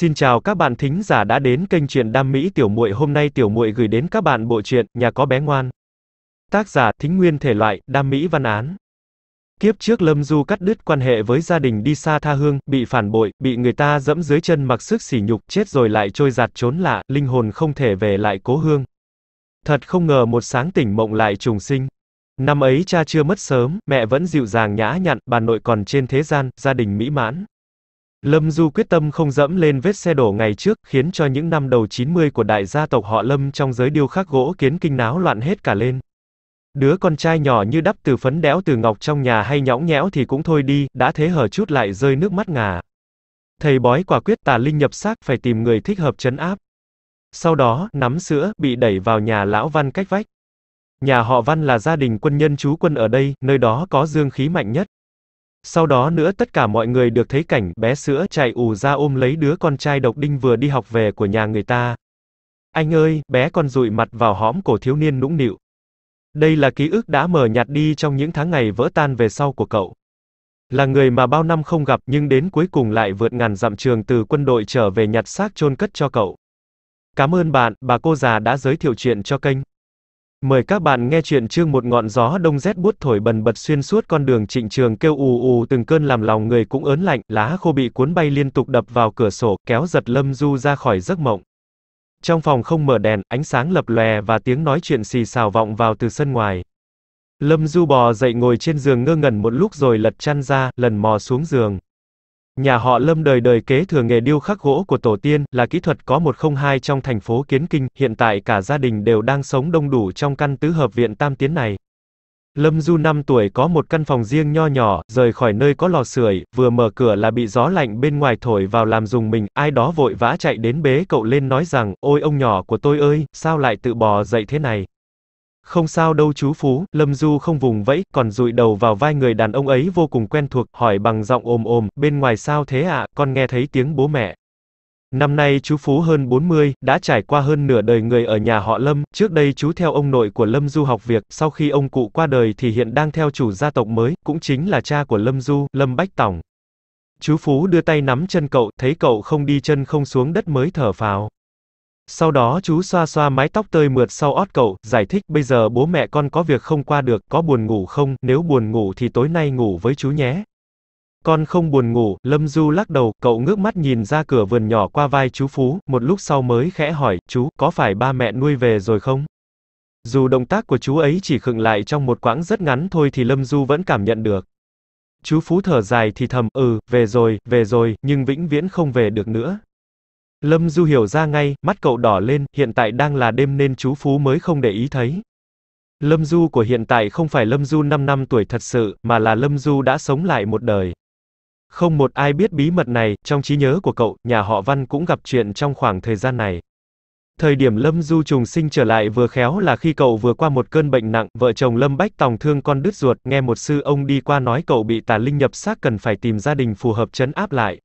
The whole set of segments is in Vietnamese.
Xin chào các bạn thính giả đã đến kênh truyện đam mỹ tiểu muội. Hôm nay tiểu muội gửi đến các bạn bộ truyện Nhà có bé ngoan. Tác giả Thính Nguyên thể loại đam mỹ văn án. Kiếp trước Lâm Du cắt đứt quan hệ với gia đình đi xa tha hương, bị phản bội, bị người ta dẫm dưới chân mặc sức sỉ nhục, chết rồi lại trôi giạt trốn lạ, linh hồn không thể về lại cố hương. Thật không ngờ một sáng tỉnh mộng lại trùng sinh. Năm ấy cha chưa mất sớm, mẹ vẫn dịu dàng nhã nhặn, bà nội còn trên thế gian, gia đình mỹ mãn. Lâm Du quyết tâm không dẫm lên vết xe đổ ngày trước, khiến cho những năm đầu 90 của đại gia tộc họ Lâm trong giới điêu khắc gỗ kiến kinh náo loạn hết cả lên. Đứa con trai nhỏ như đắp từ phấn đéo từ ngọc trong nhà hay nhõng nhẽo thì cũng thôi đi, đã thế hở chút lại rơi nước mắt ngà. Thầy bói quả quyết tà linh nhập xác phải tìm người thích hợp chấn áp. Sau đó, nắm sữa, bị đẩy vào nhà lão văn cách vách. Nhà họ văn là gia đình quân nhân chú quân ở đây, nơi đó có dương khí mạnh nhất. Sau đó nữa tất cả mọi người được thấy cảnh bé sữa chạy ù ra ôm lấy đứa con trai độc đinh vừa đi học về của nhà người ta. Anh ơi, bé con dụi mặt vào hõm cổ thiếu niên nũng nịu. Đây là ký ức đã mờ nhạt đi trong những tháng ngày vỡ tan về sau của cậu. Là người mà bao năm không gặp nhưng đến cuối cùng lại vượt ngàn dặm trường từ quân đội trở về nhặt xác chôn cất cho cậu. Cảm ơn bạn, bà cô già đã giới thiệu chuyện cho kênh. Mời các bạn nghe chuyện chương một ngọn gió đông rét buốt thổi bần bật xuyên suốt con đường trịnh trường kêu ù ù từng cơn làm lòng người cũng ớn lạnh, lá khô bị cuốn bay liên tục đập vào cửa sổ, kéo giật lâm du ra khỏi giấc mộng. Trong phòng không mở đèn, ánh sáng lập lòe và tiếng nói chuyện xì xào vọng vào từ sân ngoài. Lâm du bò dậy ngồi trên giường ngơ ngẩn một lúc rồi lật chăn ra, lần mò xuống giường. Nhà họ Lâm đời đời kế thừa nghề điêu khắc gỗ của tổ tiên, là kỹ thuật có 102 trong thành phố Kiến Kinh, hiện tại cả gia đình đều đang sống đông đủ trong căn tứ hợp viện tam tiến này. Lâm Du 5 tuổi có một căn phòng riêng nho nhỏ, rời khỏi nơi có lò sưởi, vừa mở cửa là bị gió lạnh bên ngoài thổi vào làm dùng mình, ai đó vội vã chạy đến bế cậu lên nói rằng, ôi ông nhỏ của tôi ơi, sao lại tự bò dậy thế này. Không sao đâu chú Phú, Lâm Du không vùng vẫy, còn rụi đầu vào vai người đàn ông ấy vô cùng quen thuộc, hỏi bằng giọng ồm ồm, bên ngoài sao thế ạ, à? con nghe thấy tiếng bố mẹ. Năm nay chú Phú hơn 40, đã trải qua hơn nửa đời người ở nhà họ Lâm, trước đây chú theo ông nội của Lâm Du học việc, sau khi ông cụ qua đời thì hiện đang theo chủ gia tộc mới, cũng chính là cha của Lâm Du, Lâm Bách tổng Chú Phú đưa tay nắm chân cậu, thấy cậu không đi chân không xuống đất mới thở phào. Sau đó chú xoa xoa mái tóc tơi mượt sau ót cậu, giải thích, bây giờ bố mẹ con có việc không qua được, có buồn ngủ không, nếu buồn ngủ thì tối nay ngủ với chú nhé. Con không buồn ngủ, Lâm Du lắc đầu, cậu ngước mắt nhìn ra cửa vườn nhỏ qua vai chú Phú, một lúc sau mới khẽ hỏi, chú, có phải ba mẹ nuôi về rồi không? Dù động tác của chú ấy chỉ khựng lại trong một quãng rất ngắn thôi thì Lâm Du vẫn cảm nhận được. Chú Phú thở dài thì thầm, ừ, về rồi, về rồi, nhưng vĩnh viễn không về được nữa. Lâm Du hiểu ra ngay, mắt cậu đỏ lên, hiện tại đang là đêm nên chú Phú mới không để ý thấy. Lâm Du của hiện tại không phải Lâm Du 5 năm tuổi thật sự, mà là Lâm Du đã sống lại một đời. Không một ai biết bí mật này, trong trí nhớ của cậu, nhà họ Văn cũng gặp chuyện trong khoảng thời gian này. Thời điểm Lâm Du trùng sinh trở lại vừa khéo là khi cậu vừa qua một cơn bệnh nặng, vợ chồng Lâm Bách tòng thương con đứt ruột, nghe một sư ông đi qua nói cậu bị tà linh nhập xác cần phải tìm gia đình phù hợp chấn áp lại.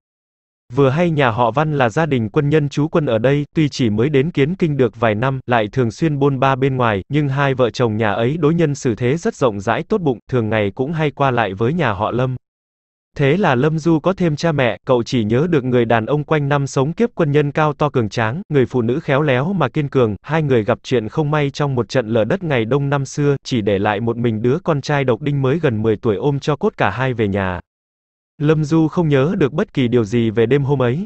Vừa hay nhà họ Văn là gia đình quân nhân chú quân ở đây, tuy chỉ mới đến kiến kinh được vài năm, lại thường xuyên bôn ba bên ngoài, nhưng hai vợ chồng nhà ấy đối nhân xử thế rất rộng rãi tốt bụng, thường ngày cũng hay qua lại với nhà họ Lâm. Thế là Lâm Du có thêm cha mẹ, cậu chỉ nhớ được người đàn ông quanh năm sống kiếp quân nhân cao to cường tráng, người phụ nữ khéo léo mà kiên cường, hai người gặp chuyện không may trong một trận lở đất ngày đông năm xưa, chỉ để lại một mình đứa con trai độc đinh mới gần 10 tuổi ôm cho cốt cả hai về nhà. Lâm Du không nhớ được bất kỳ điều gì về đêm hôm ấy.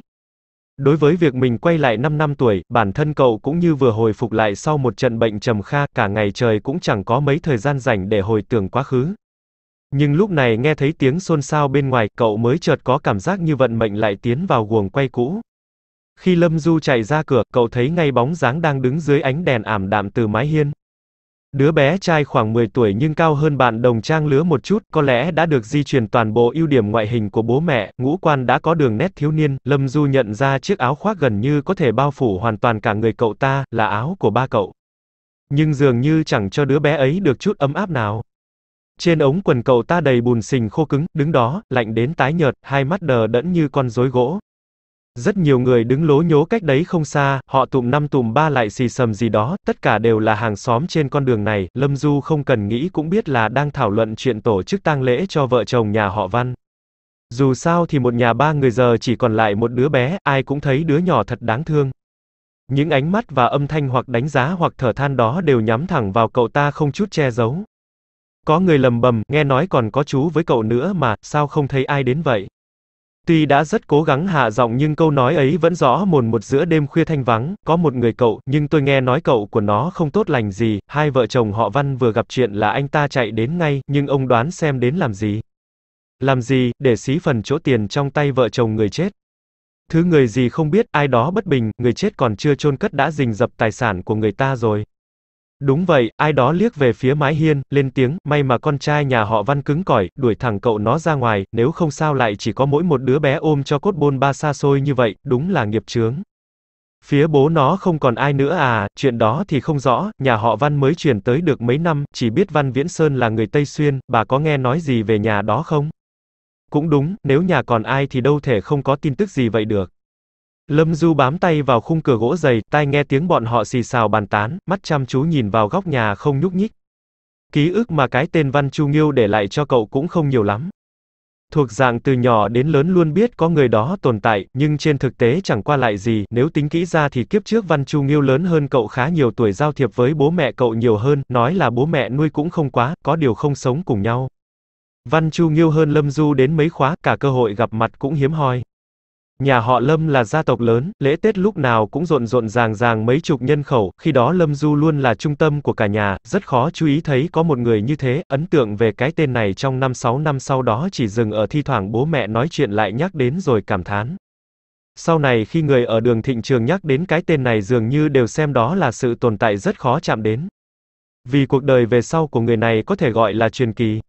Đối với việc mình quay lại 5 năm tuổi, bản thân cậu cũng như vừa hồi phục lại sau một trận bệnh trầm kha, cả ngày trời cũng chẳng có mấy thời gian rảnh để hồi tưởng quá khứ. Nhưng lúc này nghe thấy tiếng xôn xao bên ngoài, cậu mới chợt có cảm giác như vận mệnh lại tiến vào guồng quay cũ. Khi Lâm Du chạy ra cửa, cậu thấy ngay bóng dáng đang đứng dưới ánh đèn ảm đạm từ mái hiên. Đứa bé trai khoảng 10 tuổi nhưng cao hơn bạn đồng trang lứa một chút, có lẽ đã được di truyền toàn bộ ưu điểm ngoại hình của bố mẹ, ngũ quan đã có đường nét thiếu niên, Lâm Du nhận ra chiếc áo khoác gần như có thể bao phủ hoàn toàn cả người cậu ta, là áo của ba cậu. Nhưng dường như chẳng cho đứa bé ấy được chút ấm áp nào. Trên ống quần cậu ta đầy bùn sình khô cứng, đứng đó, lạnh đến tái nhợt, hai mắt đờ đẫn như con rối gỗ. Rất nhiều người đứng lố nhố cách đấy không xa, họ tụm năm tụm ba lại xì sầm gì đó, tất cả đều là hàng xóm trên con đường này, Lâm Du không cần nghĩ cũng biết là đang thảo luận chuyện tổ chức tang lễ cho vợ chồng nhà họ Văn. Dù sao thì một nhà ba người giờ chỉ còn lại một đứa bé, ai cũng thấy đứa nhỏ thật đáng thương. Những ánh mắt và âm thanh hoặc đánh giá hoặc thở than đó đều nhắm thẳng vào cậu ta không chút che giấu. Có người lầm bầm, nghe nói còn có chú với cậu nữa mà, sao không thấy ai đến vậy? Tuy đã rất cố gắng hạ giọng nhưng câu nói ấy vẫn rõ mồn một giữa đêm khuya thanh vắng, có một người cậu, nhưng tôi nghe nói cậu của nó không tốt lành gì, hai vợ chồng họ Văn vừa gặp chuyện là anh ta chạy đến ngay, nhưng ông đoán xem đến làm gì. Làm gì, để xí phần chỗ tiền trong tay vợ chồng người chết. Thứ người gì không biết, ai đó bất bình, người chết còn chưa chôn cất đã rình dập tài sản của người ta rồi. Đúng vậy, ai đó liếc về phía mái hiên, lên tiếng, may mà con trai nhà họ văn cứng cỏi, đuổi thẳng cậu nó ra ngoài, nếu không sao lại chỉ có mỗi một đứa bé ôm cho cốt bôn ba xa xôi như vậy, đúng là nghiệp chướng. Phía bố nó không còn ai nữa à, chuyện đó thì không rõ, nhà họ Văn mới chuyển tới được mấy năm, chỉ biết Văn Viễn Sơn là người Tây Xuyên, bà có nghe nói gì về nhà đó không? Cũng đúng, nếu nhà còn ai thì đâu thể không có tin tức gì vậy được. Lâm Du bám tay vào khung cửa gỗ dày, tai nghe tiếng bọn họ xì xào bàn tán, mắt chăm chú nhìn vào góc nhà không nhúc nhích. Ký ức mà cái tên Văn Chu Nghiêu để lại cho cậu cũng không nhiều lắm. Thuộc dạng từ nhỏ đến lớn luôn biết có người đó tồn tại, nhưng trên thực tế chẳng qua lại gì, nếu tính kỹ ra thì kiếp trước Văn Chu Nghiêu lớn hơn cậu khá nhiều tuổi giao thiệp với bố mẹ cậu nhiều hơn, nói là bố mẹ nuôi cũng không quá, có điều không sống cùng nhau. Văn Chu Nghiêu hơn Lâm Du đến mấy khóa, cả cơ hội gặp mặt cũng hiếm hoi. Nhà họ Lâm là gia tộc lớn, lễ Tết lúc nào cũng rộn rộn ràng ràng mấy chục nhân khẩu, khi đó Lâm Du luôn là trung tâm của cả nhà, rất khó chú ý thấy có một người như thế, ấn tượng về cái tên này trong năm 6 năm sau đó chỉ dừng ở thi thoảng bố mẹ nói chuyện lại nhắc đến rồi cảm thán. Sau này khi người ở đường thịnh trường nhắc đến cái tên này dường như đều xem đó là sự tồn tại rất khó chạm đến. Vì cuộc đời về sau của người này có thể gọi là truyền kỳ.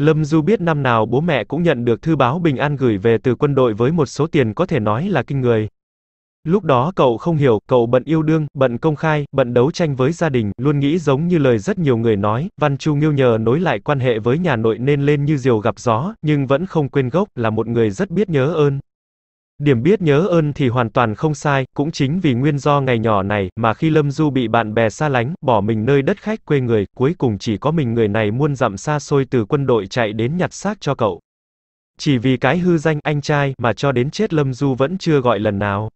Lâm Du biết năm nào bố mẹ cũng nhận được thư báo bình an gửi về từ quân đội với một số tiền có thể nói là kinh người. Lúc đó cậu không hiểu, cậu bận yêu đương, bận công khai, bận đấu tranh với gia đình, luôn nghĩ giống như lời rất nhiều người nói, Văn Chu Nghiêu nhờ nối lại quan hệ với nhà nội nên lên như diều gặp gió, nhưng vẫn không quên gốc, là một người rất biết nhớ ơn. Điểm biết nhớ ơn thì hoàn toàn không sai, cũng chính vì nguyên do ngày nhỏ này mà khi Lâm Du bị bạn bè xa lánh, bỏ mình nơi đất khách quê người, cuối cùng chỉ có mình người này muôn dặm xa xôi từ quân đội chạy đến nhặt xác cho cậu. Chỉ vì cái hư danh anh trai mà cho đến chết Lâm Du vẫn chưa gọi lần nào.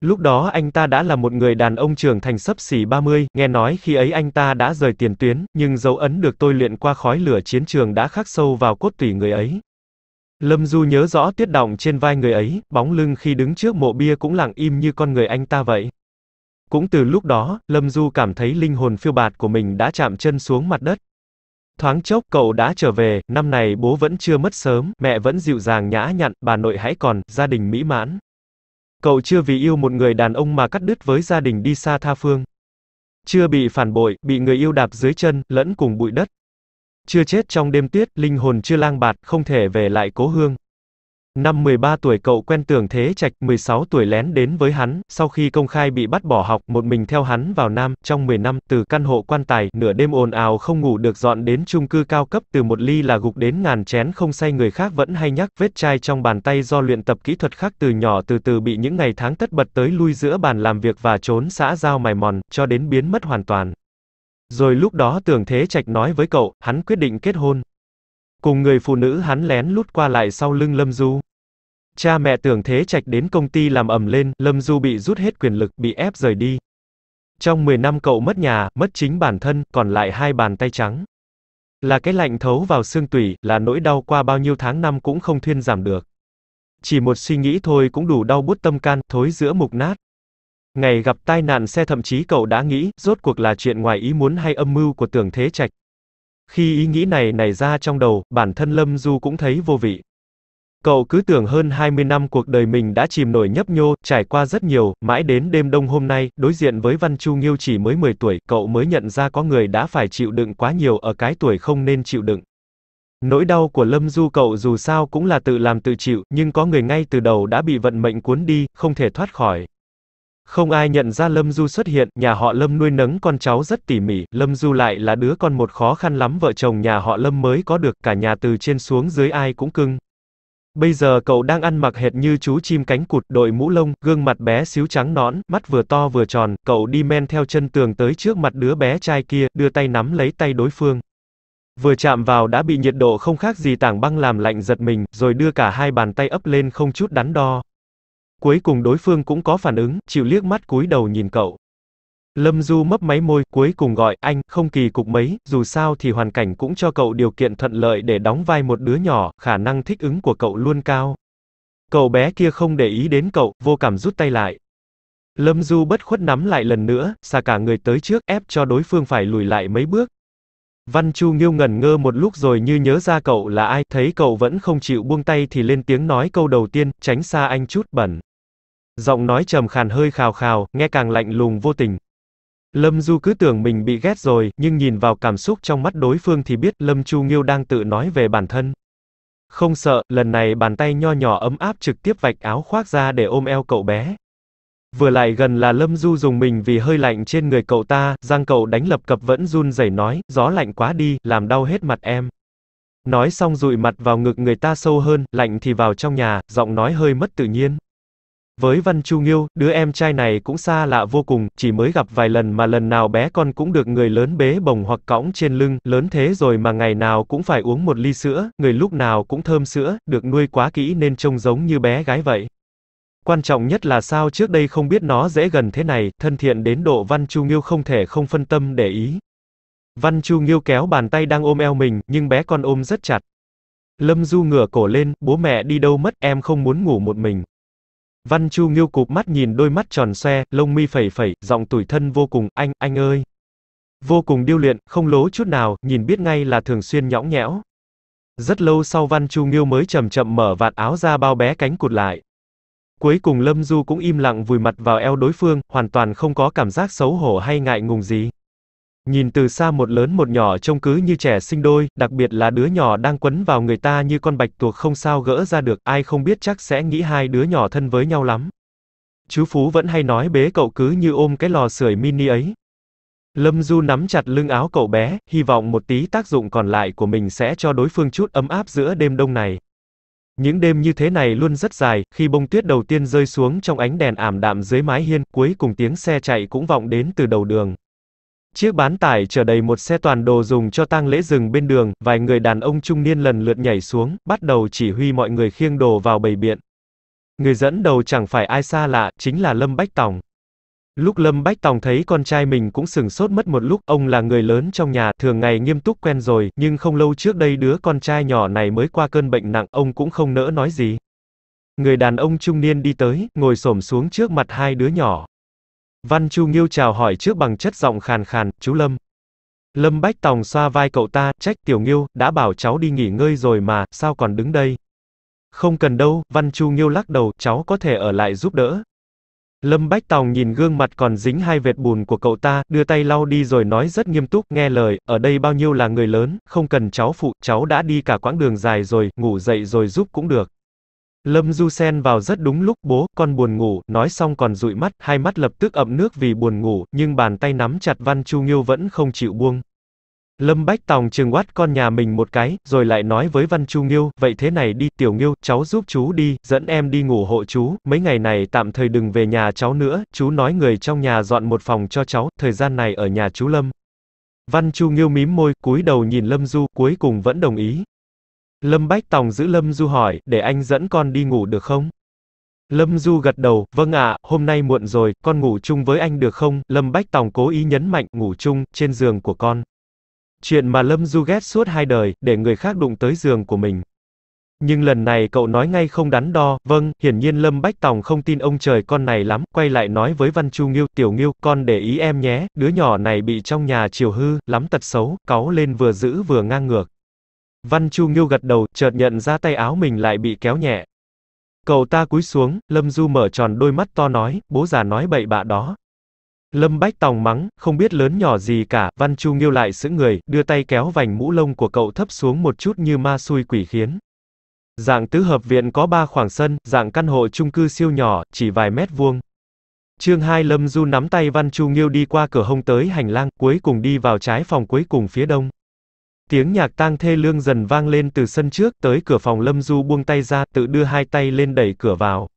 Lúc đó anh ta đã là một người đàn ông trưởng thành sấp xỉ 30, nghe nói khi ấy anh ta đã rời tiền tuyến, nhưng dấu ấn được tôi luyện qua khói lửa chiến trường đã khắc sâu vào cốt tủy người ấy. Lâm Du nhớ rõ tuyết động trên vai người ấy, bóng lưng khi đứng trước mộ bia cũng lặng im như con người anh ta vậy. Cũng từ lúc đó, Lâm Du cảm thấy linh hồn phiêu bạt của mình đã chạm chân xuống mặt đất. Thoáng chốc cậu đã trở về, năm này bố vẫn chưa mất sớm, mẹ vẫn dịu dàng nhã nhặn, bà nội hãy còn, gia đình mỹ mãn. Cậu chưa vì yêu một người đàn ông mà cắt đứt với gia đình đi xa tha phương. Chưa bị phản bội, bị người yêu đạp dưới chân, lẫn cùng bụi đất, chưa chết trong đêm tuyết, linh hồn chưa lang bạt, không thể về lại cố hương. Năm 13 tuổi cậu quen tưởng thế trạch, 16 tuổi lén đến với hắn, sau khi công khai bị bắt bỏ học, một mình theo hắn vào Nam, trong 10 năm, từ căn hộ quan tài, nửa đêm ồn ào không ngủ được dọn đến chung cư cao cấp, từ một ly là gục đến ngàn chén không say người khác vẫn hay nhắc, vết chai trong bàn tay do luyện tập kỹ thuật khác từ nhỏ từ từ bị những ngày tháng tất bật tới lui giữa bàn làm việc và trốn xã giao mài mòn, cho đến biến mất hoàn toàn. Rồi lúc đó Tưởng Thế Trạch nói với cậu, hắn quyết định kết hôn. Cùng người phụ nữ hắn lén lút qua lại sau lưng Lâm Du. Cha mẹ Tưởng Thế Trạch đến công ty làm ầm lên, Lâm Du bị rút hết quyền lực, bị ép rời đi. Trong 10 năm cậu mất nhà, mất chính bản thân, còn lại hai bàn tay trắng. Là cái lạnh thấu vào xương tủy, là nỗi đau qua bao nhiêu tháng năm cũng không thuyên giảm được. Chỉ một suy nghĩ thôi cũng đủ đau bút tâm can, thối giữa mục nát. Ngày gặp tai nạn xe thậm chí cậu đã nghĩ, rốt cuộc là chuyện ngoài ý muốn hay âm mưu của tưởng thế trạch. Khi ý nghĩ này nảy ra trong đầu, bản thân Lâm Du cũng thấy vô vị. Cậu cứ tưởng hơn 20 năm cuộc đời mình đã chìm nổi nhấp nhô, trải qua rất nhiều, mãi đến đêm đông hôm nay, đối diện với Văn Chu Nghiêu chỉ mới 10 tuổi, cậu mới nhận ra có người đã phải chịu đựng quá nhiều ở cái tuổi không nên chịu đựng. Nỗi đau của Lâm Du cậu dù sao cũng là tự làm tự chịu, nhưng có người ngay từ đầu đã bị vận mệnh cuốn đi, không thể thoát khỏi. Không ai nhận ra Lâm Du xuất hiện, nhà họ Lâm nuôi nấng con cháu rất tỉ mỉ, Lâm Du lại là đứa con một khó khăn lắm vợ chồng nhà họ Lâm mới có được, cả nhà từ trên xuống dưới ai cũng cưng. Bây giờ cậu đang ăn mặc hệt như chú chim cánh cụt, đội mũ lông, gương mặt bé xíu trắng nõn, mắt vừa to vừa tròn, cậu đi men theo chân tường tới trước mặt đứa bé trai kia, đưa tay nắm lấy tay đối phương. Vừa chạm vào đã bị nhiệt độ không khác gì tảng băng làm lạnh giật mình, rồi đưa cả hai bàn tay ấp lên không chút đắn đo. Cuối cùng đối phương cũng có phản ứng, chịu liếc mắt cúi đầu nhìn cậu. Lâm Du mấp máy môi, cuối cùng gọi, anh, không kỳ cục mấy, dù sao thì hoàn cảnh cũng cho cậu điều kiện thuận lợi để đóng vai một đứa nhỏ, khả năng thích ứng của cậu luôn cao. Cậu bé kia không để ý đến cậu, vô cảm rút tay lại. Lâm Du bất khuất nắm lại lần nữa, xa cả người tới trước, ép cho đối phương phải lùi lại mấy bước. Văn Chu Nghiêu ngẩn ngơ một lúc rồi như nhớ ra cậu là ai, thấy cậu vẫn không chịu buông tay thì lên tiếng nói câu đầu tiên, tránh xa anh chút bẩn. Giọng nói trầm khàn hơi khào khào, nghe càng lạnh lùng vô tình. Lâm Du cứ tưởng mình bị ghét rồi, nhưng nhìn vào cảm xúc trong mắt đối phương thì biết Lâm Chu Nghiêu đang tự nói về bản thân. Không sợ, lần này bàn tay nho nhỏ ấm áp trực tiếp vạch áo khoác ra để ôm eo cậu bé. Vừa lại gần là Lâm Du dùng mình vì hơi lạnh trên người cậu ta, giang cậu đánh lập cập vẫn run rẩy nói, gió lạnh quá đi, làm đau hết mặt em. Nói xong rụi mặt vào ngực người ta sâu hơn, lạnh thì vào trong nhà, giọng nói hơi mất tự nhiên. Với Văn Chu Nghiêu, đứa em trai này cũng xa lạ vô cùng, chỉ mới gặp vài lần mà lần nào bé con cũng được người lớn bế bồng hoặc cõng trên lưng, lớn thế rồi mà ngày nào cũng phải uống một ly sữa, người lúc nào cũng thơm sữa, được nuôi quá kỹ nên trông giống như bé gái vậy. Quan trọng nhất là sao trước đây không biết nó dễ gần thế này, thân thiện đến độ Văn Chu Nghiêu không thể không phân tâm để ý. Văn Chu Nghiêu kéo bàn tay đang ôm eo mình, nhưng bé con ôm rất chặt. Lâm Du ngửa cổ lên, bố mẹ đi đâu mất, em không muốn ngủ một mình. Văn Chu Nghiêu cụp mắt nhìn đôi mắt tròn xoe, lông mi phẩy phẩy, giọng tủi thân vô cùng, anh, anh ơi. Vô cùng điêu luyện, không lố chút nào, nhìn biết ngay là thường xuyên nhõng nhẽo. Rất lâu sau Văn Chu Nghiêu mới chậm chậm mở vạt áo ra bao bé cánh cụt lại. Cuối cùng Lâm Du cũng im lặng vùi mặt vào eo đối phương, hoàn toàn không có cảm giác xấu hổ hay ngại ngùng gì. Nhìn từ xa một lớn một nhỏ trông cứ như trẻ sinh đôi, đặc biệt là đứa nhỏ đang quấn vào người ta như con bạch tuộc không sao gỡ ra được, ai không biết chắc sẽ nghĩ hai đứa nhỏ thân với nhau lắm. Chú Phú vẫn hay nói bế cậu cứ như ôm cái lò sưởi mini ấy. Lâm Du nắm chặt lưng áo cậu bé, hy vọng một tí tác dụng còn lại của mình sẽ cho đối phương chút ấm áp giữa đêm đông này. Những đêm như thế này luôn rất dài, khi bông tuyết đầu tiên rơi xuống trong ánh đèn ảm đạm dưới mái hiên, cuối cùng tiếng xe chạy cũng vọng đến từ đầu đường. Chiếc bán tải chở đầy một xe toàn đồ dùng cho tang lễ rừng bên đường, vài người đàn ông trung niên lần lượt nhảy xuống, bắt đầu chỉ huy mọi người khiêng đồ vào bầy biện. Người dẫn đầu chẳng phải ai xa lạ, chính là Lâm Bách Tòng. Lúc Lâm Bách Tòng thấy con trai mình cũng sừng sốt mất một lúc, ông là người lớn trong nhà, thường ngày nghiêm túc quen rồi, nhưng không lâu trước đây đứa con trai nhỏ này mới qua cơn bệnh nặng, ông cũng không nỡ nói gì. Người đàn ông trung niên đi tới, ngồi xổm xuống trước mặt hai đứa nhỏ. Văn Chu Nghiêu chào hỏi trước bằng chất giọng khàn khàn, chú Lâm. Lâm Bách Tòng xoa vai cậu ta, trách Tiểu Nghiêu, đã bảo cháu đi nghỉ ngơi rồi mà, sao còn đứng đây? Không cần đâu, Văn Chu Nghiêu lắc đầu, cháu có thể ở lại giúp đỡ. Lâm Bách Tòng nhìn gương mặt còn dính hai vệt bùn của cậu ta, đưa tay lau đi rồi nói rất nghiêm túc, nghe lời, ở đây bao nhiêu là người lớn, không cần cháu phụ, cháu đã đi cả quãng đường dài rồi, ngủ dậy rồi giúp cũng được. Lâm Du Sen vào rất đúng lúc bố, con buồn ngủ, nói xong còn dụi mắt, hai mắt lập tức ậm nước vì buồn ngủ, nhưng bàn tay nắm chặt Văn Chu Nghiêu vẫn không chịu buông. Lâm Bách Tòng trừng quát con nhà mình một cái, rồi lại nói với Văn Chu Nghiêu, vậy thế này đi, Tiểu Nghiêu, cháu giúp chú đi, dẫn em đi ngủ hộ chú, mấy ngày này tạm thời đừng về nhà cháu nữa, chú nói người trong nhà dọn một phòng cho cháu, thời gian này ở nhà chú Lâm. Văn Chu Nghiêu mím môi, cúi đầu nhìn Lâm Du, cuối cùng vẫn đồng ý. Lâm Bách Tòng giữ Lâm Du hỏi, để anh dẫn con đi ngủ được không? Lâm Du gật đầu, vâng ạ, hôm nay muộn rồi, con ngủ chung với anh được không? Lâm Bách Tòng cố ý nhấn mạnh, ngủ chung, trên giường của con. Chuyện mà Lâm Du ghét suốt hai đời, để người khác đụng tới giường của mình. Nhưng lần này cậu nói ngay không đắn đo, vâng, hiển nhiên Lâm Bách Tòng không tin ông trời con này lắm, quay lại nói với Văn Chu Nghiêu, tiểu Nghiêu, con để ý em nhé, đứa nhỏ này bị trong nhà chiều hư, lắm tật xấu, cáu lên vừa giữ vừa ngang ngược. Văn Chu Nghiêu gật đầu, chợt nhận ra tay áo mình lại bị kéo nhẹ. Cậu ta cúi xuống, Lâm Du mở tròn đôi mắt to nói, bố già nói bậy bạ đó. Lâm Bách Tòng mắng, không biết lớn nhỏ gì cả, Văn Chu Nghiêu lại sững người, đưa tay kéo vành mũ lông của cậu thấp xuống một chút như ma xui quỷ khiến. Dạng tứ hợp viện có ba khoảng sân, dạng căn hộ chung cư siêu nhỏ, chỉ vài mét vuông. Chương Hai Lâm Du nắm tay Văn Chu Nghiêu đi qua cửa hông tới hành lang, cuối cùng đi vào trái phòng cuối cùng phía đông. Tiếng nhạc tang thê lương dần vang lên từ sân trước, tới cửa phòng Lâm Du buông tay ra, tự đưa hai tay lên đẩy cửa vào.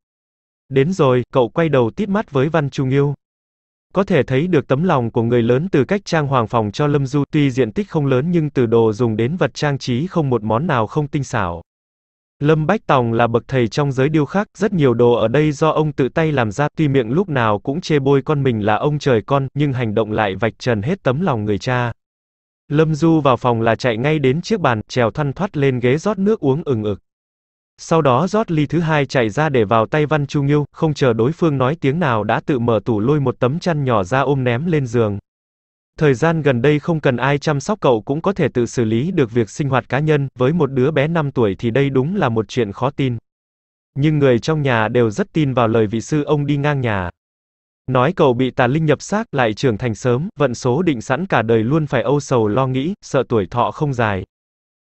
Đến rồi, cậu quay đầu tít mắt với Văn Trung Yêu. Có thể thấy được tấm lòng của người lớn từ cách trang hoàng phòng cho Lâm Du, tuy diện tích không lớn nhưng từ đồ dùng đến vật trang trí không một món nào không tinh xảo. Lâm Bách Tòng là bậc thầy trong giới điêu khắc, rất nhiều đồ ở đây do ông tự tay làm ra, tuy miệng lúc nào cũng chê bôi con mình là ông trời con, nhưng hành động lại vạch trần hết tấm lòng người cha. Lâm Du vào phòng là chạy ngay đến chiếc bàn, trèo thoăn thoắt lên ghế rót nước uống ừng ực. Sau đó rót ly thứ hai chạy ra để vào tay Văn Trung Nghiêu, không chờ đối phương nói tiếng nào đã tự mở tủ lôi một tấm chăn nhỏ ra ôm ném lên giường. Thời gian gần đây không cần ai chăm sóc cậu cũng có thể tự xử lý được việc sinh hoạt cá nhân, với một đứa bé 5 tuổi thì đây đúng là một chuyện khó tin. Nhưng người trong nhà đều rất tin vào lời vị sư ông đi ngang nhà. Nói cầu bị tà linh nhập xác, lại trưởng thành sớm, vận số định sẵn cả đời luôn phải âu sầu lo nghĩ, sợ tuổi thọ không dài.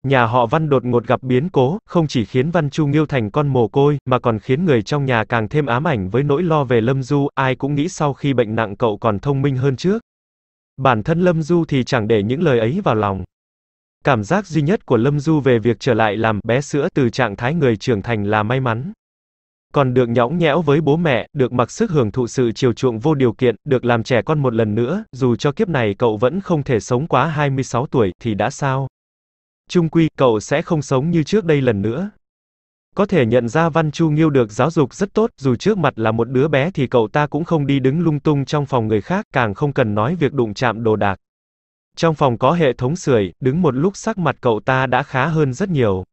Nhà họ Văn đột ngột gặp biến cố, không chỉ khiến Văn Chu Nghiêu thành con mồ côi, mà còn khiến người trong nhà càng thêm ám ảnh với nỗi lo về Lâm Du, ai cũng nghĩ sau khi bệnh nặng cậu còn thông minh hơn trước. Bản thân Lâm Du thì chẳng để những lời ấy vào lòng. Cảm giác duy nhất của Lâm Du về việc trở lại làm bé sữa từ trạng thái người trưởng thành là may mắn còn được nhõng nhẽo với bố mẹ, được mặc sức hưởng thụ sự chiều chuộng vô điều kiện, được làm trẻ con một lần nữa, dù cho kiếp này cậu vẫn không thể sống quá 26 tuổi, thì đã sao? Trung quy, cậu sẽ không sống như trước đây lần nữa. Có thể nhận ra Văn Chu Nghiêu được giáo dục rất tốt, dù trước mặt là một đứa bé thì cậu ta cũng không đi đứng lung tung trong phòng người khác, càng không cần nói việc đụng chạm đồ đạc. Trong phòng có hệ thống sưởi, đứng một lúc sắc mặt cậu ta đã khá hơn rất nhiều.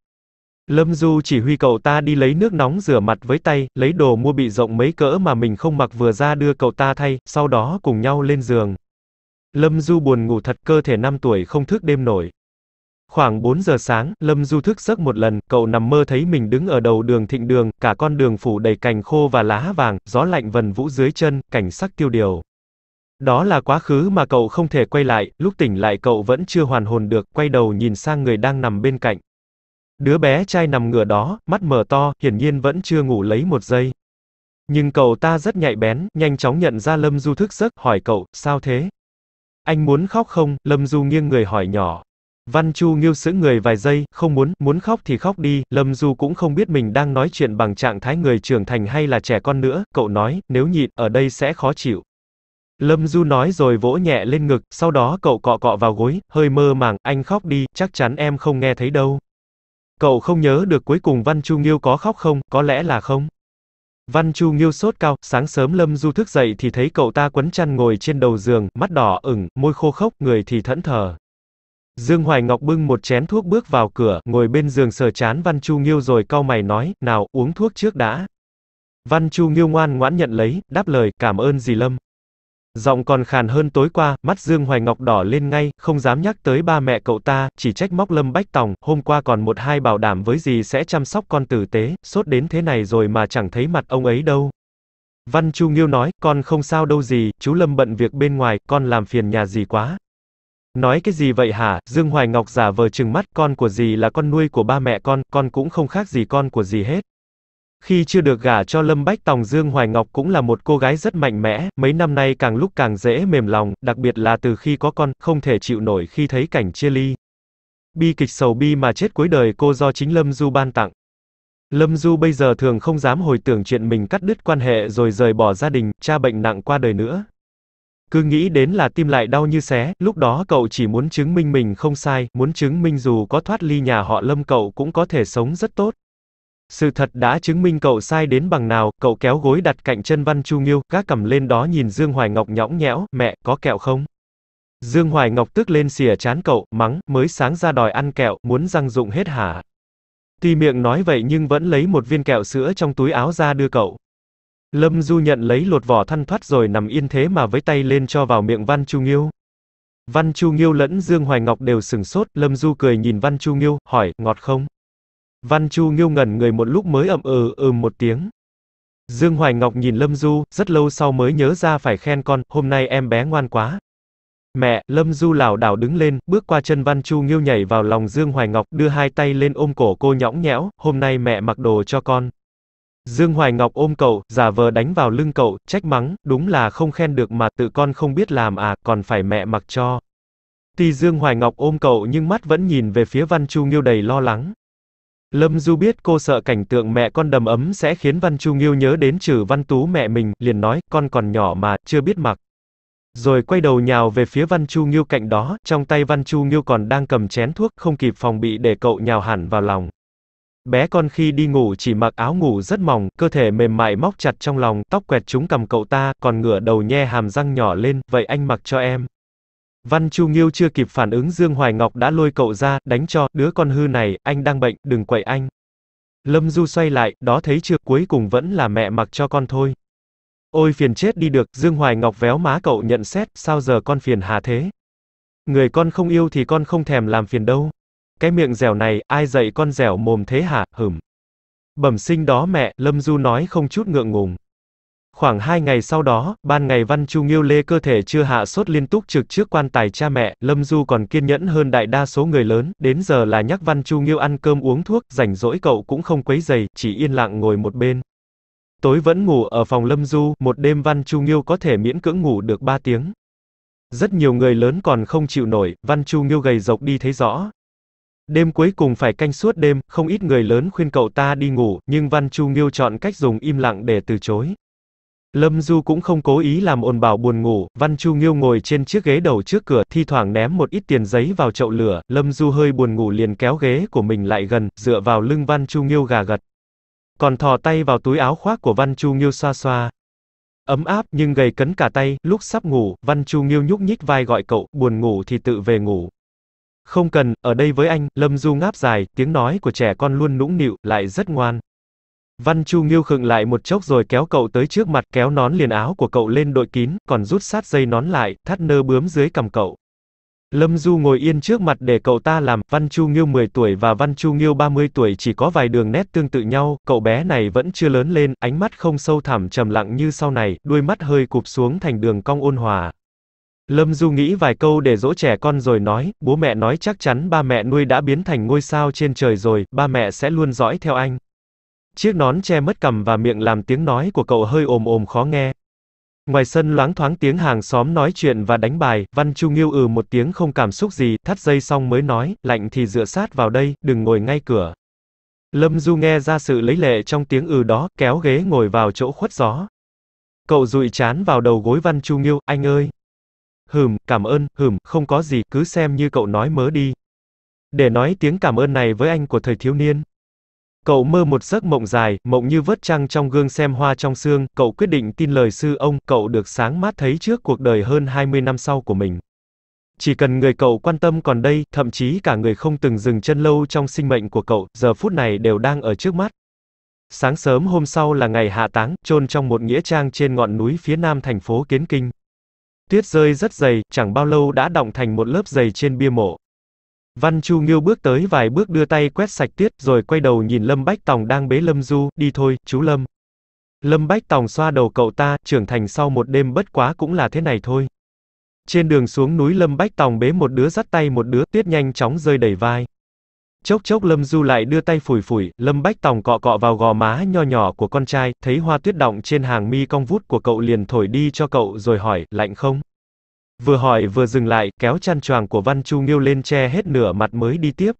Lâm Du chỉ huy cậu ta đi lấy nước nóng rửa mặt với tay, lấy đồ mua bị rộng mấy cỡ mà mình không mặc vừa ra đưa cậu ta thay, sau đó cùng nhau lên giường. Lâm Du buồn ngủ thật cơ thể 5 tuổi không thức đêm nổi. Khoảng 4 giờ sáng, Lâm Du thức giấc một lần, cậu nằm mơ thấy mình đứng ở đầu đường thịnh đường, cả con đường phủ đầy cành khô và lá vàng, gió lạnh vần vũ dưới chân, cảnh sắc tiêu điều. Đó là quá khứ mà cậu không thể quay lại, lúc tỉnh lại cậu vẫn chưa hoàn hồn được, quay đầu nhìn sang người đang nằm bên cạnh. Đứa bé trai nằm ngửa đó, mắt mở to, hiển nhiên vẫn chưa ngủ lấy một giây. Nhưng cậu ta rất nhạy bén, nhanh chóng nhận ra Lâm Du thức giấc, hỏi cậu, sao thế? Anh muốn khóc không? Lâm Du nghiêng người hỏi nhỏ. Văn Chu nghiêu sững người vài giây, không muốn, muốn khóc thì khóc đi, Lâm Du cũng không biết mình đang nói chuyện bằng trạng thái người trưởng thành hay là trẻ con nữa, cậu nói, nếu nhịn, ở đây sẽ khó chịu. Lâm Du nói rồi vỗ nhẹ lên ngực, sau đó cậu cọ cọ vào gối, hơi mơ màng, anh khóc đi, chắc chắn em không nghe thấy đâu. Cậu không nhớ được cuối cùng Văn Chu Nghiêu có khóc không, có lẽ là không. Văn Chu Nghiêu sốt cao, sáng sớm Lâm Du thức dậy thì thấy cậu ta quấn chăn ngồi trên đầu giường, mắt đỏ ửng, môi khô khốc, người thì thẫn thờ. Dương Hoài Ngọc bưng một chén thuốc bước vào cửa, ngồi bên giường sờ chán Văn Chu Nghiêu rồi cau mày nói, nào, uống thuốc trước đã. Văn Chu Nghiêu ngoan ngoãn nhận lấy, đáp lời, cảm ơn dì Lâm. Giọng còn khàn hơn tối qua, mắt Dương Hoài Ngọc đỏ lên ngay, không dám nhắc tới ba mẹ cậu ta, chỉ trách móc Lâm Bách Tòng, hôm qua còn một hai bảo đảm với gì sẽ chăm sóc con tử tế, sốt đến thế này rồi mà chẳng thấy mặt ông ấy đâu. Văn Chu Nghiêu nói, con không sao đâu gì, chú Lâm bận việc bên ngoài, con làm phiền nhà gì quá. Nói cái gì vậy hả, Dương Hoài Ngọc giả vờ chừng mắt, con của gì là con nuôi của ba mẹ con, con cũng không khác gì con của gì hết. Khi chưa được gả cho Lâm Bách Tòng Dương Hoài Ngọc cũng là một cô gái rất mạnh mẽ, mấy năm nay càng lúc càng dễ mềm lòng, đặc biệt là từ khi có con, không thể chịu nổi khi thấy cảnh chia ly. Bi kịch sầu bi mà chết cuối đời cô do chính Lâm Du ban tặng. Lâm Du bây giờ thường không dám hồi tưởng chuyện mình cắt đứt quan hệ rồi rời bỏ gia đình, cha bệnh nặng qua đời nữa. Cứ nghĩ đến là tim lại đau như xé, lúc đó cậu chỉ muốn chứng minh mình không sai, muốn chứng minh dù có thoát ly nhà họ Lâm cậu cũng có thể sống rất tốt. Sự thật đã chứng minh cậu sai đến bằng nào, cậu kéo gối đặt cạnh chân Văn Chu Nghiêu, gác cầm lên đó nhìn Dương Hoài Ngọc nhõng nhẽo, mẹ, có kẹo không? Dương Hoài Ngọc tức lên xìa chán cậu, mắng, mới sáng ra đòi ăn kẹo, muốn răng dụng hết hả? Tuy miệng nói vậy nhưng vẫn lấy một viên kẹo sữa trong túi áo ra đưa cậu. Lâm Du nhận lấy lột vỏ thăn thoát rồi nằm yên thế mà với tay lên cho vào miệng Văn Chu Nghiêu. Văn Chu Nghiêu lẫn Dương Hoài Ngọc đều sừng sốt, Lâm Du cười nhìn Văn Chu Nghiêu, hỏi, ngọt không? Văn Chu Nghiêu ngẩn người một lúc mới ậm ừ ừ một tiếng. Dương Hoài Ngọc nhìn Lâm Du, rất lâu sau mới nhớ ra phải khen con, hôm nay em bé ngoan quá. Mẹ, Lâm Du lảo đảo đứng lên, bước qua chân Văn Chu Nghiêu nhảy vào lòng Dương Hoài Ngọc, đưa hai tay lên ôm cổ cô nhõng nhẽo, hôm nay mẹ mặc đồ cho con. Dương Hoài Ngọc ôm cậu, giả vờ đánh vào lưng cậu, trách mắng, đúng là không khen được mà tự con không biết làm à, còn phải mẹ mặc cho. Tuy Dương Hoài Ngọc ôm cậu nhưng mắt vẫn nhìn về phía Văn Chu Nghiêu đầy lo lắng. Lâm Du biết cô sợ cảnh tượng mẹ con đầm ấm sẽ khiến Văn Chu Nghiêu nhớ đến trừ Văn Tú mẹ mình, liền nói, con còn nhỏ mà, chưa biết mặc. Rồi quay đầu nhào về phía Văn Chu Nghiêu cạnh đó, trong tay Văn Chu Nghiêu còn đang cầm chén thuốc, không kịp phòng bị để cậu nhào hẳn vào lòng. Bé con khi đi ngủ chỉ mặc áo ngủ rất mỏng, cơ thể mềm mại móc chặt trong lòng, tóc quẹt chúng cầm cậu ta, còn ngửa đầu nhe hàm răng nhỏ lên, vậy anh mặc cho em. Văn Chu Nghiêu chưa kịp phản ứng Dương Hoài Ngọc đã lôi cậu ra, đánh cho, đứa con hư này, anh đang bệnh, đừng quậy anh. Lâm Du xoay lại, đó thấy chưa, cuối cùng vẫn là mẹ mặc cho con thôi. Ôi phiền chết đi được, Dương Hoài Ngọc véo má cậu nhận xét, sao giờ con phiền hà thế? Người con không yêu thì con không thèm làm phiền đâu. Cái miệng dẻo này, ai dạy con dẻo mồm thế hả, hửm. Bẩm sinh đó mẹ, Lâm Du nói không chút ngượng ngùng. Khoảng hai ngày sau đó, ban ngày Văn Chu Nghiêu Lê cơ thể chưa hạ sốt liên tục trực trước quan tài cha mẹ, Lâm Du còn kiên nhẫn hơn đại đa số người lớn, đến giờ là nhắc Văn Chu Nghiêu ăn cơm uống thuốc, rảnh rỗi cậu cũng không quấy giày, chỉ yên lặng ngồi một bên. Tối vẫn ngủ ở phòng Lâm Du, một đêm Văn Chu Nghiêu có thể miễn cưỡng ngủ được 3 tiếng. Rất nhiều người lớn còn không chịu nổi, Văn Chu Nghiêu gầy dọc đi thấy rõ. Đêm cuối cùng phải canh suốt đêm, không ít người lớn khuyên cậu ta đi ngủ, nhưng Văn Chu Nghiêu chọn cách dùng im lặng để từ chối. Lâm Du cũng không cố ý làm ồn bảo buồn ngủ, Văn Chu Nghiêu ngồi trên chiếc ghế đầu trước cửa, thi thoảng ném một ít tiền giấy vào chậu lửa, Lâm Du hơi buồn ngủ liền kéo ghế của mình lại gần, dựa vào lưng Văn Chu Nghiêu gà gật. Còn thò tay vào túi áo khoác của Văn Chu Nghiêu xoa xoa. Ấm áp nhưng gầy cấn cả tay, lúc sắp ngủ, Văn Chu Nghiêu nhúc nhích vai gọi cậu, buồn ngủ thì tự về ngủ. Không cần, ở đây với anh, Lâm Du ngáp dài, tiếng nói của trẻ con luôn nũng nịu, lại rất ngoan. Văn Chu Nghiêu khựng lại một chốc rồi kéo cậu tới trước mặt, kéo nón liền áo của cậu lên đội kín, còn rút sát dây nón lại, thắt nơ bướm dưới cầm cậu. Lâm Du ngồi yên trước mặt để cậu ta làm, Văn Chu Nghiêu 10 tuổi và Văn Chu Nghiêu 30 tuổi chỉ có vài đường nét tương tự nhau, cậu bé này vẫn chưa lớn lên, ánh mắt không sâu thẳm trầm lặng như sau này, đuôi mắt hơi cụp xuống thành đường cong ôn hòa. Lâm Du nghĩ vài câu để dỗ trẻ con rồi nói, bố mẹ nói chắc chắn ba mẹ nuôi đã biến thành ngôi sao trên trời rồi, ba mẹ sẽ luôn dõi theo anh. Chiếc nón che mất cầm và miệng làm tiếng nói của cậu hơi ồm ồm khó nghe. Ngoài sân loáng thoáng tiếng hàng xóm nói chuyện và đánh bài, Văn Chu Nghiêu ừ một tiếng không cảm xúc gì, thắt dây xong mới nói, lạnh thì dựa sát vào đây, đừng ngồi ngay cửa. Lâm Du nghe ra sự lấy lệ trong tiếng ừ đó, kéo ghế ngồi vào chỗ khuất gió. Cậu rụi chán vào đầu gối Văn Chu Nghiêu, anh ơi. Hừm, cảm ơn, hừm, không có gì, cứ xem như cậu nói mớ đi. Để nói tiếng cảm ơn này với anh của thời thiếu niên, Cậu mơ một giấc mộng dài, mộng như vớt trăng trong gương xem hoa trong xương. cậu quyết định tin lời sư ông, cậu được sáng mắt thấy trước cuộc đời hơn 20 năm sau của mình. Chỉ cần người cậu quan tâm còn đây, thậm chí cả người không từng dừng chân lâu trong sinh mệnh của cậu, giờ phút này đều đang ở trước mắt. Sáng sớm hôm sau là ngày hạ táng, chôn trong một nghĩa trang trên ngọn núi phía nam thành phố Kiến Kinh. Tuyết rơi rất dày, chẳng bao lâu đã đọng thành một lớp dày trên bia mộ. Văn Chu Nghiêu bước tới vài bước đưa tay quét sạch tuyết rồi quay đầu nhìn Lâm Bách Tòng đang bế Lâm Du, đi thôi, chú Lâm. Lâm Bách Tòng xoa đầu cậu ta, trưởng thành sau một đêm bất quá cũng là thế này thôi. Trên đường xuống núi Lâm Bách Tòng bế một đứa dắt tay một đứa, tuyết nhanh chóng rơi đầy vai. Chốc chốc Lâm Du lại đưa tay phủi phủi, Lâm Bách Tòng cọ cọ vào gò má nho nhỏ của con trai, thấy hoa tuyết động trên hàng mi cong vút của cậu liền thổi đi cho cậu rồi hỏi, lạnh không? Vừa hỏi vừa dừng lại, kéo chăn choàng của Văn Chu Nghiêu lên che hết nửa mặt mới đi tiếp.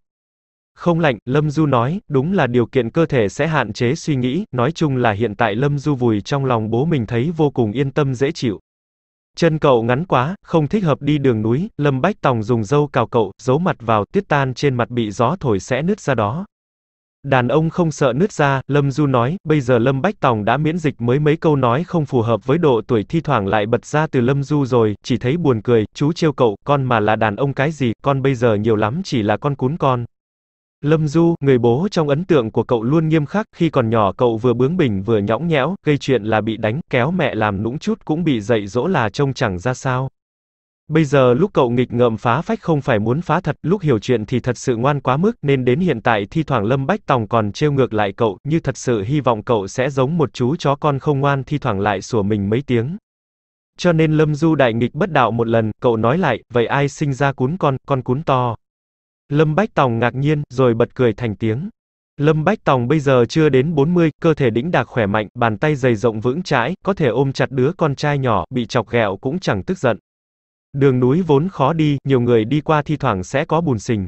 Không lạnh, Lâm Du nói, đúng là điều kiện cơ thể sẽ hạn chế suy nghĩ, nói chung là hiện tại Lâm Du vùi trong lòng bố mình thấy vô cùng yên tâm dễ chịu. Chân cậu ngắn quá, không thích hợp đi đường núi, Lâm Bách Tòng dùng dâu cào cậu, giấu mặt vào, tiết tan trên mặt bị gió thổi sẽ nứt ra đó. Đàn ông không sợ nứt ra, Lâm Du nói, bây giờ Lâm Bách Tòng đã miễn dịch mới mấy câu nói không phù hợp với độ tuổi thi thoảng lại bật ra từ Lâm Du rồi, chỉ thấy buồn cười, chú trêu cậu, con mà là đàn ông cái gì, con bây giờ nhiều lắm chỉ là con cún con. Lâm Du, người bố trong ấn tượng của cậu luôn nghiêm khắc, khi còn nhỏ cậu vừa bướng bỉnh vừa nhõng nhẽo, gây chuyện là bị đánh, kéo mẹ làm nũng chút cũng bị dạy dỗ là trông chẳng ra sao. Bây giờ lúc cậu nghịch ngợm phá phách không phải muốn phá thật, lúc hiểu chuyện thì thật sự ngoan quá mức, nên đến hiện tại thi thoảng Lâm Bách Tòng còn trêu ngược lại cậu, như thật sự hy vọng cậu sẽ giống một chú chó con không ngoan thi thoảng lại sủa mình mấy tiếng. Cho nên Lâm Du đại nghịch bất đạo một lần, cậu nói lại, vậy ai sinh ra cún con, con cún to. Lâm Bách Tòng ngạc nhiên, rồi bật cười thành tiếng. Lâm Bách Tòng bây giờ chưa đến 40, cơ thể đĩnh đạc khỏe mạnh, bàn tay dày rộng vững chãi, có thể ôm chặt đứa con trai nhỏ, bị chọc ghẹo cũng chẳng tức giận. Đường núi vốn khó đi, nhiều người đi qua thi thoảng sẽ có bùn sình.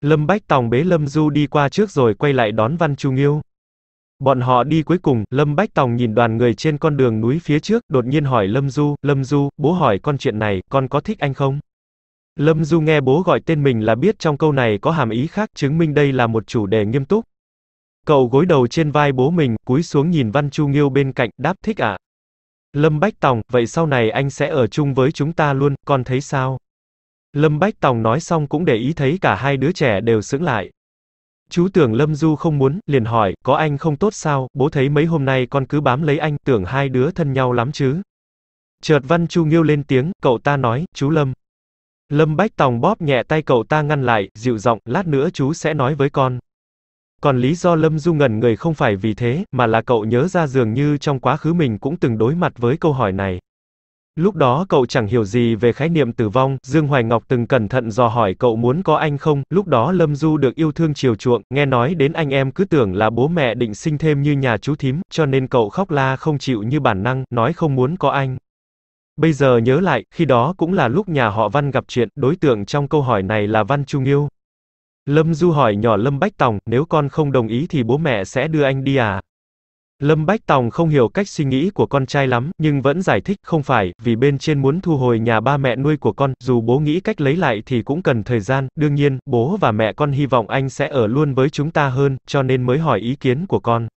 Lâm Bách Tòng bế Lâm Du đi qua trước rồi quay lại đón Văn Chu Nghiêu. Bọn họ đi cuối cùng, Lâm Bách Tòng nhìn đoàn người trên con đường núi phía trước, đột nhiên hỏi Lâm Du, Lâm Du, bố hỏi con chuyện này, con có thích anh không? Lâm Du nghe bố gọi tên mình là biết trong câu này có hàm ý khác, chứng minh đây là một chủ đề nghiêm túc. Cậu gối đầu trên vai bố mình, cúi xuống nhìn Văn Chu Nghiêu bên cạnh, đáp thích ạ. Lâm Bách Tòng, vậy sau này anh sẽ ở chung với chúng ta luôn, con thấy sao? Lâm Bách Tòng nói xong cũng để ý thấy cả hai đứa trẻ đều sững lại. Chú tưởng Lâm Du không muốn, liền hỏi, có anh không tốt sao, bố thấy mấy hôm nay con cứ bám lấy anh, tưởng hai đứa thân nhau lắm chứ. Chợt Văn Chu Nghiêu lên tiếng, cậu ta nói, chú Lâm. Lâm Bách Tòng bóp nhẹ tay cậu ta ngăn lại, dịu giọng, lát nữa chú sẽ nói với con. Còn lý do Lâm Du ngẩn người không phải vì thế, mà là cậu nhớ ra dường như trong quá khứ mình cũng từng đối mặt với câu hỏi này. Lúc đó cậu chẳng hiểu gì về khái niệm tử vong, Dương Hoài Ngọc từng cẩn thận dò hỏi cậu muốn có anh không, lúc đó Lâm Du được yêu thương chiều chuộng, nghe nói đến anh em cứ tưởng là bố mẹ định sinh thêm như nhà chú thím, cho nên cậu khóc la không chịu như bản năng, nói không muốn có anh. Bây giờ nhớ lại, khi đó cũng là lúc nhà họ Văn gặp chuyện, đối tượng trong câu hỏi này là Văn Trung Yêu. Lâm Du hỏi nhỏ Lâm Bách Tòng, nếu con không đồng ý thì bố mẹ sẽ đưa anh đi à? Lâm Bách Tòng không hiểu cách suy nghĩ của con trai lắm, nhưng vẫn giải thích, không phải, vì bên trên muốn thu hồi nhà ba mẹ nuôi của con, dù bố nghĩ cách lấy lại thì cũng cần thời gian, đương nhiên, bố và mẹ con hy vọng anh sẽ ở luôn với chúng ta hơn, cho nên mới hỏi ý kiến của con.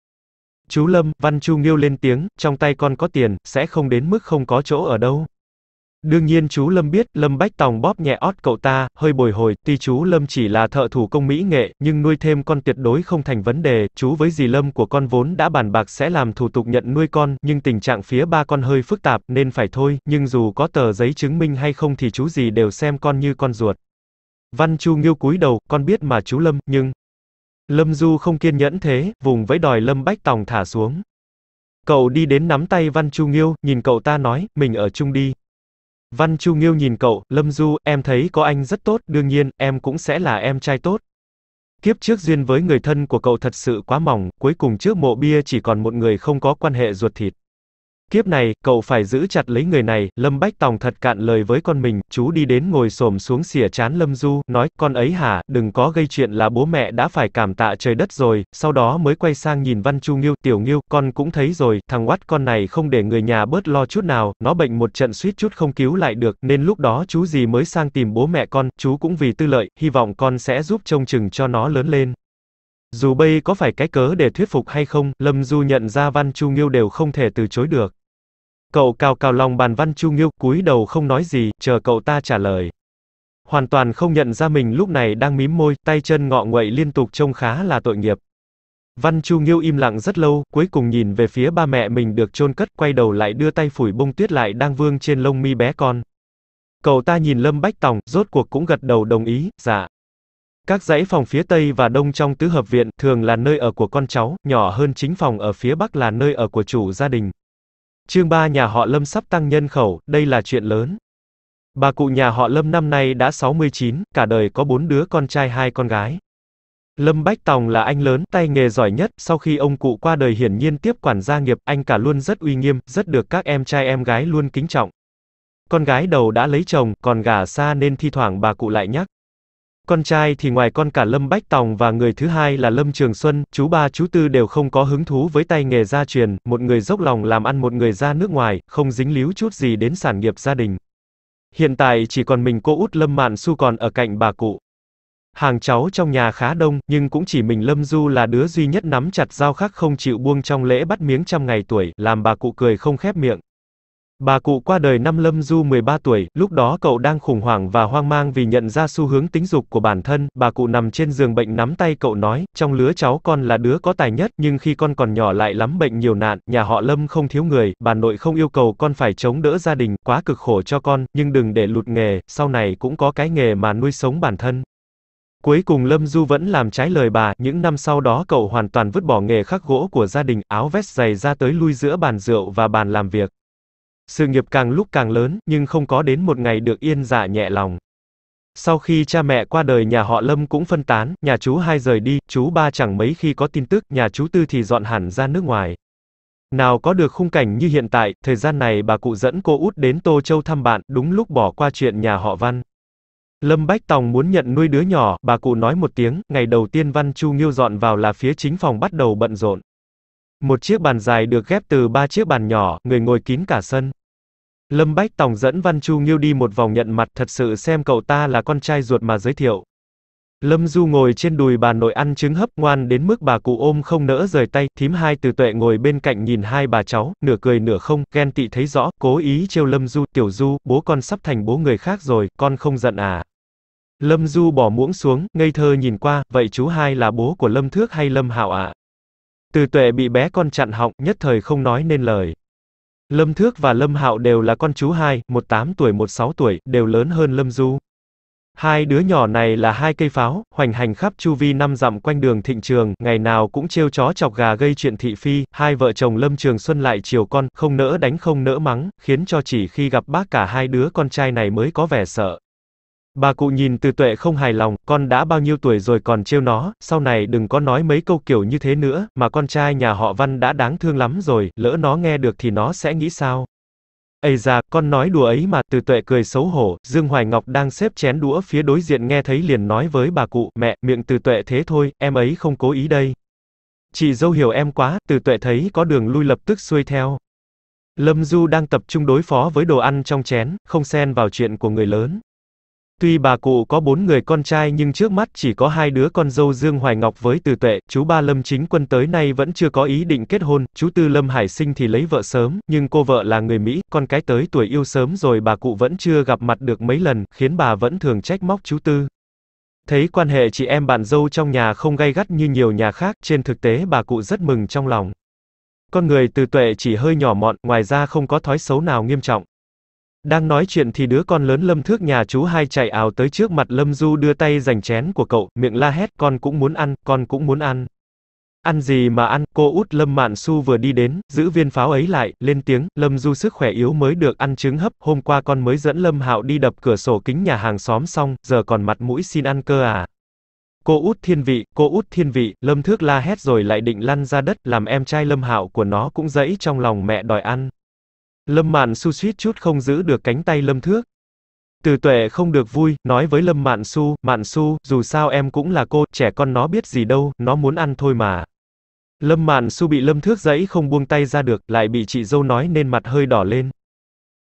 Chú Lâm, Văn Chu Nghiêu lên tiếng, trong tay con có tiền, sẽ không đến mức không có chỗ ở đâu. Đương nhiên chú Lâm biết, Lâm Bách Tòng bóp nhẹ ót cậu ta, hơi bồi hồi, tuy chú Lâm chỉ là thợ thủ công mỹ nghệ, nhưng nuôi thêm con tuyệt đối không thành vấn đề, chú với dì Lâm của con vốn đã bàn bạc sẽ làm thủ tục nhận nuôi con, nhưng tình trạng phía ba con hơi phức tạp nên phải thôi, nhưng dù có tờ giấy chứng minh hay không thì chú dì đều xem con như con ruột. Văn Chu Nghiêu cúi đầu, con biết mà chú Lâm, nhưng... Lâm Du không kiên nhẫn thế, vùng vẫy đòi Lâm Bách Tòng thả xuống. Cậu đi đến nắm tay Văn Chu Nghiêu, nhìn cậu ta nói, mình ở chung đi, Văn Chu Nghiêu nhìn cậu, Lâm Du, em thấy có anh rất tốt, đương nhiên, em cũng sẽ là em trai tốt. Kiếp trước duyên với người thân của cậu thật sự quá mỏng, cuối cùng trước mộ bia chỉ còn một người không có quan hệ ruột thịt. Kiếp này, cậu phải giữ chặt lấy người này, Lâm Bách Tòng thật cạn lời với con mình, chú đi đến ngồi xổm xuống xỉa chán Lâm Du, nói, con ấy hả, đừng có gây chuyện là bố mẹ đã phải cảm tạ trời đất rồi, sau đó mới quay sang nhìn Văn Chu Nghiêu, Tiểu Nghiêu, con cũng thấy rồi, thằng quát con này không để người nhà bớt lo chút nào, nó bệnh một trận suýt chút không cứu lại được, nên lúc đó chú gì mới sang tìm bố mẹ con, chú cũng vì tư lợi, hy vọng con sẽ giúp trông chừng cho nó lớn lên. Dù bây có phải cái cớ để thuyết phục hay không, Lâm Du nhận ra Văn Chu Nghiêu đều không thể từ chối được. Cậu cào cào lòng bàn văn Chu Nghiêu, cúi đầu không nói gì, chờ cậu ta trả lời. Hoàn toàn không nhận ra mình lúc này đang mím môi, tay chân ngọ nguậy liên tục trông khá là tội nghiệp. Văn Chu Nghiêu im lặng rất lâu, cuối cùng nhìn về phía ba mẹ mình được chôn cất, quay đầu lại đưa tay phủi bông tuyết lại đang vương trên lông mi bé con. Cậu ta nhìn Lâm Bách Tòng, rốt cuộc cũng gật đầu đồng ý, dạ. Các dãy phòng phía Tây và Đông trong tứ hợp viện thường là nơi ở của con cháu, nhỏ hơn chính phòng ở phía Bắc là nơi ở của chủ gia đình. Chương 3 nhà họ Lâm sắp tăng nhân khẩu, đây là chuyện lớn. Bà cụ nhà họ Lâm năm nay đã 69, cả đời có 4 đứa con trai hai con gái. Lâm Bách Tòng là anh lớn, tay nghề giỏi nhất, sau khi ông cụ qua đời hiển nhiên tiếp quản gia nghiệp, anh cả luôn rất uy nghiêm, rất được các em trai em gái luôn kính trọng. Con gái đầu đã lấy chồng, còn gả xa nên thi thoảng bà cụ lại nhắc, con trai thì ngoài con cả Lâm Bách Tòng và người thứ hai là Lâm Trường Xuân, chú ba chú tư đều không có hứng thú với tay nghề gia truyền, một người dốc lòng làm ăn một người ra nước ngoài, không dính líu chút gì đến sản nghiệp gia đình. Hiện tại chỉ còn mình cô út Lâm Mạn Su còn ở cạnh bà cụ. Hàng cháu trong nhà khá đông, nhưng cũng chỉ mình Lâm Du là đứa duy nhất nắm chặt dao khắc không chịu buông trong lễ bắt miếng trăm ngày tuổi, làm bà cụ cười không khép miệng. Bà cụ qua đời năm Lâm Du 13 tuổi, lúc đó cậu đang khủng hoảng và hoang mang vì nhận ra xu hướng tính dục của bản thân, bà cụ nằm trên giường bệnh nắm tay cậu nói, trong lứa cháu con là đứa có tài nhất, nhưng khi con còn nhỏ lại lắm bệnh nhiều nạn, nhà họ Lâm không thiếu người, bà nội không yêu cầu con phải chống đỡ gia đình, quá cực khổ cho con, nhưng đừng để lụt nghề, sau này cũng có cái nghề mà nuôi sống bản thân. Cuối cùng Lâm Du vẫn làm trái lời bà, những năm sau đó cậu hoàn toàn vứt bỏ nghề khắc gỗ của gia đình, áo vest dày ra tới lui giữa bàn rượu và bàn làm việc. Sự nghiệp càng lúc càng lớn, nhưng không có đến một ngày được yên dạ nhẹ lòng. Sau khi cha mẹ qua đời nhà họ Lâm cũng phân tán, nhà chú hai rời đi, chú ba chẳng mấy khi có tin tức, nhà chú tư thì dọn hẳn ra nước ngoài. Nào có được khung cảnh như hiện tại, thời gian này bà cụ dẫn cô út đến Tô Châu thăm bạn, đúng lúc bỏ qua chuyện nhà họ Văn. Lâm Bách Tòng muốn nhận nuôi đứa nhỏ, bà cụ nói một tiếng, ngày đầu tiên Văn Chu Nghiêu dọn vào là phía chính phòng bắt đầu bận rộn. Một chiếc bàn dài được ghép từ ba chiếc bàn nhỏ, người ngồi kín cả sân. Lâm Bách Tòng dẫn Văn Chu Nghiêu đi một vòng nhận mặt thật sự xem cậu ta là con trai ruột mà giới thiệu. Lâm Du ngồi trên đùi bà nội ăn trứng hấp ngoan đến mức bà cụ ôm không nỡ rời tay, thím hai từ tuệ ngồi bên cạnh nhìn hai bà cháu, nửa cười nửa không, ghen tị thấy rõ, cố ý trêu Lâm Du, tiểu Du, bố con sắp thành bố người khác rồi, con không giận à. Lâm Du bỏ muỗng xuống, ngây thơ nhìn qua, vậy chú hai là bố của Lâm Thước hay Lâm Hạo ạ? Từ tuệ bị bé con chặn họng, nhất thời không nói nên lời. Lâm Thước và Lâm Hạo đều là con chú hai, một tám tuổi một sáu tuổi, đều lớn hơn Lâm Du. Hai đứa nhỏ này là hai cây pháo, hoành hành khắp chu vi năm dặm quanh đường thịnh trường, ngày nào cũng trêu chó chọc gà gây chuyện thị phi, hai vợ chồng Lâm Trường Xuân lại chiều con, không nỡ đánh không nỡ mắng, khiến cho chỉ khi gặp bác cả hai đứa con trai này mới có vẻ sợ. Bà cụ nhìn từ tuệ không hài lòng, con đã bao nhiêu tuổi rồi còn trêu nó, sau này đừng có nói mấy câu kiểu như thế nữa, mà con trai nhà họ Văn đã đáng thương lắm rồi, lỡ nó nghe được thì nó sẽ nghĩ sao. Ây da, con nói đùa ấy mà, từ tuệ cười xấu hổ, Dương Hoài Ngọc đang xếp chén đũa phía đối diện nghe thấy liền nói với bà cụ, mẹ, miệng từ tuệ thế thôi, em ấy không cố ý đây. Chị dâu hiểu em quá, từ tuệ thấy có đường lui lập tức xuôi theo. Lâm Du đang tập trung đối phó với đồ ăn trong chén, không xen vào chuyện của người lớn. Tuy bà cụ có bốn người con trai nhưng trước mắt chỉ có hai đứa con dâu Dương Hoài Ngọc với Từ Tuệ, chú Ba Lâm Chính Quân tới nay vẫn chưa có ý định kết hôn, chú Tư Lâm Hải Sinh thì lấy vợ sớm, nhưng cô vợ là người Mỹ, con cái tới tuổi yêu sớm rồi bà cụ vẫn chưa gặp mặt được mấy lần, khiến bà vẫn thường trách móc chú Tư. Thấy quan hệ chị em bạn dâu trong nhà không gay gắt như nhiều nhà khác, trên thực tế bà cụ rất mừng trong lòng. Con người Từ Tuệ chỉ hơi nhỏ mọn, ngoài ra không có thói xấu nào nghiêm trọng. Đang nói chuyện thì đứa con lớn Lâm Thước nhà chú hai chạy ào tới trước mặt Lâm Du đưa tay giành chén của cậu, miệng la hét, con cũng muốn ăn, con cũng muốn ăn. Ăn gì mà ăn, cô út Lâm Mạn Su vừa đi đến, giữ viên pháo ấy lại, lên tiếng, Lâm Du sức khỏe yếu mới được ăn trứng hấp, hôm qua con mới dẫn Lâm Hạo đi đập cửa sổ kính nhà hàng xóm xong, giờ còn mặt mũi xin ăn cơ à. Cô út thiên vị, cô út thiên vị, Lâm Thước la hét rồi lại định lăn ra đất, làm em trai Lâm Hạo của nó cũng dẫy trong lòng mẹ đòi ăn. Lâm Mạn Su suýt chút không giữ được cánh tay Lâm Thước. Từ tuệ không được vui, nói với Lâm Mạn Su, Mạn Su, dù sao em cũng là cô, trẻ con nó biết gì đâu, nó muốn ăn thôi mà. Lâm Mạn Su bị Lâm Thước giãy không buông tay ra được, lại bị chị dâu nói nên mặt hơi đỏ lên.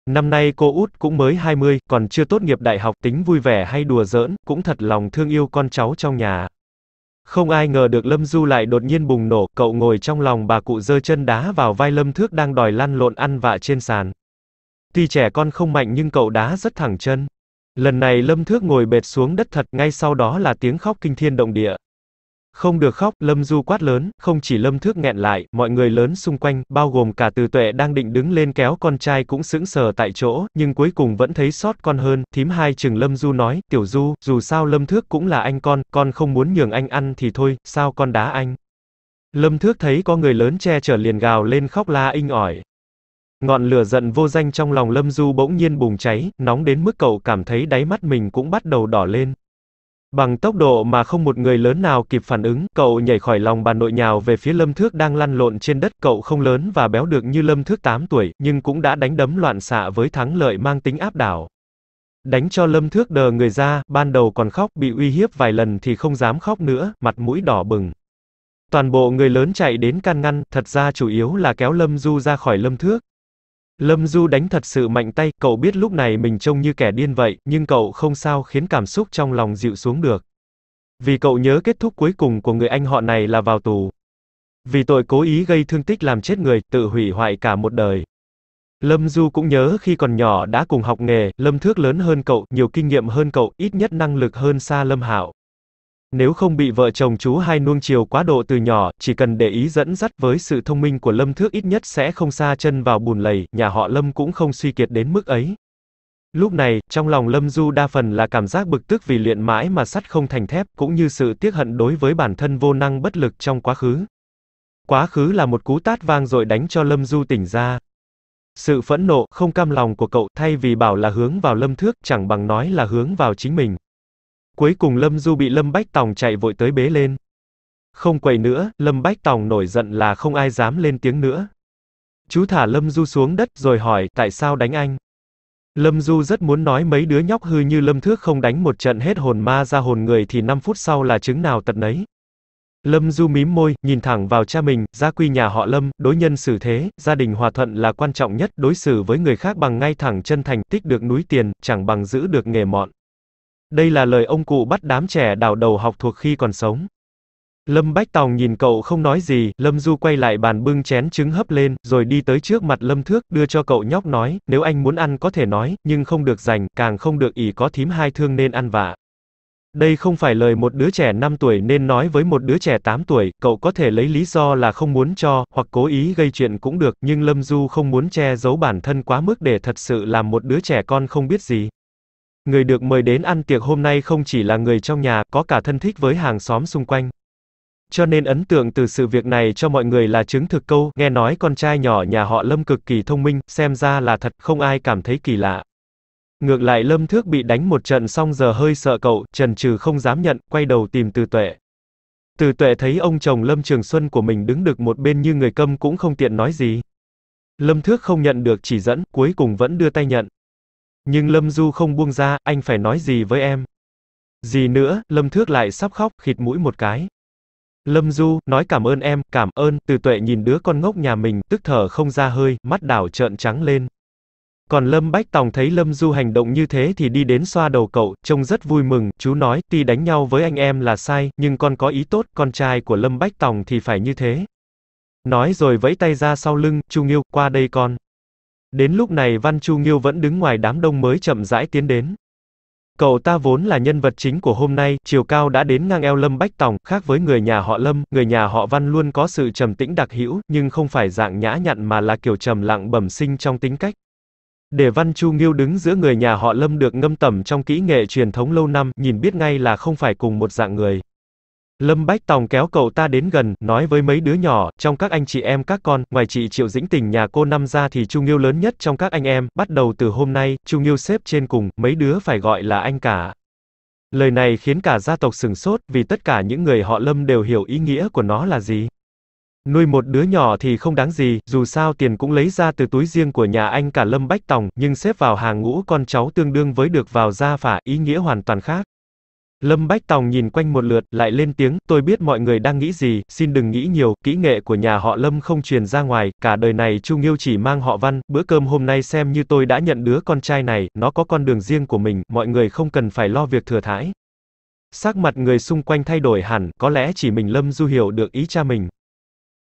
Năm nay cô út cũng mới 20, còn chưa tốt nghiệp đại học, tính vui vẻ hay đùa giỡn, cũng thật lòng thương yêu con cháu trong nhà. Không ai ngờ được Lâm Du lại đột nhiên bùng nổ, cậu ngồi trong lòng bà cụ dơ chân đá vào vai Lâm Thước đang đòi lăn lộn ăn vạ trên sàn. Tuy trẻ con không mạnh nhưng cậu đá rất thẳng chân. Lần này Lâm Thước ngồi bệt xuống đất thật, ngay sau đó là tiếng khóc kinh thiên động địa. Không được khóc, Lâm Du quát lớn, không chỉ Lâm Thước nghẹn lại, mọi người lớn xung quanh, bao gồm cả Từ Tuệ đang định đứng lên kéo con trai cũng sững sờ tại chỗ, nhưng cuối cùng vẫn thấy sót con hơn, thím hai chừng Lâm Du nói, Tiểu Du, dù sao Lâm Thước cũng là anh con, con không muốn nhường anh ăn thì thôi, sao con đá anh. Lâm Thước thấy có người lớn che chở liền gào lên khóc la inh ỏi. Ngọn lửa giận vô danh trong lòng Lâm Du bỗng nhiên bùng cháy, nóng đến mức cậu cảm thấy đáy mắt mình cũng bắt đầu đỏ lên. Bằng tốc độ mà không một người lớn nào kịp phản ứng, cậu nhảy khỏi lòng bà nội nhào về phía Lâm Thước đang lăn lộn trên đất, cậu không lớn và béo được như Lâm Thước 8 tuổi, nhưng cũng đã đánh đấm loạn xạ với thắng lợi mang tính áp đảo. Đánh cho Lâm Thước đờ người ra, ban đầu còn khóc, bị uy hiếp vài lần thì không dám khóc nữa, mặt mũi đỏ bừng. Toàn bộ người lớn chạy đến can ngăn, thật ra chủ yếu là kéo Lâm Du ra khỏi Lâm Thước. Lâm Du đánh thật sự mạnh tay, cậu biết lúc này mình trông như kẻ điên vậy, nhưng cậu không sao khiến cảm xúc trong lòng dịu xuống được. Vì cậu nhớ kết thúc cuối cùng của người anh họ này là vào tù. Vì tội cố ý gây thương tích làm chết người, tự hủy hoại cả một đời. Lâm Du cũng nhớ khi còn nhỏ đã cùng học nghề, Lâm Thước lớn hơn cậu, nhiều kinh nghiệm hơn cậu, ít nhất năng lực hơn xa Lâm Hạo. Nếu không bị vợ chồng chú hai nuông chiều quá độ từ nhỏ, chỉ cần để ý dẫn dắt với sự thông minh của Lâm Thước ít nhất sẽ không xa chân vào bùn lầy, nhà họ Lâm cũng không suy kiệt đến mức ấy. Lúc này, trong lòng Lâm Du đa phần là cảm giác bực tức vì luyện mãi mà sắt không thành thép, cũng như sự tiếc hận đối với bản thân vô năng bất lực trong quá khứ. Quá khứ là một cú tát vang rồi đánh cho Lâm Du tỉnh ra. Sự phẫn nộ, không cam lòng của cậu, thay vì bảo là hướng vào Lâm Thước, chẳng bằng nói là hướng vào chính mình. Cuối cùng Lâm Du bị Lâm Bách Tòng chạy vội tới bế lên. Không quậy nữa, Lâm Bách Tòng nổi giận là không ai dám lên tiếng nữa. Chú thả Lâm Du xuống đất rồi hỏi, tại sao đánh anh? Lâm Du rất muốn nói mấy đứa nhóc hư như Lâm Thước không đánh một trận hết hồn ma ra hồn người thì 5 phút sau là chứng nào tật nấy. Lâm Du mím môi, nhìn thẳng vào cha mình, gia quy nhà họ Lâm, đối nhân xử thế, gia đình hòa thuận là quan trọng nhất, đối xử với người khác bằng ngay thẳng chân thành, tích được núi tiền, chẳng bằng giữ được nghề mọn. Đây là lời ông cụ bắt đám trẻ đào đầu học thuộc khi còn sống. Lâm Bách Tòng nhìn cậu không nói gì, Lâm Du quay lại bàn bưng chén trứng hấp lên, rồi đi tới trước mặt Lâm Thước, đưa cho cậu nhóc nói, nếu anh muốn ăn có thể nói, nhưng không được rảnh, càng không được ỉ có thím hai thương nên ăn vạ. Đây không phải lời một đứa trẻ 5 tuổi nên nói với một đứa trẻ 8 tuổi, cậu có thể lấy lý do là không muốn cho, hoặc cố ý gây chuyện cũng được, nhưng Lâm Du không muốn che giấu bản thân quá mức để thật sự làm một đứa trẻ con không biết gì. Người được mời đến ăn tiệc hôm nay không chỉ là người trong nhà, có cả thân thích với hàng xóm xung quanh. Cho nên ấn tượng từ sự việc này cho mọi người là chứng thực câu, nghe nói con trai nhỏ nhà họ Lâm cực kỳ thông minh, xem ra là thật, không ai cảm thấy kỳ lạ. Ngược lại Lâm Thước bị đánh một trận xong giờ hơi sợ cậu, trần trừ không dám nhận, quay đầu tìm Từ Tuệ. Từ Tuệ thấy ông chồng Lâm Trường Xuân của mình đứng được một bên như người câm cũng không tiện nói gì. Lâm Thước không nhận được chỉ dẫn, cuối cùng vẫn đưa tay nhận. Nhưng Lâm Du không buông ra, anh phải nói gì với em? Gì nữa, Lâm Thước lại sắp khóc, khịt mũi một cái. Lâm Du, nói cảm ơn em, cảm ơn, từ tuệ nhìn đứa con ngốc nhà mình, tức thở không ra hơi, mắt đảo trợn trắng lên. Còn Lâm Bách Tòng thấy Lâm Du hành động như thế thì đi đến xoa đầu cậu, trông rất vui mừng, chú nói, tuy đánh nhau với anh em là sai, nhưng con có ý tốt, con trai của Lâm Bách Tòng thì phải như thế. Nói rồi vẫy tay ra sau lưng, Chu Nghiêu, qua đây con. Đến lúc này Văn Chu Nghiêu vẫn đứng ngoài đám đông mới chậm rãi tiến đến. Cậu ta vốn là nhân vật chính của hôm nay, chiều cao đã đến ngang eo Lâm Bách Tòng, khác với người nhà họ Lâm, người nhà họ Văn luôn có sự trầm tĩnh đặc hữu, nhưng không phải dạng nhã nhặn mà là kiểu trầm lặng bẩm sinh trong tính cách. Để Văn Chu Nghiêu đứng giữa người nhà họ Lâm được ngâm tẩm trong kỹ nghệ truyền thống lâu năm, nhìn biết ngay là không phải cùng một dạng người. Lâm Bách Tòng kéo cậu ta đến gần, nói với mấy đứa nhỏ, trong các anh chị em các con, ngoài chị Triệu Dĩnh Tình nhà cô năm ra thì Trung Nghiêu lớn nhất trong các anh em, bắt đầu từ hôm nay, Trung Nghiêu xếp trên cùng, mấy đứa phải gọi là anh cả. Lời này khiến cả gia tộc sừng sốt, vì tất cả những người họ Lâm đều hiểu ý nghĩa của nó là gì. Nuôi một đứa nhỏ thì không đáng gì, dù sao tiền cũng lấy ra từ túi riêng của nhà anh cả Lâm Bách Tòng, nhưng xếp vào hàng ngũ con cháu tương đương với được vào gia phả, ý nghĩa hoàn toàn khác. Lâm Bách Tòng nhìn quanh một lượt, lại lên tiếng, tôi biết mọi người đang nghĩ gì, xin đừng nghĩ nhiều, kỹ nghệ của nhà họ Lâm không truyền ra ngoài, cả đời này Chu Nghiêu chỉ mang họ văn, bữa cơm hôm nay xem như tôi đã nhận đứa con trai này, nó có con đường riêng của mình, mọi người không cần phải lo việc thừa thãi. Sắc mặt người xung quanh thay đổi hẳn, có lẽ chỉ mình Lâm Du hiểu được ý cha mình.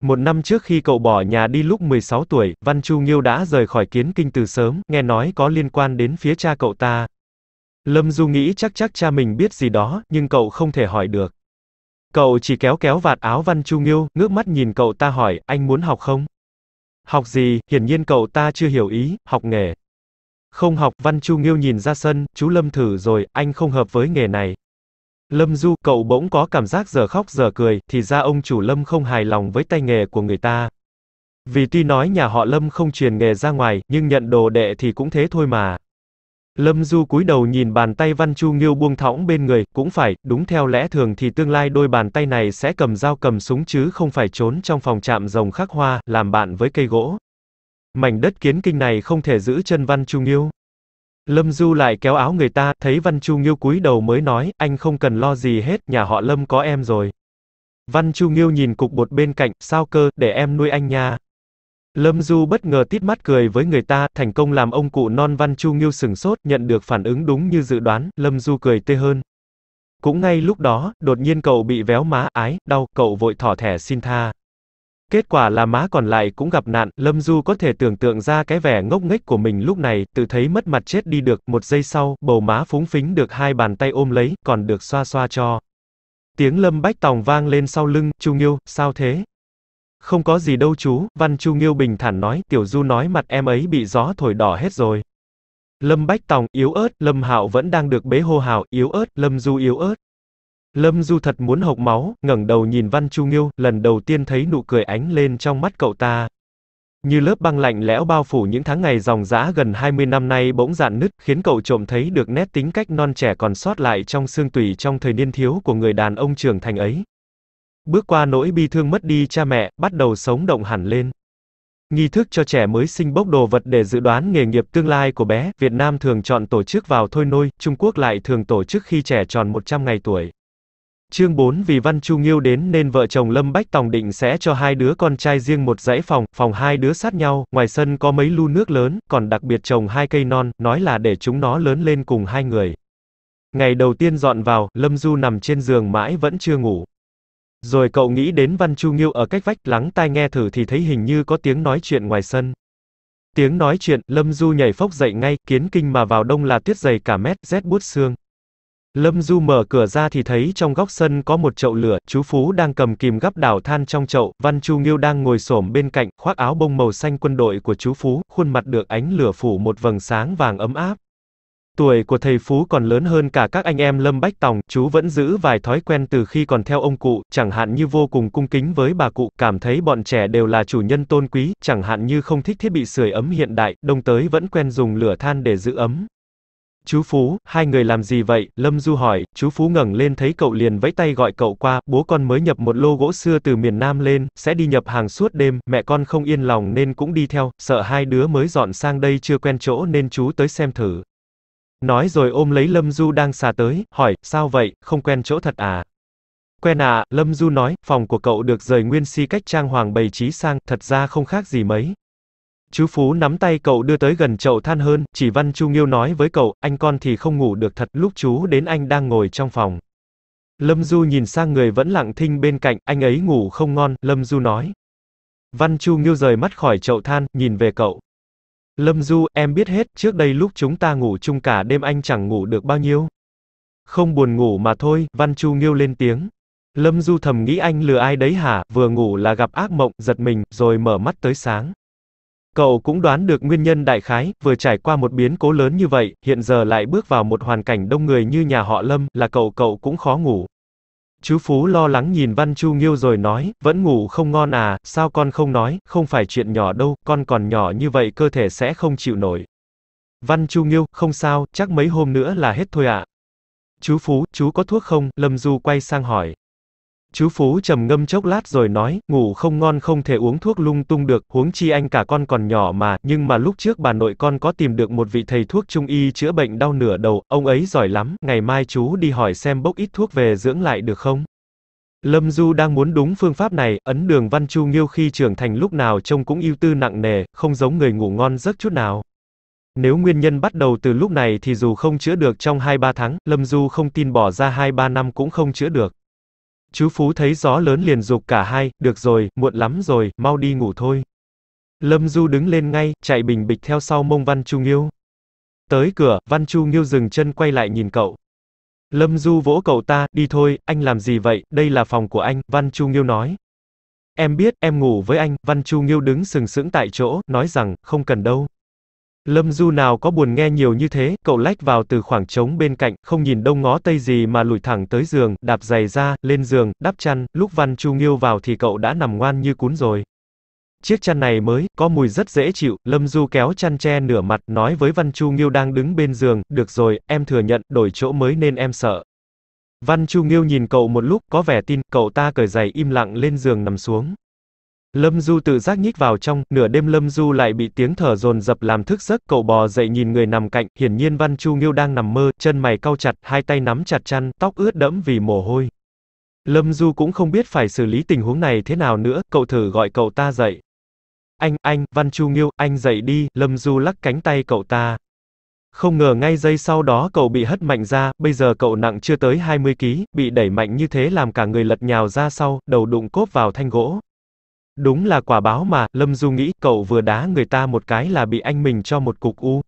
Một năm trước khi cậu bỏ nhà đi lúc 16 tuổi, Văn Chu Nghiêu đã rời khỏi kiến kinh từ sớm, nghe nói có liên quan đến phía cha cậu ta, Lâm Du nghĩ chắc chắc cha mình biết gì đó, nhưng cậu không thể hỏi được. Cậu chỉ kéo kéo vạt áo Văn Chu Nghiêu, ngước mắt nhìn cậu ta hỏi, anh muốn học không? Học gì, hiển nhiên cậu ta chưa hiểu ý, học nghề. Không học, Văn Chu Nghiêu nhìn ra sân, chú Lâm thử rồi, anh không hợp với nghề này. Lâm Du, cậu bỗng có cảm giác giờ khóc giờ cười, thì ra ông chủ Lâm không hài lòng với tay nghề của người ta. Vì tuy nói nhà họ Lâm không truyền nghề ra ngoài, nhưng nhận đồ đệ thì cũng thế thôi mà. Lâm Du cúi đầu nhìn bàn tay Văn Chu Nghiêu buông thõng bên người, cũng phải, đúng theo lẽ thường thì tương lai đôi bàn tay này sẽ cầm dao cầm súng chứ không phải trốn trong phòng trạm rồng khắc hoa, làm bạn với cây gỗ. Mảnh đất kiến kinh này không thể giữ chân Văn Chu Nghiêu. Lâm Du lại kéo áo người ta, thấy Văn Chu Nghiêu cúi đầu mới nói, anh không cần lo gì hết, nhà họ Lâm có em rồi. Văn Chu Nghiêu nhìn cục bột bên cạnh, sao cơ, để em nuôi anh nha. Lâm Du bất ngờ tít mắt cười với người ta, thành công làm ông cụ non văn Chu Nghiêu sừng sốt, nhận được phản ứng đúng như dự đoán, Lâm Du cười tê hơn. Cũng ngay lúc đó, đột nhiên cậu bị véo má, ái, đau, cậu vội thỏ thẻ xin tha. Kết quả là má còn lại cũng gặp nạn, Lâm Du có thể tưởng tượng ra cái vẻ ngốc nghếch của mình lúc này, tự thấy mất mặt chết đi được, một giây sau, bầu má phúng phính được hai bàn tay ôm lấy, còn được xoa xoa cho. Tiếng Lâm Bách Tòng vang lên sau lưng, Chu Nghiêu, sao thế? Không có gì đâu chú, Văn Chu Nghiêu bình thản nói, Tiểu Du nói mặt em ấy bị gió thổi đỏ hết rồi. Lâm Bách Tòng, yếu ớt, Lâm Hạo vẫn đang được bế hô hào, yếu ớt, Lâm Du yếu ớt. Lâm Du thật muốn hộc máu, ngẩng đầu nhìn Văn Chu Nghiêu, lần đầu tiên thấy nụ cười ánh lên trong mắt cậu ta. Như lớp băng lạnh lẽo bao phủ những tháng ngày dòng dã gần 20 năm nay bỗng dạn nứt, khiến cậu trộm thấy được nét tính cách non trẻ còn sót lại trong xương tủy trong thời niên thiếu của người đàn ông trưởng thành ấy. Bước qua nỗi bi thương mất đi cha mẹ, bắt đầu sống động hẳn lên. Nghi thức cho trẻ mới sinh bốc đồ vật để dự đoán nghề nghiệp tương lai của bé, Việt Nam thường chọn tổ chức vào thôi nôi, Trung Quốc lại thường tổ chức khi trẻ tròn 100 ngày tuổi. Chương 4 vì Văn Chu Nghiêu đến nên vợ chồng Lâm Bách Tòng định sẽ cho hai đứa con trai riêng một dãy phòng, phòng hai đứa sát nhau, ngoài sân có mấy lu nước lớn, còn đặc biệt trồng hai cây non, nói là để chúng nó lớn lên cùng hai người. Ngày đầu tiên dọn vào, Lâm Du nằm trên giường mãi vẫn chưa ngủ. Rồi cậu nghĩ đến Văn Chu Nghiêu ở cách vách, lắng tai nghe thử thì thấy hình như có tiếng nói chuyện ngoài sân. Tiếng nói chuyện, Lâm Du nhảy phốc dậy ngay, kiến kinh mà vào đông là tuyết dày cả mét, rét bút xương. Lâm Du mở cửa ra thì thấy trong góc sân có một chậu lửa, chú Phú đang cầm kìm gắp đảo than trong chậu, Văn Chu Nghiêu đang ngồi xổm bên cạnh, khoác áo bông màu xanh quân đội của chú Phú, khuôn mặt được ánh lửa phủ một vầng sáng vàng ấm áp. Tuổi của thầy Phú còn lớn hơn cả các anh em Lâm Bách Tòng, chú vẫn giữ vài thói quen từ khi còn theo ông cụ, chẳng hạn như vô cùng cung kính với bà cụ, cảm thấy bọn trẻ đều là chủ nhân tôn quý, chẳng hạn như không thích thiết bị sưởi ấm hiện đại, đông tới vẫn quen dùng lửa than để giữ ấm. Chú Phú, hai người làm gì vậy? Lâm Du hỏi, chú Phú ngẩng lên thấy cậu liền vẫy tay gọi cậu qua, bố con mới nhập một lô gỗ xưa từ miền Nam lên, sẽ đi nhập hàng suốt đêm, mẹ con không yên lòng nên cũng đi theo, sợ hai đứa mới dọn sang đây chưa quen chỗ nên chú tới xem thử. Nói rồi ôm lấy Lâm Du đang xà tới, hỏi, sao vậy, không quen chỗ thật à? Quen à, Lâm Du nói, phòng của cậu được rời nguyên si cách trang hoàng bày trí sang, thật ra không khác gì mấy. Chú Phú nắm tay cậu đưa tới gần chậu than hơn, chỉ Văn Chu Nghiêu nói với cậu, anh con thì không ngủ được thật, lúc chú đến anh đang ngồi trong phòng. Lâm Du nhìn sang người vẫn lặng thinh bên cạnh, anh ấy ngủ không ngon, Lâm Du nói. Văn Chu Nghiêu rời mắt khỏi chậu than, nhìn về cậu. Lâm Du, em biết hết, trước đây lúc chúng ta ngủ chung cả đêm anh chẳng ngủ được bao nhiêu. Không buồn ngủ mà thôi, Văn Chu nghiêu lên tiếng. Lâm Du thầm nghĩ anh lừa ai đấy hả, vừa ngủ là gặp ác mộng, giật mình, rồi mở mắt tới sáng. Cậu cũng đoán được nguyên nhân đại khái, vừa trải qua một biến cố lớn như vậy, hiện giờ lại bước vào một hoàn cảnh đông người như nhà họ Lâm, là cậu cậu cũng khó ngủ. Chú Phú lo lắng nhìn Văn Chu Nghiêu rồi nói, vẫn ngủ không ngon à, sao con không nói, không phải chuyện nhỏ đâu, con còn nhỏ như vậy cơ thể sẽ không chịu nổi. Văn Chu Nghiêu, không sao, chắc mấy hôm nữa là hết thôi ạ. Chú Phú, chú có thuốc không? Lâm Du quay sang hỏi. Chú Phú trầm ngâm chốc lát rồi nói, ngủ không ngon không thể uống thuốc lung tung được, huống chi anh cả con còn nhỏ mà, nhưng mà lúc trước bà nội con có tìm được một vị thầy thuốc trung y chữa bệnh đau nửa đầu, ông ấy giỏi lắm, ngày mai chú đi hỏi xem bốc ít thuốc về dưỡng lại được không? Lâm Du đang muốn đúng phương pháp này, ấn đường văn chu nghiêu khi trưởng thành lúc nào trông cũng ưu tư nặng nề, không giống người ngủ ngon giấc chút nào. Nếu nguyên nhân bắt đầu từ lúc này thì dù không chữa được trong 2-3 tháng, Lâm Du không tin bỏ ra 2-3 năm cũng không chữa được. Chú Phú thấy gió lớn liền dục cả hai, được rồi, muộn lắm rồi, mau đi ngủ thôi. Lâm Du đứng lên ngay, chạy bình bịch theo sau mông Văn Chu Nghiêu. Tới cửa, Văn Chu Nghiêu dừng chân quay lại nhìn cậu. Lâm Du vỗ cậu ta, đi thôi, anh làm gì vậy, đây là phòng của anh, Văn Chu Nghiêu nói. Em biết, em ngủ với anh, Văn Chu Nghiêu đứng sừng sững tại chỗ, nói rằng, không cần đâu. Lâm Du nào có buồn nghe nhiều như thế, cậu lách vào từ khoảng trống bên cạnh, không nhìn đông ngó tây gì mà lùi thẳng tới giường, đạp giày ra, lên giường, đắp chăn, lúc Văn Chu Nghiêu vào thì cậu đã nằm ngoan như cún rồi. Chiếc chăn này mới, có mùi rất dễ chịu, Lâm Du kéo chăn che nửa mặt, nói với Văn Chu Nghiêu đang đứng bên giường, được rồi, em thừa nhận, đổi chỗ mới nên em sợ. Văn Chu Nghiêu nhìn cậu một lúc, có vẻ tin, cậu ta cởi giày im lặng lên giường nằm xuống. Lâm Du tự giác nhích vào trong, nửa đêm Lâm Du lại bị tiếng thở dồn dập làm thức giấc, cậu bò dậy nhìn người nằm cạnh, hiển nhiên Văn Chu Nghiêu đang nằm mơ, chân mày cau chặt, hai tay nắm chặt chăn, tóc ướt đẫm vì mồ hôi. Lâm Du cũng không biết phải xử lý tình huống này thế nào nữa, cậu thử gọi cậu ta dậy. Anh, anh, Văn Chu Nghiêu, anh dậy đi, Lâm Du lắc cánh tay cậu ta. Không ngờ ngay giây sau đó cậu bị hất mạnh ra, bây giờ cậu nặng chưa tới 20kg, bị đẩy mạnh như thế làm cả người lật nhào ra sau, đầu đụng cốp vào thanh gỗ. Đúng là quả báo mà, Lâm Du nghĩ, cậu vừa đá người ta một cái là bị anh mình cho một cục u.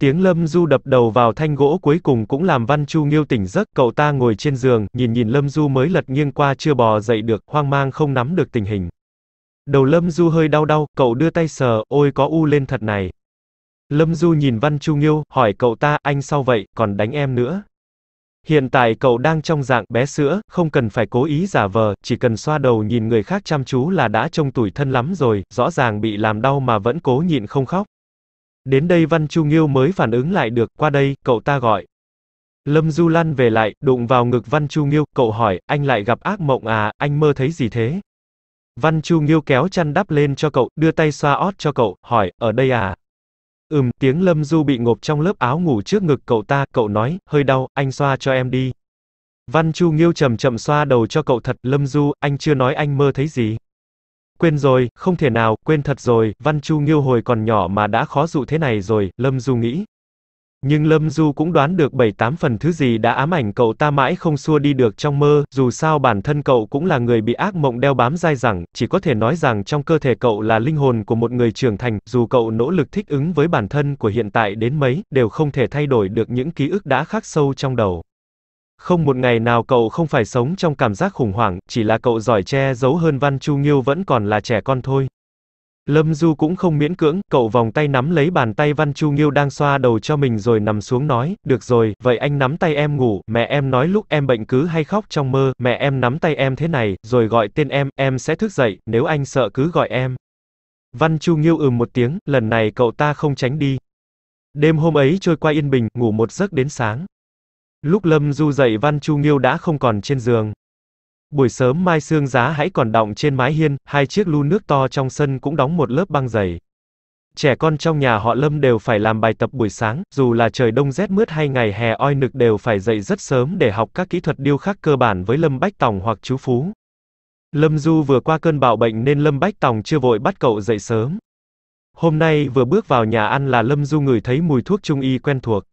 Tiếng Lâm Du đập đầu vào thanh gỗ cuối cùng cũng làm Văn Chu Nghiêu tỉnh giấc, cậu ta ngồi trên giường, nhìn nhìn Lâm Du mới lật nghiêng qua chưa bò dậy được, hoang mang không nắm được tình hình. Đầu Lâm Du hơi đau đau, cậu đưa tay sờ, ôi có u lên thật này. Lâm Du nhìn Văn Chu Nghiêu, hỏi cậu ta, anh sao vậy, còn đánh em nữa. Hiện tại cậu đang trong dạng bé sữa, không cần phải cố ý giả vờ, chỉ cần xoa đầu nhìn người khác chăm chú là đã trông tuổi thân lắm rồi, rõ ràng bị làm đau mà vẫn cố nhịn không khóc. Đến đây Văn Chu Nghiêu mới phản ứng lại được, qua đây, cậu ta gọi. Lâm Du Lan về lại, đụng vào ngực Văn Chu Nghiêu, cậu hỏi, anh lại gặp ác mộng à, anh mơ thấy gì thế? Văn Chu Nghiêu kéo chăn đắp lên cho cậu, đưa tay xoa ót cho cậu, hỏi, ở đây à? Ừm, tiếng Lâm Du bị ngộp trong lớp áo ngủ trước ngực cậu ta, cậu nói, hơi đau, anh xoa cho em đi. Văn Chu Nghiêu chậm chậm xoa đầu cho cậu thật, Lâm Du, anh chưa nói anh mơ thấy gì. Quên rồi, không thể nào, quên thật rồi, Văn Chu Nghiêu hồi còn nhỏ mà đã khó dụ thế này rồi, Lâm Du nghĩ, nhưng Lâm Du cũng đoán được 7-8 phần thứ gì đã ám ảnh cậu ta mãi không xua đi được trong mơ, dù sao bản thân cậu cũng là người bị ác mộng đeo bám dai dẳng, chỉ có thể nói rằng trong cơ thể cậu là linh hồn của một người trưởng thành, dù cậu nỗ lực thích ứng với bản thân của hiện tại đến mấy, đều không thể thay đổi được những ký ức đã khắc sâu trong đầu. Không một ngày nào cậu không phải sống trong cảm giác khủng hoảng, chỉ là cậu giỏi che giấu hơn Văn Chu Nghiêu vẫn còn là trẻ con thôi. Lâm Du cũng không miễn cưỡng, cậu vòng tay nắm lấy bàn tay Văn Chu Nghiêu đang xoa đầu cho mình rồi nằm xuống nói, được rồi, vậy anh nắm tay em ngủ, mẹ em nói lúc em bệnh cứ hay khóc trong mơ, mẹ em nắm tay em thế này, rồi gọi tên em, em sẽ thức dậy, nếu anh sợ cứ gọi em. Văn Chu Nghiêu ừm một tiếng, lần này cậu ta không tránh đi. Đêm hôm ấy trôi qua yên bình, ngủ một giấc đến sáng. Lúc Lâm Du dậy Văn Chu Nghiêu đã không còn trên giường. Buổi sớm mai sương giá hãy còn đọng trên mái hiên, hai chiếc lu nước to trong sân cũng đóng một lớp băng dày. Trẻ con trong nhà họ Lâm đều phải làm bài tập buổi sáng, dù là trời đông rét mướt hay ngày hè oi nực đều phải dậy rất sớm để học các kỹ thuật điêu khắc cơ bản với Lâm Bách Tòng hoặc chú Phú. Lâm Du vừa qua cơn bạo bệnh nên Lâm Bách Tòng chưa vội bắt cậu dậy sớm. Hôm nay vừa bước vào nhà ăn là Lâm Du ngửi thấy mùi thuốc trung y quen thuộc.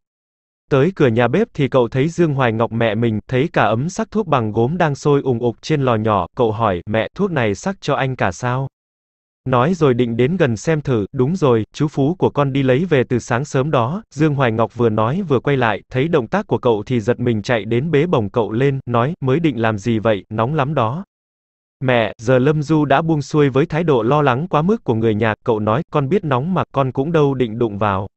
Tới cửa nhà bếp thì cậu thấy Dương Hoài Ngọc mẹ mình, thấy cả ấm sắc thuốc bằng gốm đang sôi ùng ục trên lò nhỏ, cậu hỏi, mẹ, thuốc này sắc cho anh cả sao? Nói rồi định đến gần xem thử, đúng rồi, chú Phú của con đi lấy về từ sáng sớm đó, Dương Hoài Ngọc vừa nói vừa quay lại, thấy động tác của cậu thì giật mình chạy đến bế bồng cậu lên, nói, mới định làm gì vậy, nóng lắm đó. Mẹ, giờ Lâm Du đã buông xuôi với thái độ lo lắng quá mức của người nhà, cậu nói, con biết nóng mà, con cũng đâu định đụng vào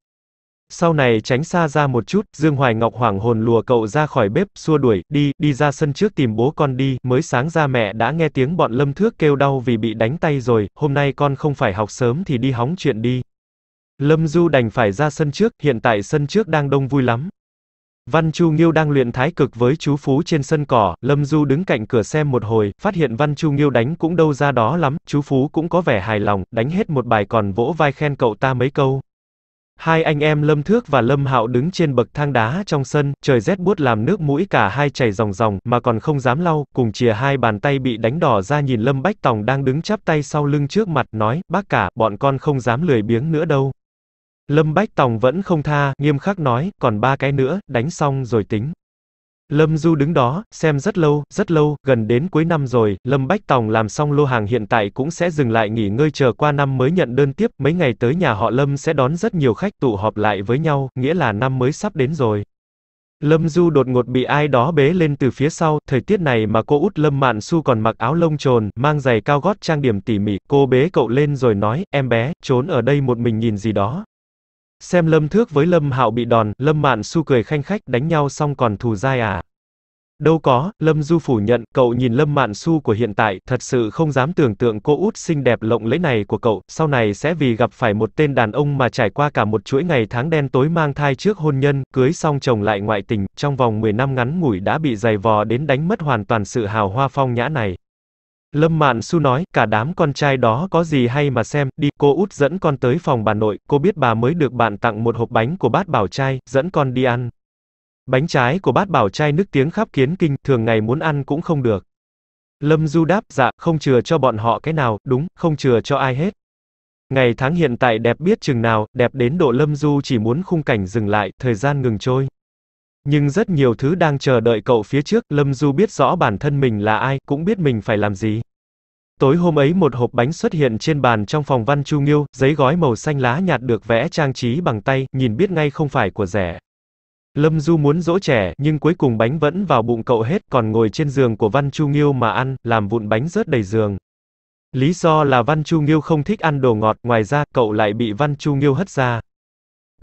sau này tránh xa ra một chút, Dương Hoài Ngọc hoảng hồn lùa cậu ra khỏi bếp, xua đuổi, đi, đi ra sân trước tìm bố con đi, mới sáng ra mẹ đã nghe tiếng bọn lâm thước kêu đau vì bị đánh tay rồi, hôm nay con không phải học sớm thì đi hóng chuyện đi. Lâm Du đành phải ra sân trước, hiện tại sân trước đang đông vui lắm. Văn Chu Nghiêu đang luyện thái cực với chú Phú trên sân cỏ, Lâm Du đứng cạnh cửa xem một hồi, phát hiện Văn Chu Nghiêu đánh cũng đâu ra đó lắm, chú Phú cũng có vẻ hài lòng, đánh hết một bài còn vỗ vai khen cậu ta mấy câu. Hai anh em Lâm Thước và Lâm Hạo đứng trên bậc thang đá trong sân, trời rét buốt làm nước mũi cả hai chảy ròng ròng, mà còn không dám lau, cùng chìa hai bàn tay bị đánh đỏ ra nhìn Lâm Bách Tòng đang đứng chắp tay sau lưng trước mặt, nói, bác cả, bọn con không dám lười biếng nữa đâu. Lâm Bách Tòng vẫn không tha, nghiêm khắc nói, còn ba cái nữa, đánh xong rồi tính. Lâm Du đứng đó, xem rất lâu, rất lâu, gần đến cuối năm rồi, Lâm Bách Tòng làm xong lô hàng hiện tại cũng sẽ dừng lại nghỉ ngơi chờ qua năm mới nhận đơn tiếp, mấy ngày tới nhà họ Lâm sẽ đón rất nhiều khách tụ họp lại với nhau, nghĩa là năm mới sắp đến rồi. Lâm Du đột ngột bị ai đó bế lên từ phía sau, thời tiết này mà cô út Lâm Mạn Su còn mặc áo lông trồn, mang giày cao gót trang điểm tỉ mỉ, cô bế cậu lên rồi nói, em bé, trốn ở đây một mình nhìn gì đó. Xem Lâm Thước với Lâm Hạo bị đòn, Lâm Mạn Su cười khanh khách, đánh nhau xong còn thù dai à? Đâu có, Lâm Du phủ nhận, cậu nhìn Lâm Mạn Su của hiện tại, thật sự không dám tưởng tượng cô út xinh đẹp lộng lẫy này của cậu, sau này sẽ vì gặp phải một tên đàn ông mà trải qua cả một chuỗi ngày tháng đen tối mang thai trước hôn nhân, cưới xong chồng lại ngoại tình, trong vòng 10 năm ngắn ngủi đã bị dày vò đến đánh mất hoàn toàn sự hào hoa phong nhã này. Lâm Mạn Su nói, cả đám con trai đó có gì hay mà xem, đi, cô út dẫn con tới phòng bà nội, cô biết bà mới được bạn tặng một hộp bánh của bát bảo trai, dẫn con đi ăn. Bánh trái của bát bảo trai nức tiếng khắp kiến kinh, thường ngày muốn ăn cũng không được. Lâm Du đáp, dạ, không chừa cho bọn họ cái nào, đúng, không chừa cho ai hết. Ngày tháng hiện tại đẹp biết chừng nào, đẹp đến độ Lâm Du chỉ muốn khung cảnh dừng lại, thời gian ngừng trôi. Nhưng rất nhiều thứ đang chờ đợi cậu phía trước, Lâm Du biết rõ bản thân mình là ai, cũng biết mình phải làm gì. Tối hôm ấy một hộp bánh xuất hiện trên bàn trong phòng văn Chu Nghiêu, giấy gói màu xanh lá nhạt được vẽ trang trí bằng tay, nhìn biết ngay không phải của rẻ. Lâm Du muốn dỗ trẻ, nhưng cuối cùng bánh vẫn vào bụng cậu hết, còn ngồi trên giường của Văn Chu Nghiêu mà ăn, làm vụn bánh rớt đầy giường. Lý do là Văn Chu Nghiêu không thích ăn đồ ngọt, ngoài ra, cậu lại bị Văn Chu Nghiêu hất ra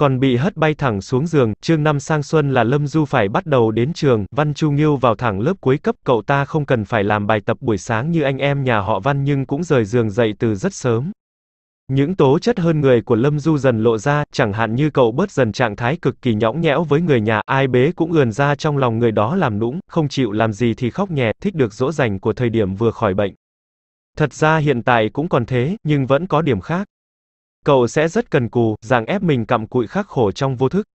còn bị hất bay thẳng xuống giường, chương 5 sang xuân là Lâm Du phải bắt đầu đến trường, Văn Chu Nghiêu vào thẳng lớp cuối cấp, cậu ta không cần phải làm bài tập buổi sáng như anh em nhà họ Văn nhưng cũng rời giường dậy từ rất sớm. Những tố chất hơn người của Lâm Du dần lộ ra, chẳng hạn như cậu bớt dần trạng thái cực kỳ nhõng nhẽo với người nhà, ai bế cũng ườn ra trong lòng người đó làm nũng, không chịu làm gì thì khóc nhẹ, thích được dỗ dành của thời điểm vừa khỏi bệnh. Thật ra hiện tại cũng còn thế, nhưng vẫn có điểm khác. Cậu sẽ rất cần cù, rằng ép mình cặm cụi khắc khổ trong vô thức.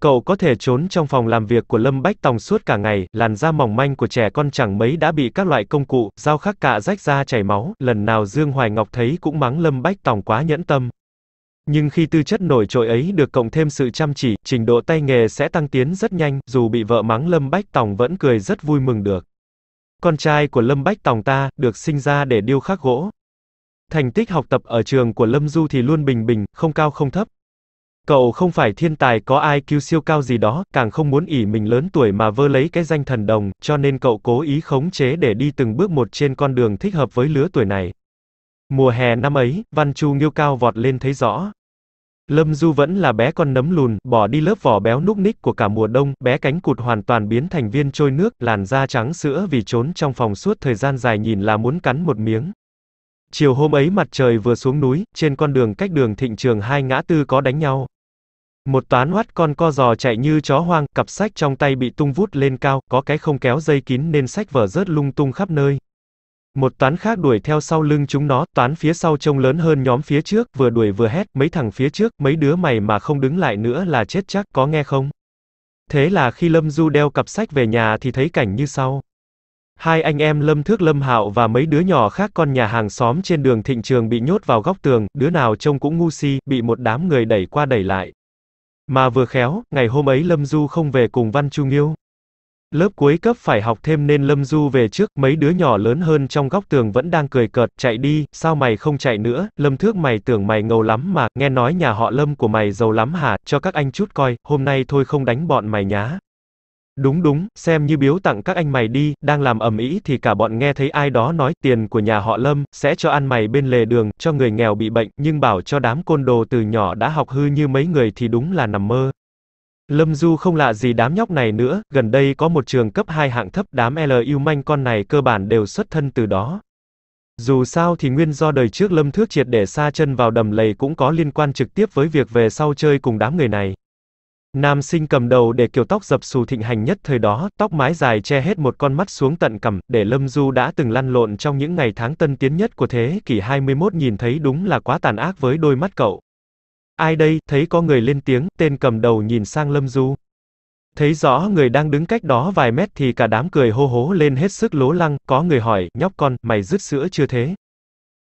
Cậu có thể trốn trong phòng làm việc của Lâm Bách Tòng suốt cả ngày, làn da mỏng manh của trẻ con chẳng mấy đã bị các loại công cụ, dao khắc cạ rách ra chảy máu, lần nào Dương Hoài Ngọc thấy cũng mắng Lâm Bách Tòng quá nhẫn tâm. Nhưng khi tư chất nổi trội ấy được cộng thêm sự chăm chỉ, trình độ tay nghề sẽ tăng tiến rất nhanh, dù bị vợ mắng Lâm Bách Tòng vẫn cười rất vui mừng được. Con trai của Lâm Bách Tòng ta, được sinh ra để điêu khắc gỗ, Thành tích học tập ở trường của Lâm Du thì luôn bình bình, không cao không thấp. Cậu không phải thiên tài có IQ siêu cao gì đó, càng không muốn ỉ mình lớn tuổi mà vơ lấy cái danh thần đồng, cho nên cậu cố ý khống chế để đi từng bước một trên con đường thích hợp với lứa tuổi này. Mùa hè năm ấy, Văn Chu nghiêu cao vọt lên thấy rõ. Lâm Du vẫn là bé con nấm lùn, bỏ đi lớp vỏ béo núc ních của cả mùa đông, bé cánh cụt hoàn toàn biến thành viên trôi nước, làn da trắng sữa vì trốn trong phòng suốt thời gian dài nhìn là muốn cắn một miếng. Chiều hôm ấy mặt trời vừa xuống núi, trên con đường cách đường thịnh trường hai ngã tư có đánh nhau. Một toán hoắt con co giò chạy như chó hoang, cặp sách trong tay bị tung vút lên cao, có cái không kéo dây kín nên sách vở rớt lung tung khắp nơi. Một toán khác đuổi theo sau lưng chúng nó, toán phía sau trông lớn hơn nhóm phía trước, vừa đuổi vừa hét, mấy thằng phía trước, mấy đứa mày mà không đứng lại nữa là chết chắc, có nghe không? Thế là khi Lâm Du đeo cặp sách về nhà thì thấy cảnh như sau. Hai anh em Lâm Thước Lâm Hạo và mấy đứa nhỏ khác con nhà hàng xóm trên đường Thịnh Trường bị nhốt vào góc tường, đứa nào trông cũng ngu si, bị một đám người đẩy qua đẩy lại. Mà vừa khéo, ngày hôm ấy Lâm Du không về cùng Văn Chu Nghiêu. Lớp cuối cấp phải học thêm nên Lâm Du về trước, mấy đứa nhỏ lớn hơn trong góc tường vẫn đang cười cợt, chạy đi, sao mày không chạy nữa, Lâm Thước mày tưởng mày ngầu lắm mà, nghe nói nhà họ Lâm của mày giàu lắm hả, cho các anh chút coi, hôm nay thôi không đánh bọn mày nhá. Đúng đúng, xem như biếu tặng các anh mày đi, đang làm ẩm ý thì cả bọn nghe thấy ai đó nói tiền của nhà họ Lâm sẽ cho ăn mày bên lề đường, cho người nghèo bị bệnh, nhưng bảo cho đám côn đồ từ nhỏ đã học hư như mấy người thì đúng là nằm mơ. Lâm Du không lạ gì đám nhóc này nữa, gần đây có một trường cấp 2 hạng thấp, đám L U manh con này cơ bản đều xuất thân từ đó. Dù sao thì nguyên do đời trước Lâm Thước Triệt để xa chân vào đầm lầy cũng có liên quan trực tiếp với việc về sau chơi cùng đám người này. Nam sinh cầm đầu để kiểu tóc dập xù thịnh hành nhất thời đó, tóc mái dài che hết một con mắt xuống tận cằm, để Lâm Du đã từng lăn lộn trong những ngày tháng tân tiến nhất của thế kỷ 21 nhìn thấy đúng là quá tàn ác với đôi mắt cậu. Ai đây, thấy có người lên tiếng, tên cầm đầu nhìn sang Lâm Du. Thấy rõ người đang đứng cách đó vài mét thì cả đám cười hô hố lên hết sức lố lăng, có người hỏi, nhóc con, mày rứt sữa chưa thế?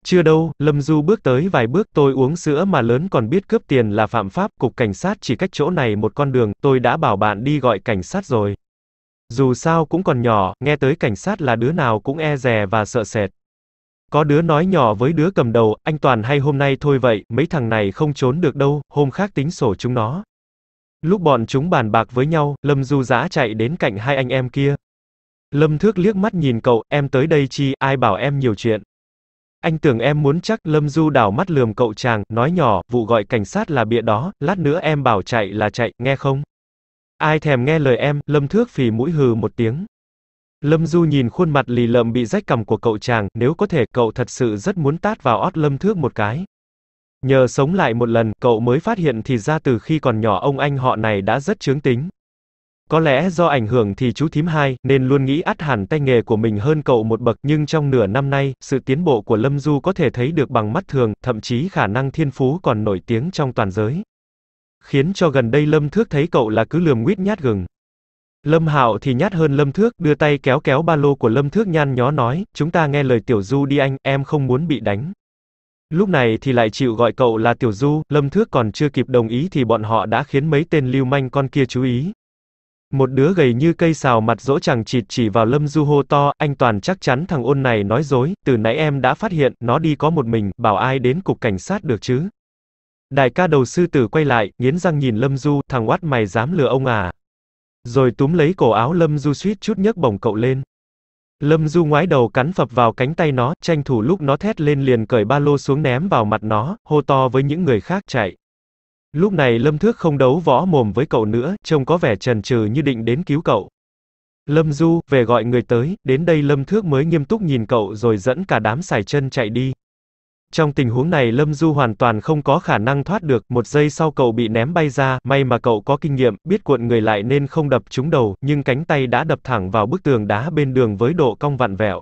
Chưa đâu, Lâm Du bước tới vài bước, tôi uống sữa mà lớn còn biết cướp tiền là phạm pháp, cục cảnh sát chỉ cách chỗ này một con đường, tôi đã bảo bạn đi gọi cảnh sát rồi. Dù sao cũng còn nhỏ, nghe tới cảnh sát là đứa nào cũng e rè và sợ sệt. Có đứa nói nhỏ với đứa cầm đầu, anh Toàn hay hôm nay thôi vậy, mấy thằng này không trốn được đâu, hôm khác tính sổ chúng nó. Lúc bọn chúng bàn bạc với nhau, Lâm Du Giã chạy đến cạnh hai anh em kia. Lâm Thước liếc mắt nhìn cậu, em tới đây chi, ai bảo em nhiều chuyện. Anh tưởng em muốn chắc, Lâm Du đảo mắt lườm cậu chàng, nói nhỏ, vụ gọi cảnh sát là bịa đó, lát nữa em bảo chạy là chạy, nghe không? Ai thèm nghe lời em, Lâm Thước phì mũi hừ một tiếng. Lâm Du nhìn khuôn mặt lì lợm bị rách cằm của cậu chàng, nếu có thể, cậu thật sự rất muốn tát vào ót Lâm Thước một cái. Nhờ sống lại một lần, cậu mới phát hiện thì ra từ khi còn nhỏ ông anh họ này đã rất chướng tính, có lẽ do ảnh hưởng thì chú thím hai, nên luôn nghĩ át hẳn tay nghề của mình hơn cậu một bậc, nhưng trong nửa năm nay, sự tiến bộ của Lâm Du có thể thấy được bằng mắt thường, thậm chí khả năng thiên phú còn nổi tiếng trong toàn giới. Khiến cho gần đây Lâm Thước thấy cậu là cứ lườm nguyết nhát gừng. Lâm Hạo thì nhát hơn Lâm Thước, đưa tay kéo kéo ba lô của Lâm Thước nhăn nhó nói, chúng ta nghe lời Tiểu Du đi anh, em không muốn bị đánh. Lúc này thì lại chịu gọi cậu là Tiểu Du, Lâm Thước còn chưa kịp đồng ý thì bọn họ đã khiến mấy tên lưu manh con kia chú ý, một đứa gầy như cây xào mặt dỗ chàng chịt chỉ vào Lâm Du hô to, anh Toàn chắc chắn thằng ôn này nói dối, từ nãy em đã phát hiện, nó đi có một mình, bảo ai đến cục cảnh sát được chứ. Đại ca đầu sư tử quay lại, nghiến răng nhìn Lâm Du, thằng oát mày dám lừa ông à. Rồi túm lấy cổ áo Lâm Du suýt chút nhấc bổng cậu lên. Lâm Du ngoái đầu cắn phập vào cánh tay nó, tranh thủ lúc nó thét lên liền cởi ba lô xuống ném vào mặt nó, hô to với những người khác chạy. Lúc này Lâm Thước không đấu võ mồm với cậu nữa, trông có vẻ trần trừ như định đến cứu cậu. Lâm Du, về gọi người tới, đến đây Lâm Thước mới nghiêm túc nhìn cậu rồi dẫn cả đám xài chân chạy đi. Trong tình huống này Lâm Du hoàn toàn không có khả năng thoát được, một giây sau cậu bị ném bay ra, may mà cậu có kinh nghiệm, biết cuộn người lại nên không đập trúng đầu, nhưng cánh tay đã đập thẳng vào bức tường đá bên đường với độ cong vặn vẹo.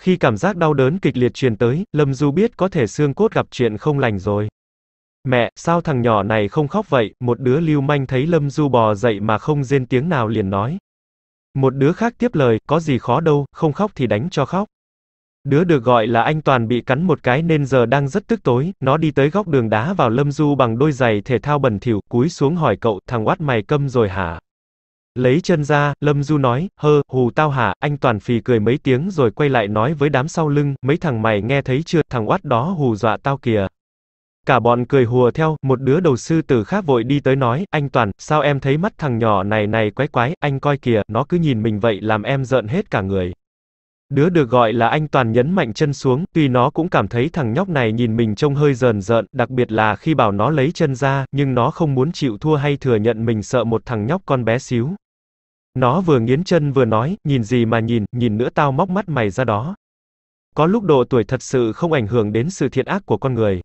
Khi cảm giác đau đớn kịch liệt truyền tới, Lâm Du biết có thể xương cốt gặp chuyện không lành rồi. Mẹ, sao thằng nhỏ này không khóc vậy? Một đứa lưu manh thấy Lâm Du bò dậy mà không rên tiếng nào liền nói. Một đứa khác tiếp lời, có gì khó đâu, không khóc thì đánh cho khóc. Đứa được gọi là anh Toàn bị cắn một cái nên giờ đang rất tức tối, nó đi tới góc đường đá vào Lâm Du bằng đôi giày thể thao bẩn thỉu, cúi xuống hỏi cậu, thằng oát mày câm rồi hả? Lấy chân ra, Lâm Du nói, hơ, hù tao hả, anh Toàn phì cười mấy tiếng rồi quay lại nói với đám sau lưng, mấy thằng mày nghe thấy chưa, thằng oát đó hù dọa tao kìa. Cả bọn cười hùa theo, một đứa đầu sư tử khác vội đi tới nói, anh Toàn, sao em thấy mắt thằng nhỏ này này quái quái, anh coi kìa, nó cứ nhìn mình vậy làm em giận hết cả người. Đứa được gọi là anh Toàn nhấn mạnh chân xuống, tuy nó cũng cảm thấy thằng nhóc này nhìn mình trông hơi rờn rợn, đặc biệt là khi bảo nó lấy chân ra, nhưng nó không muốn chịu thua hay thừa nhận mình sợ một thằng nhóc con bé xíu. Nó vừa nghiến chân vừa nói, nhìn gì mà nhìn, nhìn nữa tao móc mắt mày ra đó. Có lúc độ tuổi thật sự không ảnh hưởng đến sự thiện ác của con người.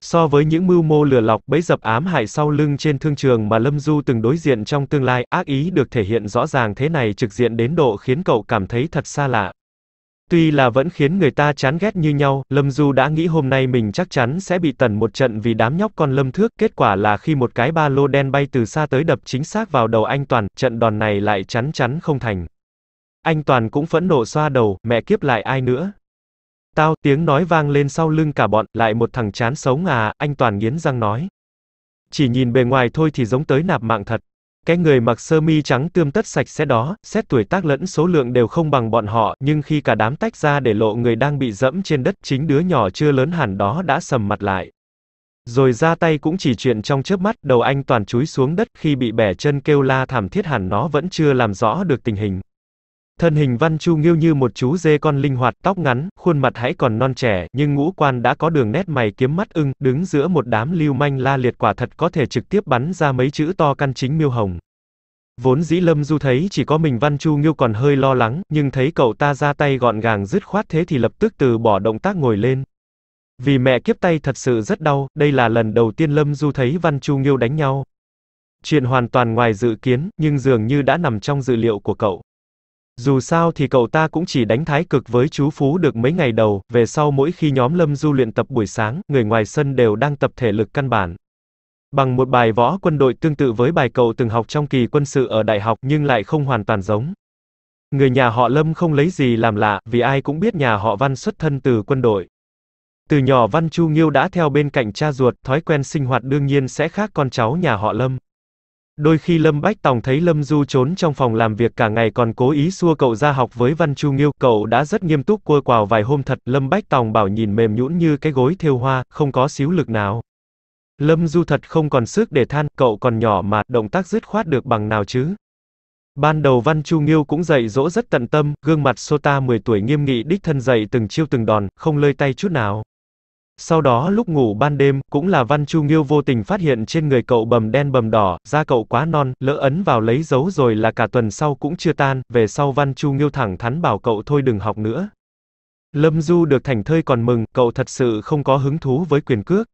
So với những mưu mô lừa lọc bẫy dập ám hại sau lưng trên thương trường mà Lâm Du từng đối diện trong tương lai, ác ý được thể hiện rõ ràng thế này trực diện đến độ khiến cậu cảm thấy thật xa lạ. Tuy là vẫn khiến người ta chán ghét như nhau, Lâm Du đã nghĩ hôm nay mình chắc chắn sẽ bị tần một trận vì đám nhóc con Lâm Thước, kết quả là khi một cái ba lô đen bay từ xa tới đập chính xác vào đầu anh Toàn, trận đòn này lại chắn chắn không thành. Anh Toàn cũng phẫn nộ xoa đầu, mẹ kiếp lại ai nữa. Tao, tiếng nói vang lên sau lưng cả bọn, lại một thằng chán sống à, anh Toàn nghiến răng nói. Chỉ nhìn bề ngoài thôi thì giống tới nạp mạng thật. Cái người mặc sơ mi trắng tươm tất sạch sẽ đó, xét tuổi tác lẫn số lượng đều không bằng bọn họ, nhưng khi cả đám tách ra để lộ người đang bị dẫm trên đất, chính đứa nhỏ chưa lớn hẳn đó đã sầm mặt lại. Rồi ra tay cũng chỉ chuyện trong chớp mắt, đầu anh toàn chúi xuống đất khi bị bẻ chân kêu la thảm thiết hẳn nó vẫn chưa làm rõ được tình hình. Thân hình Văn Chu Nghiêu như một chú dê con linh hoạt, tóc ngắn, khuôn mặt hãy còn non trẻ, nhưng ngũ quan đã có đường nét mày kiếm mắt ưng, đứng giữa một đám lưu manh la liệt quả thật có thể trực tiếp bắn ra mấy chữ to căn chính miêu hồng. Vốn dĩ Lâm Du thấy chỉ có mình Văn Chu Nghiêu còn hơi lo lắng, nhưng thấy cậu ta ra tay gọn gàng dứt khoát thế thì lập tức từ bỏ động tác ngồi lên. Vì mẹ kiếp tay thật sự rất đau, đây là lần đầu tiên Lâm Du thấy Văn Chu Nghiêu đánh nhau. Chuyện hoàn toàn ngoài dự kiến, nhưng dường như đã nằm trong dự liệu của cậu. Dù sao thì cậu ta cũng chỉ đánh thái cực với chú Phú được mấy ngày đầu, về sau mỗi khi nhóm Lâm Du luyện tập buổi sáng, người ngoài sân đều đang tập thể lực căn bản. Bằng một bài võ quân đội tương tự với bài cậu từng học trong kỳ quân sự ở đại học nhưng lại không hoàn toàn giống. Người nhà họ Lâm không lấy gì làm lạ, vì ai cũng biết nhà họ Văn xuất thân từ quân đội. Từ nhỏ Văn Chu Nghiêu đã theo bên cạnh cha ruột, thói quen sinh hoạt đương nhiên sẽ khác con cháu nhà họ Lâm. Đôi khi Lâm Bách Tòng thấy Lâm Du trốn trong phòng làm việc cả ngày còn cố ý xua cậu ra học với Văn Chu Nghiêu, cậu đã rất nghiêm túc cua quào vài hôm thật, Lâm Bách Tòng bảo nhìn mềm nhũn như cái gối thêu hoa, không có xíu lực nào. Lâm Du thật không còn sức để than, cậu còn nhỏ mà, động tác dứt khoát được bằng nào chứ. Ban đầu Văn Chu Nghiêu cũng dạy dỗ rất tận tâm, gương mặt Sota 10 tuổi nghiêm nghị đích thân dạy từng chiêu từng đòn, không lơi tay chút nào. Sau đó lúc ngủ ban đêm, cũng là Văn Chu Nghiêu vô tình phát hiện trên người cậu bầm đen bầm đỏ, da cậu quá non, lỡ ấn vào lấy dấu rồi là cả tuần sau cũng chưa tan, về sau Văn Chu Nghiêu thẳng thắn bảo cậu thôi đừng học nữa. Lâm Du được thành thơi còn mừng, cậu thật sự không có hứng thú với quyền cước.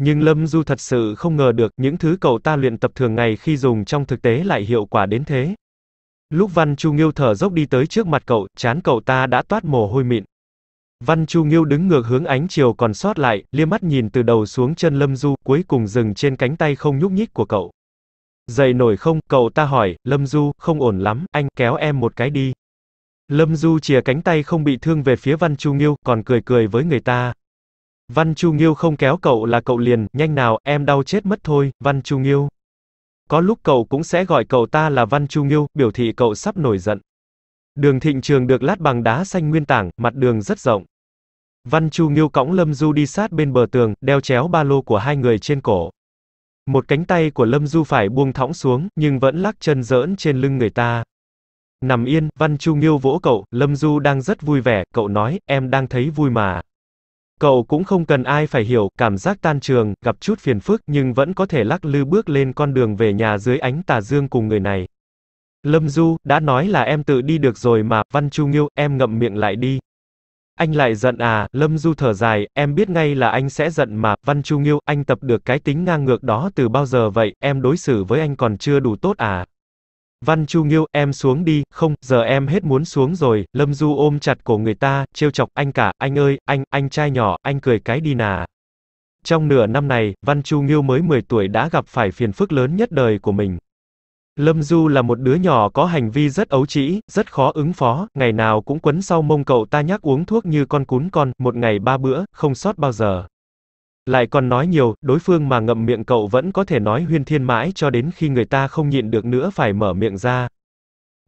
Nhưng Lâm Du thật sự không ngờ được những thứ cậu ta luyện tập thường ngày khi dùng trong thực tế lại hiệu quả đến thế. Lúc Văn Chu Nghiêu thở dốc đi tới trước mặt cậu, chán cậu ta đã toát mồ hôi mịn. Văn Chu Nghiêu đứng ngược hướng ánh chiều còn sót lại, liếc mắt nhìn từ đầu xuống chân Lâm Du, cuối cùng dừng trên cánh tay không nhúc nhích của cậu. Dậy nổi không, cậu ta hỏi, Lâm Du, không ổn lắm, anh kéo em một cái đi. Lâm Du chìa cánh tay không bị thương về phía Văn Chu Nghiêu, còn cười cười với người ta. Văn Chu Nghiêu không kéo cậu là cậu liền, nhanh nào, em đau chết mất thôi, Văn Chu Nghiêu. Có lúc cậu cũng sẽ gọi cậu ta là Văn Chu Nghiêu, biểu thị cậu sắp nổi giận. Đường Thịnh Trường được lát bằng đá xanh nguyên tảng, mặt đường rất rộng. Văn Chu Nghiêu cõng Lâm Du đi sát bên bờ tường, đeo chéo ba lô của hai người trên cổ. Một cánh tay của Lâm Du phải buông thõng xuống, nhưng vẫn lắc chân giỡn trên lưng người ta. Nằm yên, Văn Chu Nghiêu vỗ cậu, Lâm Du đang rất vui vẻ, cậu nói, em đang thấy vui mà. Cậu cũng không cần ai phải hiểu, cảm giác tan trường, gặp chút phiền phức, nhưng vẫn có thể lắc lư bước lên con đường về nhà dưới ánh tà dương cùng người này. Lâm Du, đã nói là em tự đi được rồi mà, Văn Chu Nghiêu, em ngậm miệng lại đi. Anh lại giận à, Lâm Du thở dài, em biết ngay là anh sẽ giận mà, Văn Chu Nghiêu, anh tập được cái tính ngang ngược đó từ bao giờ vậy, em đối xử với anh còn chưa đủ tốt à. Văn Chu Nghiêu, em xuống đi, không, giờ em hết muốn xuống rồi, Lâm Du ôm chặt cổ người ta, trêu chọc anh cả, anh ơi, anh, anh trai nhỏ, anh cười cái đi nà. Trong nửa năm này, Văn Chu Nghiêu mới 10 tuổi đã gặp phải phiền phức lớn nhất đời của mình. Lâm Du là một đứa nhỏ có hành vi rất ấu trĩ, rất khó ứng phó, ngày nào cũng quấn sau mông cậu ta nhắc uống thuốc như con cún con, một ngày ba bữa, không sót bao giờ. Lại còn nói nhiều, đối phương mà ngậm miệng cậu vẫn có thể nói huyên thiên mãi cho đến khi người ta không nhịn được nữa phải mở miệng ra.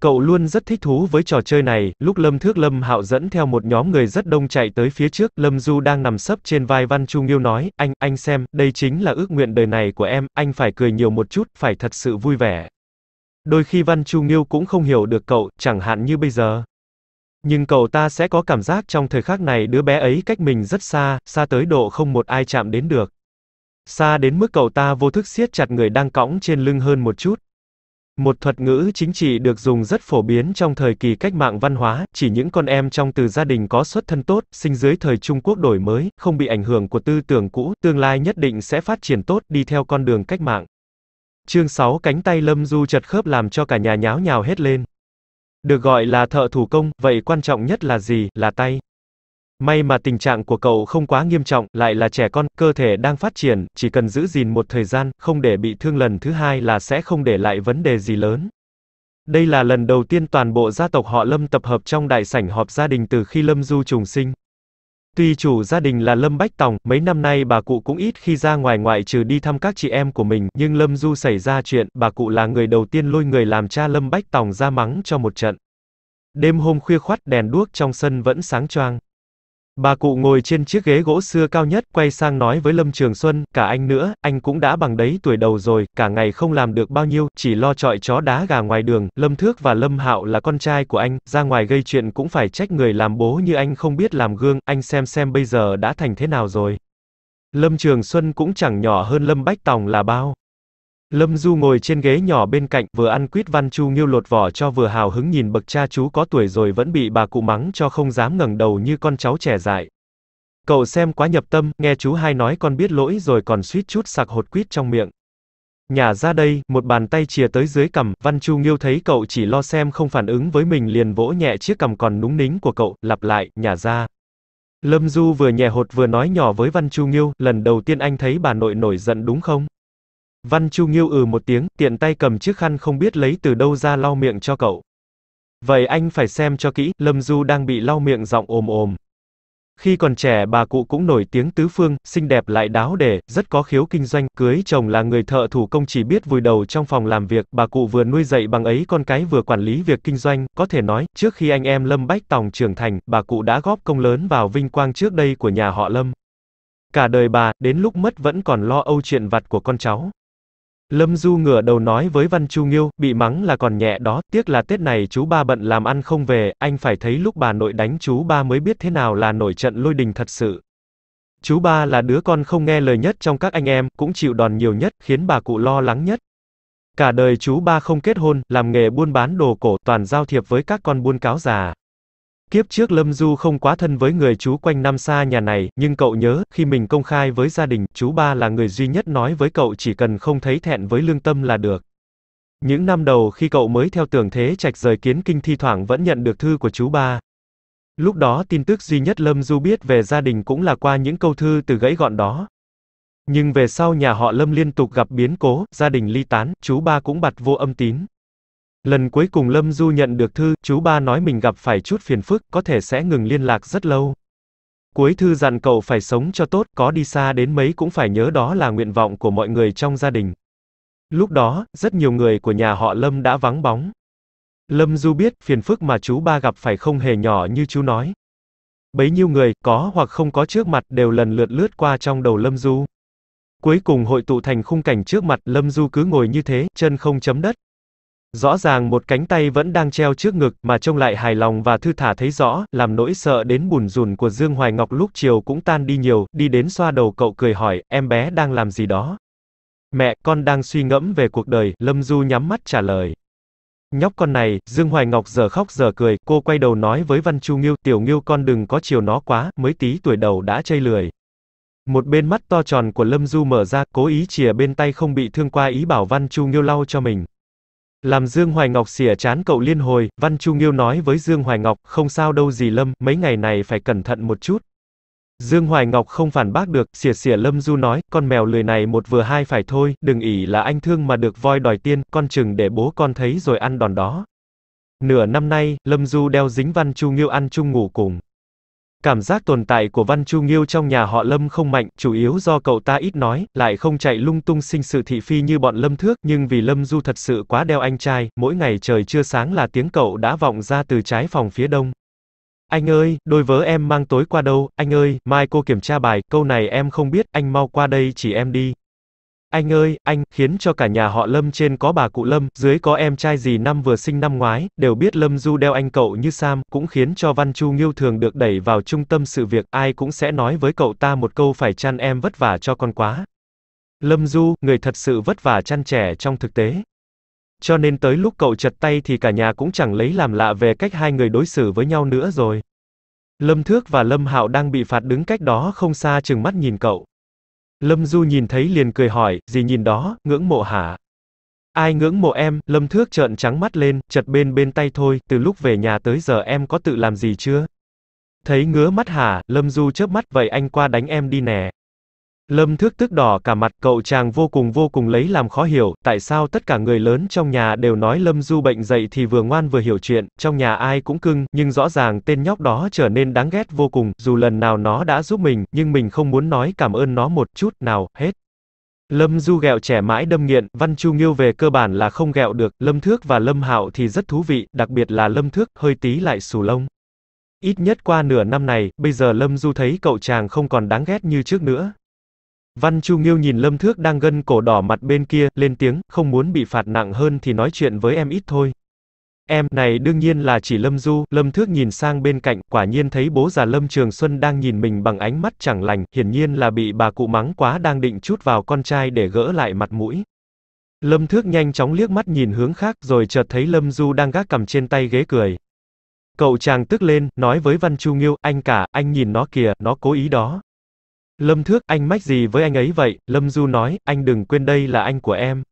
Cậu luôn rất thích thú với trò chơi này, lúc Lâm Thước Lâm Hạo dẫn theo một nhóm người rất đông chạy tới phía trước, Lâm Du đang nằm sấp trên vai Văn Chu Nghiêu nói, anh, anh xem, đây chính là ước nguyện đời này của em, anh phải cười nhiều một chút, phải thật sự vui vẻ. Đôi khi Văn Chu Nghiêu cũng không hiểu được cậu, chẳng hạn như bây giờ. Nhưng cậu ta sẽ có cảm giác trong thời khắc này đứa bé ấy cách mình rất xa, xa tới độ không một ai chạm đến được. Xa đến mức cậu ta vô thức siết chặt người đang cõng trên lưng hơn một chút. Một thuật ngữ chính trị được dùng rất phổ biến trong thời kỳ cách mạng văn hóa, chỉ những con em trong từ gia đình có xuất thân tốt, sinh dưới thời Trung Quốc đổi mới, không bị ảnh hưởng của tư tưởng cũ, tương lai nhất định sẽ phát triển tốt, đi theo con đường cách mạng. Chương 6 cánh tay Lâm Du chật khớp làm cho cả nhà nháo nhào hết lên. Được gọi là thợ thủ công, vậy quan trọng nhất là gì, là tay. May mà tình trạng của cậu không quá nghiêm trọng, lại là trẻ con, cơ thể đang phát triển, chỉ cần giữ gìn một thời gian, không để bị thương lần thứ hai là sẽ không để lại vấn đề gì lớn. Đây là lần đầu tiên toàn bộ gia tộc họ Lâm tập hợp trong đại sảnh họp gia đình từ khi Lâm Du trùng sinh. Tuy chủ gia đình là Lâm Bách Tòng, mấy năm nay bà cụ cũng ít khi ra ngoài ngoại trừ đi thăm các chị em của mình, nhưng Lâm Du xảy ra chuyện, bà cụ là người đầu tiên lôi người làm cha Lâm Bách Tòng ra mắng cho một trận. Đêm hôm khuya khoắt đèn đuốc trong sân vẫn sáng choang. Bà cụ ngồi trên chiếc ghế gỗ xưa cao nhất, quay sang nói với Lâm Trường Xuân, cả anh nữa, anh cũng đã bằng đấy tuổi đầu rồi, cả ngày không làm được bao nhiêu, chỉ lo trọi chó đá gà ngoài đường, Lâm Thước và Lâm Hạo là con trai của anh, ra ngoài gây chuyện cũng phải trách người làm bố như anh không biết làm gương, anh xem xem bây giờ đã thành thế nào rồi. Lâm Trường Xuân cũng chẳng nhỏ hơn Lâm Bách Tòng là bao. Lâm Du ngồi trên ghế nhỏ bên cạnh, vừa ăn quýt văn chu nghiêu lột vỏ cho vừa hào hứng nhìn bậc cha chú có tuổi rồi vẫn bị bà cụ mắng cho không dám ngẩng đầu như con cháu trẻ dại. Cậu xem quá nhập tâm, nghe chú hai nói con biết lỗi rồi còn suýt chút sặc hột quýt trong miệng. Nhả ra đây, một bàn tay chìa tới dưới cằm, Văn Chu Nghiêu thấy cậu chỉ lo xem không phản ứng với mình liền vỗ nhẹ chiếc cằm còn núng nính của cậu, lặp lại, nhả ra. Lâm Du vừa nhẹ hột vừa nói nhỏ với Văn Chu Nghiêu, lần đầu tiên anh thấy bà nội nổi giận đúng không? Văn Chu Nghiêu ừ một tiếng, tiện tay cầm chiếc khăn không biết lấy từ đâu ra lau miệng cho cậu. Vậy anh phải xem cho kỹ, Lâm Du đang bị lau miệng giọng ồm ồm. Khi còn trẻ bà cụ cũng nổi tiếng tứ phương, xinh đẹp lại đáo để, rất có khiếu kinh doanh, cưới chồng là người thợ thủ công chỉ biết vùi đầu trong phòng làm việc, bà cụ vừa nuôi dạy bằng ấy con cái vừa quản lý việc kinh doanh, có thể nói, trước khi anh em Lâm Bách Tòng trưởng thành, bà cụ đã góp công lớn vào vinh quang trước đây của nhà họ Lâm. Cả đời bà, đến lúc mất vẫn còn lo âu chuyện vặt của con cháu. Lâm Du ngửa đầu nói với Văn Chu Nghiêu, bị mắng là còn nhẹ đó, tiếc là Tết này chú ba bận làm ăn không về, anh phải thấy lúc bà nội đánh chú ba mới biết thế nào là nổi trận lôi đình thật sự. Chú ba là đứa con không nghe lời nhất trong các anh em, cũng chịu đòn nhiều nhất, khiến bà cụ lo lắng nhất. Cả đời chú ba không kết hôn, làm nghề buôn bán đồ cổ, toàn giao thiệp với các con buôn cáo già. Kiếp trước Lâm Du không quá thân với người chú quanh năm xa nhà này, nhưng cậu nhớ, khi mình công khai với gia đình, chú ba là người duy nhất nói với cậu chỉ cần không thấy thẹn với lương tâm là được. Những năm đầu khi cậu mới theo tưởng thế trạch rời kiến kinh thi thoảng vẫn nhận được thư của chú ba. Lúc đó tin tức duy nhất Lâm Du biết về gia đình cũng là qua những câu thư từ gãy gọn đó. Nhưng về sau nhà họ Lâm liên tục gặp biến cố, gia đình ly tán, chú ba cũng bặt vô âm tín. Lần cuối cùng Lâm Du nhận được thư, chú ba nói mình gặp phải chút phiền phức, có thể sẽ ngừng liên lạc rất lâu. Cuối thư dặn cậu phải sống cho tốt, có đi xa đến mấy cũng phải nhớ đó là nguyện vọng của mọi người trong gia đình. Lúc đó, rất nhiều người của nhà họ Lâm đã vắng bóng. Lâm Du biết, phiền phức mà chú ba gặp phải không hề nhỏ như chú nói. Bấy nhiêu người, có hoặc không có trước mặt, đều lần lượt lướt qua trong đầu Lâm Du. Cuối cùng hội tụ thành khung cảnh trước mặt, Lâm Du cứ ngồi như thế, chân không chấm đất, Rõ ràng một cánh tay vẫn đang treo trước ngực, mà trông lại hài lòng và thư thả thấy rõ, làm nỗi sợ đến bùn rùn của Dương Hoài Ngọc lúc chiều cũng tan đi nhiều, đi đến xoa đầu cậu cười hỏi, em bé đang làm gì đó? Mẹ, con đang suy ngẫm về cuộc đời, Lâm Du nhắm mắt trả lời. Nhóc con này, Dương Hoài Ngọc giờ khóc giờ cười, cô quay đầu nói với Văn Chu Nghiêu, tiểu Nghiêu con đừng có chiều nó quá, mới tí tuổi đầu đã chơi lười. Một bên mắt to tròn của Lâm Du mở ra, cố ý chìa bên tay không bị thương qua ý bảo Văn Chu Nghiêu lau cho mình. Làm Dương Hoài Ngọc xỉa chán cậu liên hồi, Văn Chu Nghiêu nói với Dương Hoài Ngọc, không sao đâu gì Lâm, mấy ngày này phải cẩn thận một chút. Dương Hoài Ngọc không phản bác được, xỉa xỉa Lâm Du nói, con mèo lười này một vừa hai phải thôi, đừng ỉ là anh thương mà được voi đòi tiên, con chừng để bố con thấy rồi ăn đòn đó. Nửa năm nay, Lâm Du đeo dính Văn Chu Nghiêu ăn chung ngủ cùng. Cảm giác tồn tại của Văn Chu Nghiêu trong nhà họ Lâm không mạnh, chủ yếu do cậu ta ít nói, lại không chạy lung tung sinh sự thị phi như bọn Lâm Thước, nhưng vì Lâm Du thật sự quá đeo anh trai, mỗi ngày trời chưa sáng là tiếng cậu đã vọng ra từ trái phòng phía đông. Anh ơi, đôi vớ em mang tối qua đâu, anh ơi, mai cô kiểm tra bài, câu này em không biết, anh mau qua đây chỉ em đi. Anh ơi, anh, khiến cho cả nhà họ Lâm trên có bà cụ Lâm, dưới có em trai gì năm vừa sinh năm ngoái, đều biết Lâm Du đeo anh cậu như Sam, cũng khiến cho Văn Chu Nghiêu thường được đẩy vào trung tâm sự việc, ai cũng sẽ nói với cậu ta một câu phải chăn em vất vả cho con quá. Lâm Du, người thật sự vất vả chăn trẻ trong thực tế. Cho nên tới lúc cậu chật tay thì cả nhà cũng chẳng lấy làm lạ về cách hai người đối xử với nhau nữa rồi. Lâm Thước và Lâm Hạo đang bị phạt đứng cách đó không xa chừng mắt nhìn cậu. Lâm Du nhìn thấy liền cười hỏi, gì nhìn đó, ngưỡng mộ hả? Ai ngưỡng mộ em, Lâm Thước trợn trắng mắt lên, chật bên bên tay thôi, từ lúc về nhà tới giờ em có tự làm gì chưa? Thấy ngứa mắt hả, Lâm Du chớp mắt vậy anh qua đánh em đi nè. Lâm Thước tức đỏ cả mặt, cậu chàng vô cùng vô cùng lấy làm khó hiểu, tại sao tất cả người lớn trong nhà đều nói Lâm Du bệnh dậy thì vừa ngoan vừa hiểu chuyện, trong nhà ai cũng cưng, nhưng rõ ràng tên nhóc đó trở nên đáng ghét vô cùng, dù lần nào nó đã giúp mình, nhưng mình không muốn nói cảm ơn nó một chút nào, hết. Lâm Du gẹo trẻ mãi đâm nghiện, Văn Chu Nghiêu về cơ bản là không gẹo được, Lâm Thước và Lâm Hạo thì rất thú vị, đặc biệt là Lâm Thước, hơi tí lại xù lông. Ít nhất qua nửa năm này, bây giờ Lâm Du thấy cậu chàng không còn đáng ghét như trước nữa, Văn Chu Nghiêu nhìn Lâm Thước đang gân cổ đỏ mặt bên kia, lên tiếng, không muốn bị phạt nặng hơn thì nói chuyện với em ít thôi. Em này đương nhiên là chỉ Lâm Du, Lâm Thước nhìn sang bên cạnh, quả nhiên thấy bố già Lâm Trường Xuân đang nhìn mình bằng ánh mắt chẳng lành, hiển nhiên là bị bà cụ mắng quá đang định chút vào con trai để gỡ lại mặt mũi. Lâm Thước nhanh chóng liếc mắt nhìn hướng khác rồi chợt thấy Lâm Du đang gác cầm trên tay ghế cười. Cậu chàng tức lên, nói với Văn Chu Nghiêu, anh cả, anh nhìn nó kìa, nó cố ý đó. Lâm Thước, anh mách gì với anh ấy vậy? Lâm Du nói, anh đừng quên đây là anh của em.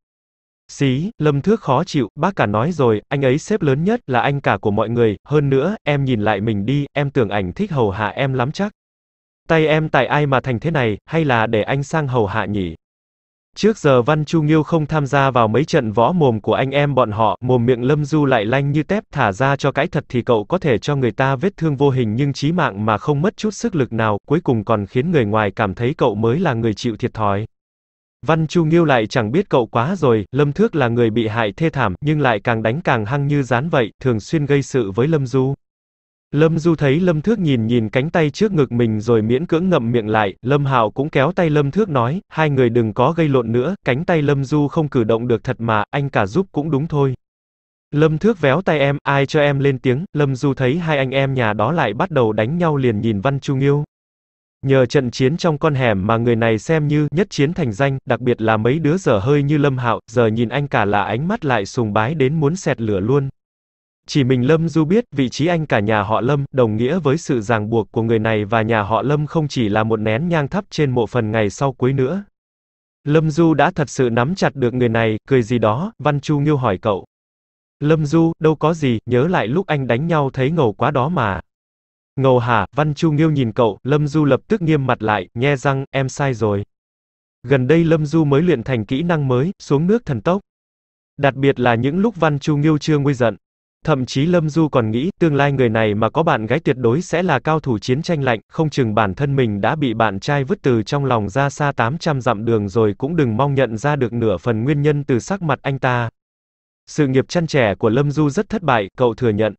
Xí, Lâm Thước khó chịu, bác cả nói rồi, anh ấy xếp lớn nhất, là anh cả của mọi người, hơn nữa, em nhìn lại mình đi, em tưởng ảnh thích hầu hạ em lắm chắc. Tay em tại ai mà thành thế này, hay là để anh sang hầu hạ nhỉ? Trước giờ Văn Chu Nghiêu không tham gia vào mấy trận võ mồm của anh em bọn họ, mồm miệng Lâm Du lại lanh như tép, thả ra cho cái thật thì cậu có thể cho người ta vết thương vô hình nhưng chí mạng mà không mất chút sức lực nào, cuối cùng còn khiến người ngoài cảm thấy cậu mới là người chịu thiệt thòi. Văn Chu Nghiêu lại chẳng biết cậu quá rồi, Lâm Thước là người bị hại thê thảm, nhưng lại càng đánh càng hăng như dán vậy, thường xuyên gây sự với Lâm Du. Lâm Du thấy Lâm Thước nhìn nhìn cánh tay trước ngực mình rồi miễn cưỡng ngậm miệng lại, Lâm Hạo cũng kéo tay Lâm Thước nói, hai người đừng có gây lộn nữa, cánh tay Lâm Du không cử động được thật mà, anh cả giúp cũng đúng thôi. Lâm Thước véo tay em, ai cho em lên tiếng, Lâm Du thấy hai anh em nhà đó lại bắt đầu đánh nhau liền nhìn Văn Trung Nghiêu. Nhờ trận chiến trong con hẻm mà người này xem như nhất chiến thành danh, đặc biệt là mấy đứa dở hơi như Lâm Hạo, giờ nhìn anh cả là ánh mắt lại sùng bái đến muốn xẹt lửa luôn. Chỉ mình Lâm Du biết, vị trí anh cả nhà họ Lâm, đồng nghĩa với sự ràng buộc của người này và nhà họ Lâm không chỉ là một nén nhang thắp trên mộ phần ngày sau cuối nữa. Lâm Du đã thật sự nắm chặt được người này, cười gì đó, Văn Chu Nghiêu hỏi cậu. Lâm Du, đâu có gì, nhớ lại lúc anh đánh nhau thấy ngầu quá đó mà. Ngầu hả, Văn Chu Nghiêu nhìn cậu, Lâm Du lập tức nghiêm mặt lại, nghe răng, em sai rồi. Gần đây Lâm Du mới luyện thành kỹ năng mới, xuống nước thần tốc. Đặc biệt là những lúc Văn Chu Nghiêu chưa nguôi giận. Thậm chí Lâm Du còn nghĩ, tương lai người này mà có bạn gái tuyệt đối sẽ là cao thủ chiến tranh lạnh, không chừng bản thân mình đã bị bạn trai vứt từ trong lòng ra xa 800 dặm đường rồi cũng đừng mong nhận ra được nửa phần nguyên nhân từ sắc mặt anh ta. Sự nghiệp chăn trẻ của Lâm Du rất thất bại, cậu thừa nhận.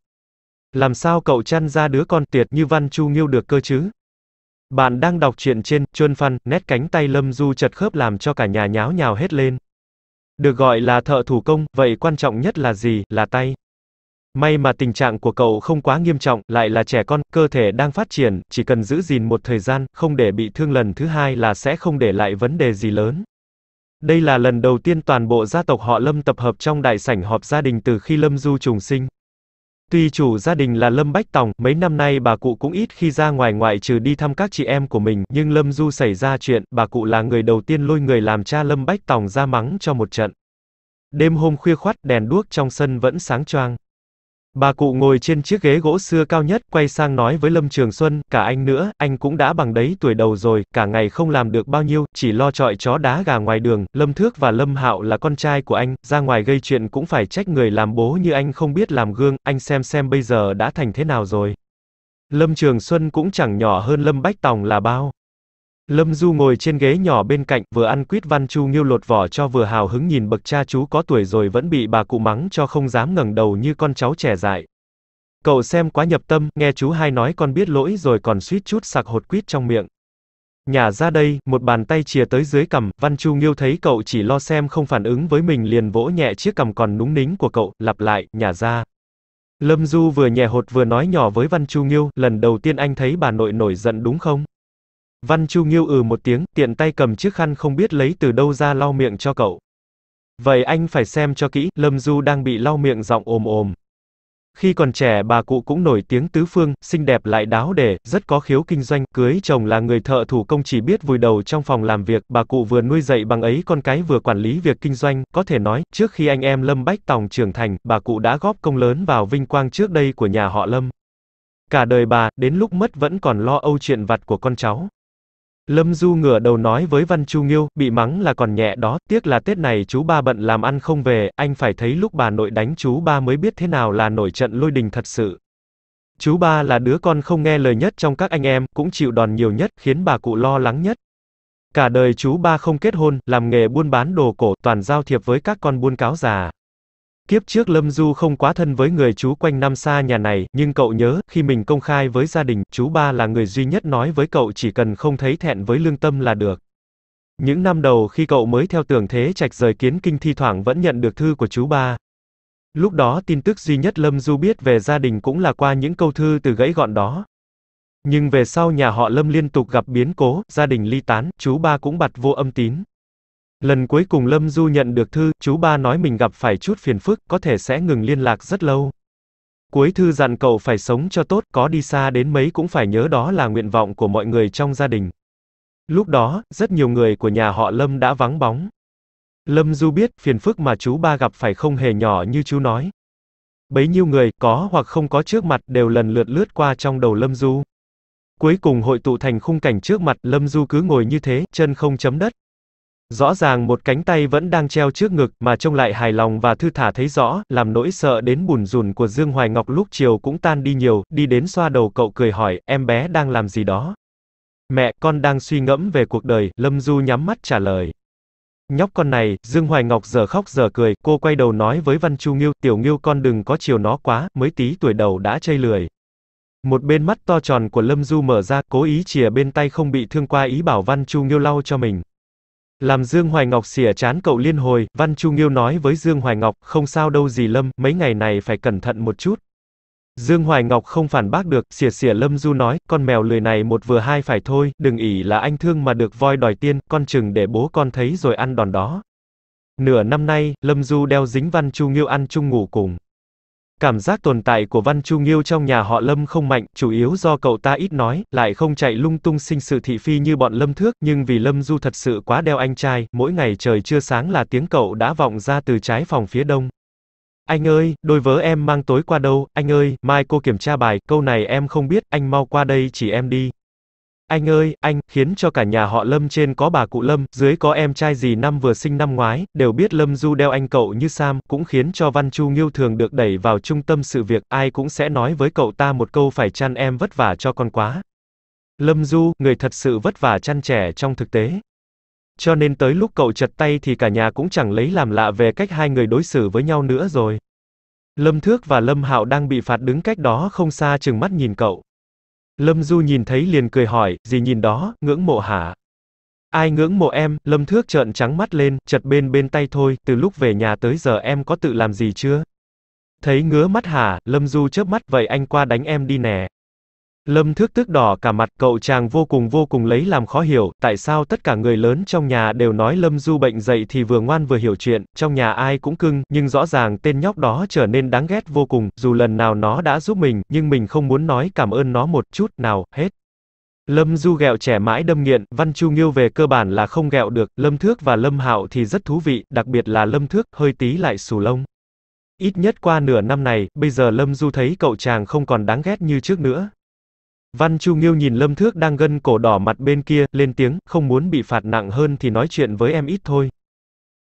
Làm sao cậu chăn ra đứa con tuyệt như Văn Chu Nghiêu được cơ chứ? Bạn đang đọc truyện trên, chuôn phân, nét cánh tay Lâm Du chật khớp làm cho cả nhà nháo nhào hết lên. Được gọi là thợ thủ công, vậy quan trọng nhất là gì, là tay. May mà tình trạng của cậu không quá nghiêm trọng, lại là trẻ con, cơ thể đang phát triển, chỉ cần giữ gìn một thời gian, không để bị thương lần thứ hai là sẽ không để lại vấn đề gì lớn. Đây là lần đầu tiên toàn bộ gia tộc họ Lâm tập hợp trong đại sảnh họp gia đình từ khi Lâm Du trùng sinh. Tuy chủ gia đình là Lâm Bách Tòng, mấy năm nay bà cụ cũng ít khi ra ngoài ngoại trừ đi thăm các chị em của mình, nhưng Lâm Du xảy ra chuyện, bà cụ là người đầu tiên lôi người làm cha Lâm Bách Tòng ra mắng cho một trận. Đêm hôm khuya khoắt, đèn đuốc trong sân vẫn sáng choang. Bà cụ ngồi trên chiếc ghế gỗ xưa cao nhất, quay sang nói với Lâm Trường Xuân, cả anh nữa, anh cũng đã bằng đấy tuổi đầu rồi, cả ngày không làm được bao nhiêu, chỉ lo trọi chó đá gà ngoài đường, Lâm Thước và Lâm Hạo là con trai của anh, ra ngoài gây chuyện cũng phải trách người làm bố như anh không biết làm gương, anh xem xem bây giờ đã thành thế nào rồi. Lâm Trường Xuân cũng chẳng nhỏ hơn Lâm Bách Tòng là bao. Lâm Du ngồi trên ghế nhỏ bên cạnh, vừa ăn quýt văn chu nghiêu lột vỏ cho vừa hào hứng nhìn bậc cha chú có tuổi rồi vẫn bị bà cụ mắng cho không dám ngẩng đầu như con cháu trẻ dại. Cậu xem quá nhập tâm, nghe chú hai nói con biết lỗi rồi còn suýt chút sặc hột quýt trong miệng. Nhà ra đây, một bàn tay chìa tới dưới cằm, Văn Chu Nghiêu thấy cậu chỉ lo xem không phản ứng với mình liền vỗ nhẹ chiếc cằm còn núng nính của cậu, lặp lại, nhà ra. Lâm Du vừa nhẹ hột vừa nói nhỏ với Văn Chu Nghiêu, lần đầu tiên anh thấy bà nội nổi giận đúng không? Văn Chu Nghiêu ừ một tiếng, tiện tay cầm chiếc khăn không biết lấy từ đâu ra lau miệng cho cậu. Vậy anh phải xem cho kỹ, Lâm Du đang bị lau miệng giọng ồm ồm. Khi còn trẻ bà cụ cũng nổi tiếng tứ phương, xinh đẹp lại đáo để, rất có khiếu kinh doanh, cưới chồng là người thợ thủ công chỉ biết vùi đầu trong phòng làm việc, bà cụ vừa nuôi dạy bằng ấy con cái vừa quản lý việc kinh doanh, có thể nói, trước khi anh em Lâm Bách Tòng trưởng thành, bà cụ đã góp công lớn vào vinh quang trước đây của nhà họ Lâm. Cả đời bà, đến lúc mất vẫn còn lo âu chuyện vặt của con cháu. Lâm Du ngửa đầu nói với Văn Chu Nghiêu, bị mắng là còn nhẹ đó, tiếc là Tết này chú ba bận làm ăn không về, anh phải thấy lúc bà nội đánh chú ba mới biết thế nào là nổi trận lôi đình thật sự. Chú ba là đứa con không nghe lời nhất trong các anh em, cũng chịu đòn nhiều nhất, khiến bà cụ lo lắng nhất. Cả đời chú ba không kết hôn, làm nghề buôn bán đồ cổ, toàn giao thiệp với các con buôn cáo già. Kiếp trước Lâm Du không quá thân với người chú quanh năm xa nhà này, nhưng cậu nhớ, khi mình công khai với gia đình, chú ba là người duy nhất nói với cậu chỉ cần không thấy thẹn với lương tâm là được. Những năm đầu khi cậu mới theo tưởng thế trạch rời kiến kinh thi thoảng vẫn nhận được thư của chú ba. Lúc đó tin tức duy nhất Lâm Du biết về gia đình cũng là qua những câu thư từ gãy gọn đó. Nhưng về sau nhà họ Lâm liên tục gặp biến cố, gia đình ly tán, chú ba cũng bặt vô âm tín. Lần cuối cùng Lâm Du nhận được thư, chú ba nói mình gặp phải chút phiền phức, có thể sẽ ngừng liên lạc rất lâu. Cuối thư dặn cậu phải sống cho tốt, có đi xa đến mấy cũng phải nhớ đó là nguyện vọng của mọi người trong gia đình. Lúc đó, rất nhiều người của nhà họ Lâm đã vắng bóng. Lâm Du biết, phiền phức mà chú ba gặp phải không hề nhỏ như chú nói. Bấy nhiêu người, có hoặc không có trước mặt, đều lần lượt lướt qua trong đầu Lâm Du. Cuối cùng hội tụ thành khung cảnh trước mặt, Lâm Du cứ ngồi như thế, chân không chấm đất, Rõ ràng một cánh tay vẫn đang treo trước ngực, mà trông lại hài lòng và thư thả thấy rõ, làm nỗi sợ đến bùn rùn của Dương Hoài Ngọc lúc chiều cũng tan đi nhiều, đi đến xoa đầu cậu cười hỏi, em bé đang làm gì đó? Mẹ, con đang suy ngẫm về cuộc đời, Lâm Du nhắm mắt trả lời. Nhóc con này, Dương Hoài Ngọc giờ khóc giờ cười, cô quay đầu nói với Văn Chu Nghiêu, tiểu Nghiêu con đừng có chiều nó quá, mới tí tuổi đầu đã chơi lười. Một bên mắt to tròn của Lâm Du mở ra, cố ý chìa bên tay không bị thương qua ý bảo Văn Chu Nghiêu lau cho mình. Làm Dương Hoài Ngọc xỉa chán cậu liên hồi, Văn Chu Nghiêu nói với Dương Hoài Ngọc, không sao đâu gì Lâm, mấy ngày này phải cẩn thận một chút. Dương Hoài Ngọc không phản bác được, xỉa xỉa Lâm Du nói, con mèo lười này một vừa hai phải thôi, đừng ỉ là anh thương mà được voi đòi tiên, con chừng để bố con thấy rồi ăn đòn đó. Nửa năm nay, Lâm Du đeo dính Văn Chu Nghiêu ăn chung ngủ cùng. Cảm giác tồn tại của Văn Chu Nghiêu trong nhà họ Lâm không mạnh, chủ yếu do cậu ta ít nói, lại không chạy lung tung sinh sự thị phi như bọn Lâm Thước, nhưng vì Lâm Du thật sự quá đeo anh trai, mỗi ngày trời chưa sáng là tiếng cậu đã vọng ra từ trái phòng phía đông. Anh ơi, đôi vớ em mang tối qua đâu, anh ơi, mai cô kiểm tra bài, câu này em không biết, anh mau qua đây chỉ em đi. Anh ơi, anh, khiến cho cả nhà họ Lâm trên có bà cụ Lâm, dưới có em trai gì năm vừa sinh năm ngoái, đều biết Lâm Du đeo anh cậu như Sam, cũng khiến cho Văn Chu Nghiêu thường được đẩy vào trung tâm sự việc, ai cũng sẽ nói với cậu ta một câu phải chăn em vất vả cho con quá. Lâm Du, người thật sự vất vả chăn trẻ trong thực tế. Cho nên tới lúc cậu chật tay thì cả nhà cũng chẳng lấy làm lạ về cách hai người đối xử với nhau nữa rồi. Lâm Thước và Lâm Hạo đang bị phạt đứng cách đó không xa chừng mắt nhìn cậu. Lâm Du nhìn thấy liền cười hỏi, gì nhìn đó, ngưỡng mộ hả? Ai ngưỡng mộ em, Lâm Thước trợn trắng mắt lên, chật bên bên tay thôi, từ lúc về nhà tới giờ em có tự làm gì chưa? Thấy ngứa mắt hả, Lâm Du chớp mắt vậy anh qua đánh em đi nè. Lâm Thước tức đỏ cả mặt, cậu chàng vô cùng vô cùng lấy làm khó hiểu, tại sao tất cả người lớn trong nhà đều nói Lâm Du bệnh dậy thì vừa ngoan vừa hiểu chuyện, trong nhà ai cũng cưng, nhưng rõ ràng tên nhóc đó trở nên đáng ghét vô cùng, dù lần nào nó đã giúp mình, nhưng mình không muốn nói cảm ơn nó một chút nào, hết. Lâm Du gẹo trẻ mãi đâm nghiện, Văn Chu Nghiêu về cơ bản là không gẹo được, Lâm Thước và Lâm Hạo thì rất thú vị, đặc biệt là Lâm Thước, hơi tí lại sù lông. Ít nhất qua nửa năm này, bây giờ Lâm Du thấy cậu chàng không còn đáng ghét như trước nữa, Văn Chu Nghiêu nhìn Lâm Thước đang gân cổ đỏ mặt bên kia, lên tiếng, không muốn bị phạt nặng hơn thì nói chuyện với em ít thôi.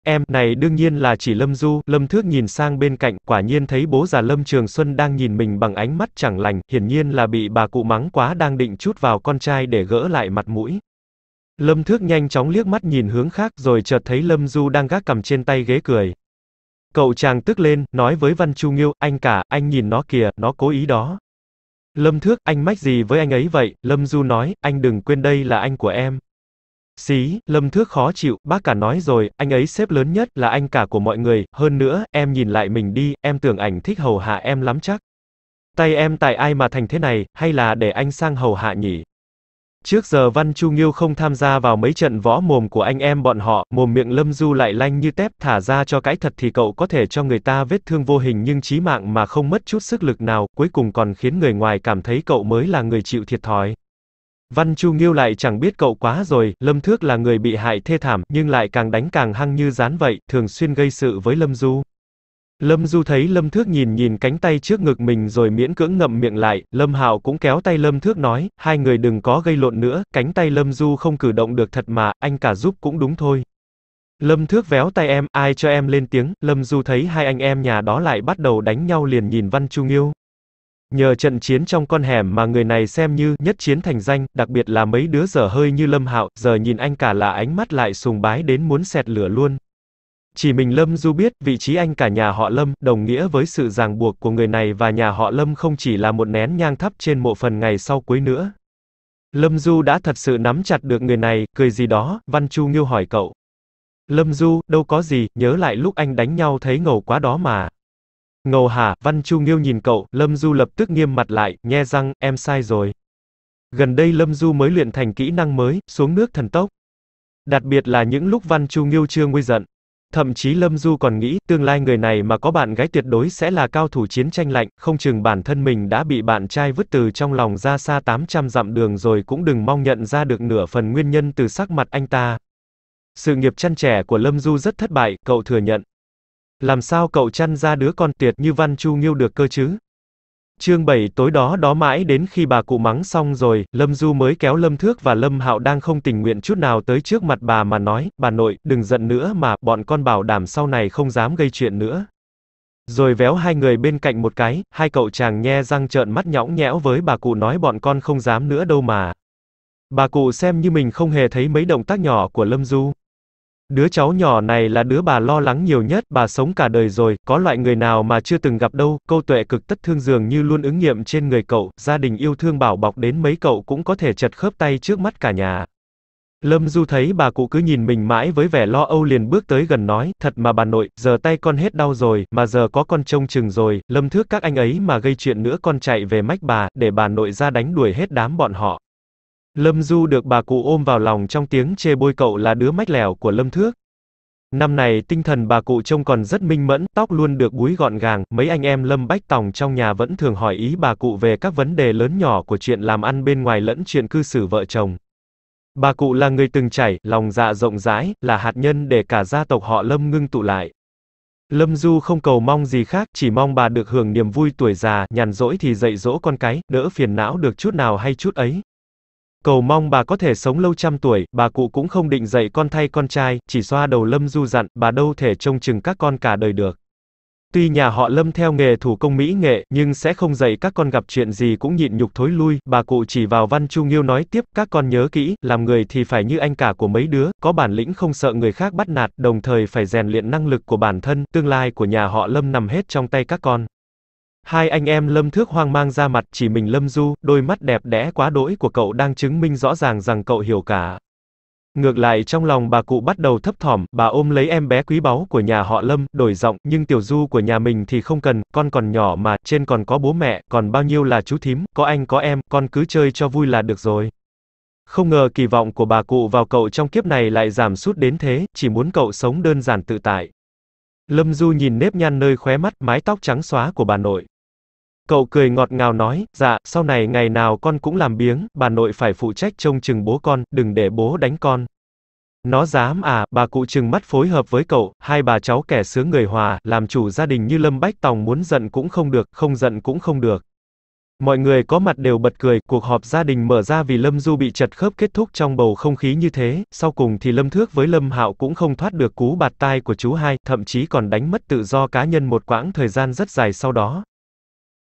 Em, này đương nhiên là chỉ Lâm Du, Lâm Thước nhìn sang bên cạnh, quả nhiên thấy bố già Lâm Trường Xuân đang nhìn mình bằng ánh mắt chẳng lành, hiển nhiên là bị bà cụ mắng quá đang định chút vào con trai để gỡ lại mặt mũi. Lâm Thước nhanh chóng liếc mắt nhìn hướng khác rồi chợt thấy Lâm Du đang gác cầm trên tay ghế cười. Cậu chàng tức lên, nói với Văn Chu Nghiêu, anh cả, anh nhìn nó kìa, nó cố ý đó. Lâm Thước, anh mách gì với anh ấy vậy? Lâm Du nói, anh đừng quên đây là anh của em. Xí, Lâm Thước khó chịu, bác cả nói rồi, anh ấy xếp lớn nhất, là anh cả của mọi người, hơn nữa, em nhìn lại mình đi, em tưởng ảnh thích hầu hạ em lắm chắc. Tay em tại ai mà thành thế này, hay là để anh sang hầu hạ nhỉ? Trước giờ Văn Chu Nghiêu không tham gia vào mấy trận võ mồm của anh em bọn họ, mồm miệng Lâm Du lại lanh như tép, thả ra cho cái thật thì cậu có thể cho người ta vết thương vô hình nhưng chí mạng mà không mất chút sức lực nào, cuối cùng còn khiến người ngoài cảm thấy cậu mới là người chịu thiệt thòi. Văn Chu Nghiêu lại chẳng biết cậu quá rồi, Lâm Thước là người bị hại thê thảm, nhưng lại càng đánh càng hăng như rán vậy, thường xuyên gây sự với Lâm Du. Lâm Du thấy Lâm Thước nhìn nhìn cánh tay trước ngực mình rồi miễn cưỡng ngậm miệng lại, Lâm Hạo cũng kéo tay Lâm Thước nói, hai người đừng có gây lộn nữa, cánh tay Lâm Du không cử động được thật mà, anh cả giúp cũng đúng thôi. Lâm Thước véo tay em, ai cho em lên tiếng, Lâm Du thấy hai anh em nhà đó lại bắt đầu đánh nhau liền nhìn Văn Trung Nghiêu. Nhờ trận chiến trong con hẻm mà người này xem như nhất chiến thành danh, đặc biệt là mấy đứa dở hơi như Lâm Hạo, giờ nhìn anh cả là ánh mắt lại sùng bái đến muốn xẹt lửa luôn. Chỉ mình Lâm Du biết, vị trí anh cả nhà họ Lâm, đồng nghĩa với sự ràng buộc của người này và nhà họ Lâm không chỉ là một nén nhang thắp trên mộ phần ngày sau cuối nữa. Lâm Du đã thật sự nắm chặt được người này, cười gì đó, Văn Chu Nghiêu hỏi cậu. Lâm Du, đâu có gì, nhớ lại lúc anh đánh nhau thấy ngầu quá đó mà. Ngầu hả, Văn Chu Nghiêu nhìn cậu, Lâm Du lập tức nghiêm mặt lại, nhe răng, em sai rồi. Gần đây Lâm Du mới luyện thành kỹ năng mới, xuống nước thần tốc. Đặc biệt là những lúc Văn Chu Nghiêu chưa nguy giận. Thậm chí Lâm Du còn nghĩ, tương lai người này mà có bạn gái tuyệt đối sẽ là cao thủ chiến tranh lạnh, không chừng bản thân mình đã bị bạn trai vứt từ trong lòng ra xa 800 dặm đường rồi cũng đừng mong nhận ra được nửa phần nguyên nhân từ sắc mặt anh ta. Sự nghiệp chăn trẻ của Lâm Du rất thất bại, cậu thừa nhận. Làm sao cậu chăn ra đứa con tuyệt như Văn Chu Nghiêu được cơ chứ? Chương 7 tối đó đó mãi đến khi bà cụ mắng xong rồi, Lâm Du mới kéo Lâm Thước và Lâm Hạo đang không tình nguyện chút nào tới trước mặt bà mà nói, bà nội, đừng giận nữa mà, bọn con bảo đảm sau này không dám gây chuyện nữa. Rồi véo hai người bên cạnh một cái, hai cậu chàng nhe răng trợn mắt nhõng nhẽo với bà cụ nói bọn con không dám nữa đâu mà. Bà cụ xem như mình không hề thấy mấy động tác nhỏ của Lâm Du. Đứa cháu nhỏ này là đứa bà lo lắng nhiều nhất, bà sống cả đời rồi, có loại người nào mà chưa từng gặp đâu, câu tuệ cực tất thương dường như luôn ứng nghiệm trên người cậu, gia đình yêu thương bảo bọc đến mấy cậu cũng có thể chật khớp tay trước mắt cả nhà. Lâm Du thấy bà cụ cứ nhìn mình mãi với vẻ lo âu liền bước tới gần nói, thật mà bà nội, giờ tay con hết đau rồi, mà giờ có con trông chừng rồi, Lâm thước các anh ấy mà gây chuyện nữa con chạy về mách bà, để bà nội ra đánh đuổi hết đám bọn họ. Lâm Du được bà cụ ôm vào lòng trong tiếng chê bôi cậu là đứa mách lẻo của Lâm Thước. Năm này tinh thần bà cụ trông còn rất minh mẫn, tóc luôn được búi gọn gàng, mấy anh em Lâm Bách Tòng trong nhà vẫn thường hỏi ý bà cụ về các vấn đề lớn nhỏ của chuyện làm ăn bên ngoài lẫn chuyện cư xử vợ chồng. Bà cụ là người từng trải, lòng dạ rộng rãi, là hạt nhân để cả gia tộc họ Lâm ngưng tụ lại. Lâm Du không cầu mong gì khác, chỉ mong bà được hưởng niềm vui tuổi già, nhàn rỗi thì dạy dỗ con cái, đỡ phiền não được chút nào hay chút ấy. Cầu mong bà có thể sống lâu trăm tuổi, bà cụ cũng không định dạy con thay con trai, chỉ xoa đầu Lâm Du dặn, bà đâu thể trông chừng các con cả đời được. Tuy nhà họ Lâm theo nghề thủ công mỹ nghệ, nhưng sẽ không dạy các con gặp chuyện gì cũng nhịn nhục thối lui, bà cụ chỉ vào Văn Chu Nghiêu nói tiếp, các con nhớ kỹ, làm người thì phải như anh cả của mấy đứa, có bản lĩnh không sợ người khác bắt nạt, đồng thời phải rèn luyện năng lực của bản thân, tương lai của nhà họ Lâm nằm hết trong tay các con. Hai anh em Lâm Thước hoang mang ra mặt chỉ mình Lâm Du, đôi mắt đẹp đẽ quá đỗi của cậu đang chứng minh rõ ràng rằng cậu hiểu cả. Ngược lại trong lòng bà cụ bắt đầu thấp thỏm, bà ôm lấy em bé quý báu của nhà họ Lâm, đổi giọng, nhưng tiểu du của nhà mình thì không cần, con còn nhỏ mà, trên còn có bố mẹ, còn bao nhiêu là chú thím, có anh có em, con cứ chơi cho vui là được rồi. Không ngờ kỳ vọng của bà cụ vào cậu trong kiếp này lại giảm sút đến thế, chỉ muốn cậu sống đơn giản tự tại. Lâm Du nhìn nếp nhăn nơi khóe mắt, mái tóc trắng xóa của bà nội. Cậu cười ngọt ngào nói, dạ, sau này ngày nào con cũng làm biếng, bà nội phải phụ trách trông chừng bố con, đừng để bố đánh con. Nó dám à, bà cụ trừng mắt phối hợp với cậu, hai bà cháu kẻ sướng người hòa, làm chủ gia đình như Lâm Bách Tòng muốn giận cũng không được, không giận cũng không được. Mọi người có mặt đều bật cười, cuộc họp gia đình mở ra vì Lâm Du bị chật khớp kết thúc trong bầu không khí như thế, sau cùng thì Lâm Thước với Lâm Hạo cũng không thoát được cú bạt tai của chú hai, thậm chí còn đánh mất tự do cá nhân một quãng thời gian rất dài sau đó.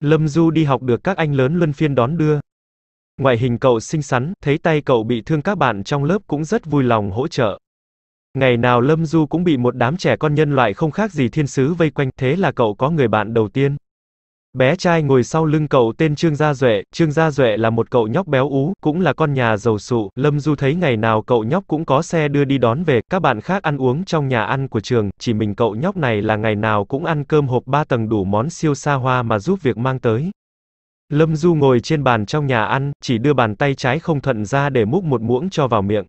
Lâm Du đi học được các anh lớn luân phiên đón đưa. Ngoại hình cậu xinh xắn, thấy tay cậu bị thương các bạn trong lớp cũng rất vui lòng hỗ trợ. Ngày nào Lâm Du cũng bị một đám trẻ con nhân loại không khác gì thiên sứ vây quanh, thế là cậu có người bạn đầu tiên. Bé trai ngồi sau lưng cậu tên Trương Gia Duệ, Trương Gia Duệ là một cậu nhóc béo ú, cũng là con nhà giàu sụ, Lâm Du thấy ngày nào cậu nhóc cũng có xe đưa đi đón về, các bạn khác ăn uống trong nhà ăn của trường, chỉ mình cậu nhóc này là ngày nào cũng ăn cơm hộp ba tầng đủ món siêu xa hoa mà giúp việc mang tới. Lâm Du ngồi trên bàn trong nhà ăn, chỉ đưa bàn tay trái không thuận ra để múc một muỗng cho vào miệng.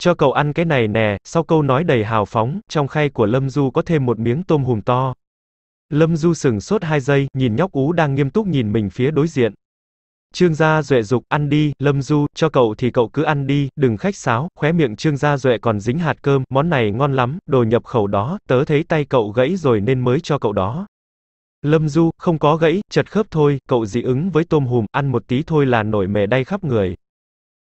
Cho cậu ăn cái này nè, sau câu nói đầy hào phóng, trong khay của Lâm Du có thêm một miếng tôm hùm to, Lâm Du sừng sốt 2 giây, nhìn nhóc ú đang nghiêm túc nhìn mình phía đối diện. Trương Gia Duệ dục, ăn đi, Lâm Du, cho cậu thì cậu cứ ăn đi, đừng khách sáo, khóe miệng Trương Gia Duệ còn dính hạt cơm, món này ngon lắm, đồ nhập khẩu đó, tớ thấy tay cậu gãy rồi nên mới cho cậu đó. Lâm Du, không có gãy, chật khớp thôi, cậu dị ứng với tôm hùm, ăn một tí thôi là nổi mề đay khắp người.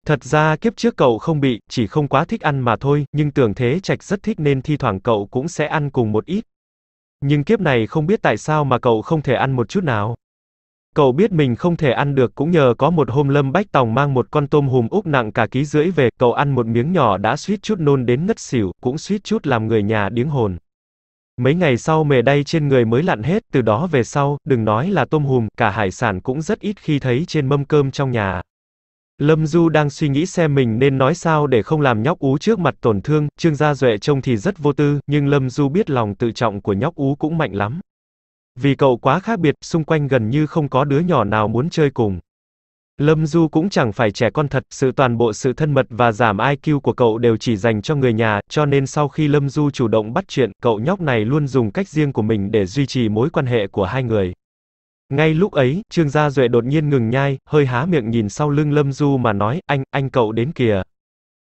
Thật ra kiếp trước cậu không bị, chỉ không quá thích ăn mà thôi, nhưng tưởng thế trạch rất thích nên thi thoảng cậu cũng sẽ ăn cùng một ít. Nhưng kiếp này không biết tại sao mà cậu không thể ăn một chút nào. Cậu biết mình không thể ăn được cũng nhờ có một hôm Lâm Bách Tòng mang một con tôm hùm úc nặng cả ký rưỡi về, cậu ăn một miếng nhỏ đã suýt chút nôn đến ngất xỉu, cũng suýt chút làm người nhà điếng hồn. Mấy ngày sau mề đay trên người mới lặn hết, từ đó về sau, đừng nói là tôm hùm, cả hải sản cũng rất ít khi thấy trên mâm cơm trong nhà. Lâm Du đang suy nghĩ xem mình nên nói sao để không làm nhóc ú trước mặt tổn thương, Trương Gia Duệ trông thì rất vô tư, nhưng Lâm Du biết lòng tự trọng của nhóc ú cũng mạnh lắm. Vì cậu quá khác biệt, xung quanh gần như không có đứa nhỏ nào muốn chơi cùng. Lâm Du cũng chẳng phải trẻ con thật, sự toàn bộ sự thân mật và giảm IQ của cậu đều chỉ dành cho người nhà, cho nên sau khi Lâm Du chủ động bắt chuyện, cậu nhóc này luôn dùng cách riêng của mình để duy trì mối quan hệ của hai người. Ngay lúc ấy, Trương Gia Duệ đột nhiên ngừng nhai, hơi há miệng nhìn sau lưng Lâm Du mà nói, anh, anh cậu đến kìa.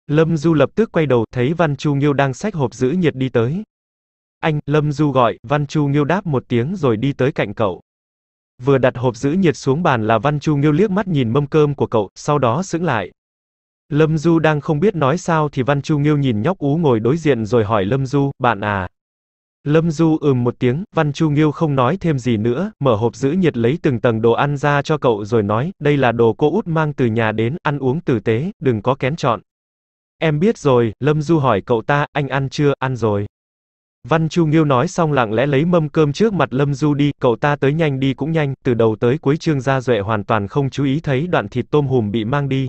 Lâm Du lập tức quay đầu, thấy Văn Chu Nghiêu đang xách hộp giữ nhiệt đi tới. Anh, Lâm Du gọi, Văn Chu Nghiêu đáp một tiếng rồi đi tới cạnh cậu. Vừa đặt hộp giữ nhiệt xuống bàn là Văn Chu Nghiêu liếc mắt nhìn mâm cơm của cậu, sau đó sững lại. Lâm Du đang không biết nói sao thì Văn Chu Nghiêu nhìn nhóc ú ngồi đối diện rồi hỏi Lâm Du, bạn à, Lâm Du ừm một tiếng, Văn Chu Nghiêu không nói thêm gì nữa, mở hộp giữ nhiệt lấy từng tầng đồ ăn ra cho cậu rồi nói, đây là đồ cô út mang từ nhà đến, ăn uống tử tế, đừng có kén chọn. Em biết rồi, Lâm Du hỏi cậu ta, anh ăn chưa, ăn rồi. Văn Chu Nghiêu nói xong lặng lẽ lấy mâm cơm trước mặt Lâm Du đi, cậu ta tới nhanh đi cũng nhanh, từ đầu tới cuối chương ra Duệ hoàn toàn không chú ý thấy đoạn thịt tôm hùm bị mang đi.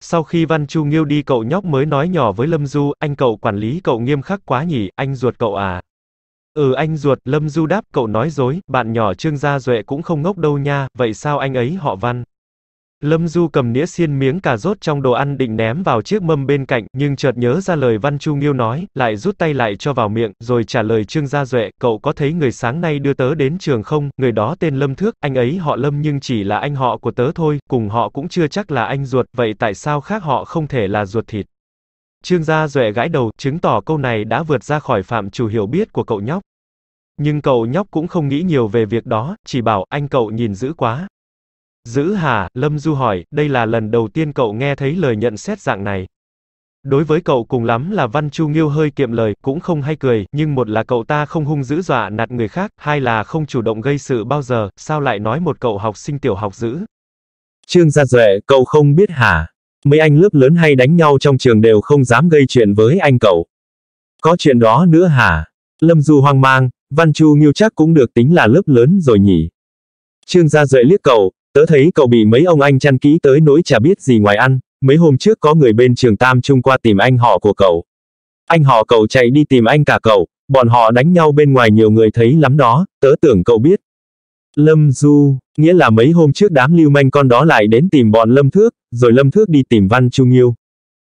Sau khi Văn Chu Nghiêu đi cậu nhóc mới nói nhỏ với Lâm Du, anh cậu quản lý cậu nghiêm khắc quá nhỉ, anh ruột cậu à. Ừ anh ruột, Lâm Du đáp, cậu nói dối, bạn nhỏ Trương Gia Duệ cũng không ngốc đâu nha, vậy sao anh ấy họ Văn? Lâm Du cầm nĩa xiên miếng cà rốt trong đồ ăn định ném vào chiếc mâm bên cạnh, nhưng chợt nhớ ra lời Văn Chu Nghiêu nói, lại rút tay lại cho vào miệng, rồi trả lời Trương Gia Duệ, cậu có thấy người sáng nay đưa tớ đến trường không, người đó tên Lâm Thước, anh ấy họ Lâm nhưng chỉ là anh họ của tớ thôi, cùng họ cũng chưa chắc là anh ruột, vậy tại sao khác họ không thể là ruột thịt? Trương Gia Duệ gãi đầu, chứng tỏ câu này đã vượt ra khỏi phạm chủ hiểu biết của cậu nhóc. Nhưng cậu nhóc cũng không nghĩ nhiều về việc đó, chỉ bảo, anh cậu nhìn dữ quá. Dữ hà Lâm Du hỏi, đây là lần đầu tiên cậu nghe thấy lời nhận xét dạng này. Đối với cậu cùng lắm là Văn Chu Nghiêu hơi kiệm lời, cũng không hay cười, nhưng một là cậu ta không hung dữ dọa nạt người khác, hai là không chủ động gây sự bao giờ, sao lại nói một cậu học sinh tiểu học dữ. Trương Gia Duệ, cậu không biết hả? Mấy anh lớp lớn hay đánh nhau trong trường đều không dám gây chuyện với anh cậu. Có chuyện đó nữa hả? Lâm Du hoang mang, Văn Chu Nghiêu chắc cũng được tính là lớp lớn rồi nhỉ. Trương gia dợi liếc cậu, tớ thấy cậu bị mấy ông anh chăn kỹ tới nỗi chả biết gì ngoài ăn, mấy hôm trước có người bên trường Tam Trung qua tìm anh họ của cậu. Anh họ cậu chạy đi tìm anh cả cậu, bọn họ đánh nhau bên ngoài nhiều người thấy lắm đó, tớ tưởng cậu biết. Lâm Du, nghĩa là mấy hôm trước đám lưu manh con đó lại đến tìm bọn Lâm Thước, rồi lâm thước đi tìm Văn Chu Nghiêu.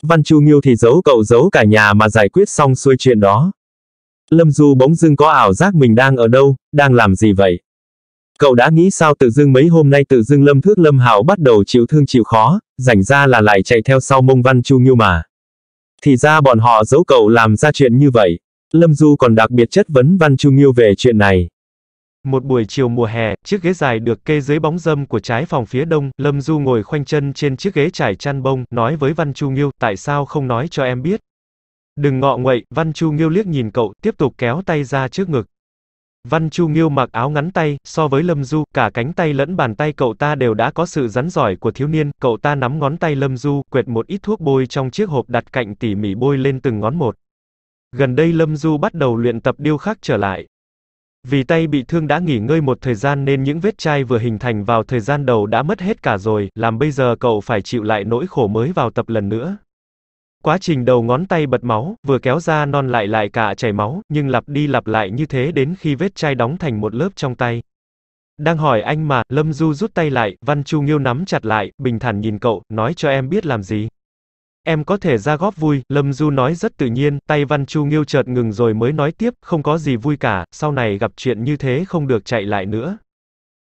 Văn Chu Nghiêu thì giấu cậu giấu cả nhà mà giải quyết xong xuôi chuyện đó. Lâm Du bỗng dưng có ảo giác mình đang ở đâu, đang làm gì vậy? Cậu đã nghĩ sao tự dưng mấy hôm nay tự dưng Lâm Thước Lâm Hảo bắt đầu chịu thương chịu khó, rảnh ra là lại chạy theo sau mông Văn Chu Nghiêu mà. Thì ra bọn họ giấu cậu làm ra chuyện như vậy. Lâm Du còn đặc biệt chất vấn Văn Chu Nghiêu về chuyện này. Một buổi chiều mùa hè, chiếc ghế dài được kê dưới bóng râm của trái phòng phía đông, Lâm Du ngồi khoanh chân trên chiếc ghế trải chăn bông, nói với Văn Chu Nghiêu, tại sao không nói cho em biết? Đừng ngọ nguậy, Văn Chu Nghiêu liếc nhìn cậu, tiếp tục kéo tay ra trước ngực. Văn Chu Nghiêu mặc áo ngắn tay, so với Lâm Du, cả cánh tay lẫn bàn tay cậu ta đều đã có sự rắn giỏi của thiếu niên, cậu ta nắm ngón tay Lâm Du, quệt một ít thuốc bôi trong chiếc hộp đặt cạnh tỉ mỉ bôi lên từng ngón một. Gần đây Lâm Du bắt đầu luyện tập điêu khắc trở lại. Vì tay bị thương đã nghỉ ngơi một thời gian nên những vết chai vừa hình thành vào thời gian đầu đã mất hết cả rồi, làm bây giờ cậu phải chịu lại nỗi khổ mới vào tập lần nữa. Quá trình đầu ngón tay bật máu, vừa kéo ra non lại lại cả chảy máu, nhưng lặp đi lặp lại như thế đến khi vết chai đóng thành một lớp trong tay. Đang hỏi anh mà, Lâm Du rút tay lại, Văn Chu Nghiêu nắm chặt lại, bình thản nhìn cậu, nói cho em biết làm gì. Em có thể ra góp vui, Lâm Du nói rất tự nhiên, tay Văn Chu Nghiêu chợt ngừng rồi mới nói tiếp, không có gì vui cả, sau này gặp chuyện như thế không được chạy lại nữa.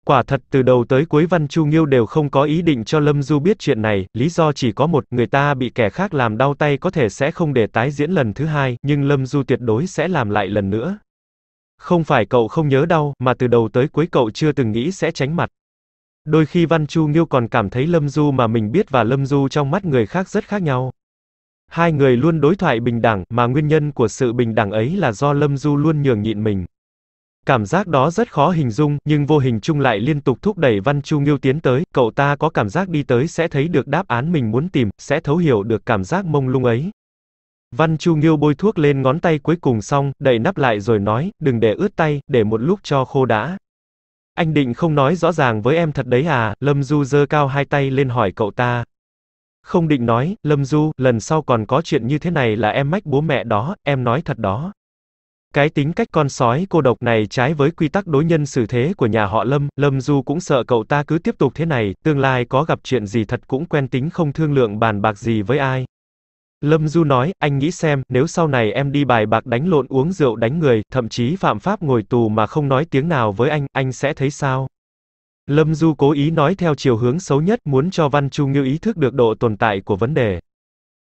Quả thật từ đầu tới cuối Văn Chu Nghiêu đều không có ý định cho Lâm Du biết chuyện này, lý do chỉ có một, người ta bị kẻ khác làm đau tay có thể sẽ không để tái diễn lần thứ hai, nhưng Lâm Du tuyệt đối sẽ làm lại lần nữa. Không phải cậu không nhớ đau, mà từ đầu tới cuối cậu chưa từng nghĩ sẽ tránh mặt. Đôi khi Văn Chu Nghiêu còn cảm thấy Lâm Du mà mình biết và Lâm Du trong mắt người khác rất khác nhau. Hai người luôn đối thoại bình đẳng, mà nguyên nhân của sự bình đẳng ấy là do Lâm Du luôn nhường nhịn mình. Cảm giác đó rất khó hình dung, nhưng vô hình chung lại liên tục thúc đẩy Văn Chu Nghiêu tiến tới, cậu ta có cảm giác đi tới sẽ thấy được đáp án mình muốn tìm, sẽ thấu hiểu được cảm giác mông lung ấy. Văn Chu Nghiêu bôi thuốc lên ngón tay cuối cùng xong, đậy nắp lại rồi nói, đừng để ướt tay, để một lúc cho khô đã. Anh định không nói rõ ràng với em thật đấy à, Lâm Du giơ cao hai tay lên hỏi cậu ta. Không định nói, Lâm Du, lần sau còn có chuyện như thế này là em mách bố mẹ đó, em nói thật đó. Cái tính cách con sói cô độc này trái với quy tắc đối nhân xử thế của nhà họ Lâm, Lâm Du cũng sợ cậu ta cứ tiếp tục thế này, tương lai có gặp chuyện gì thật cũng quen tính không thương lượng bàn bạc gì với ai. Lâm Du nói, anh nghĩ xem, nếu sau này em đi bài bạc đánh lộn uống rượu đánh người, thậm chí phạm pháp ngồi tù mà không nói tiếng nào với anh, anh sẽ thấy sao? Lâm Du cố ý nói theo chiều hướng xấu nhất muốn cho Văn Chu Nghiêu ý thức được độ tồn tại của vấn đề.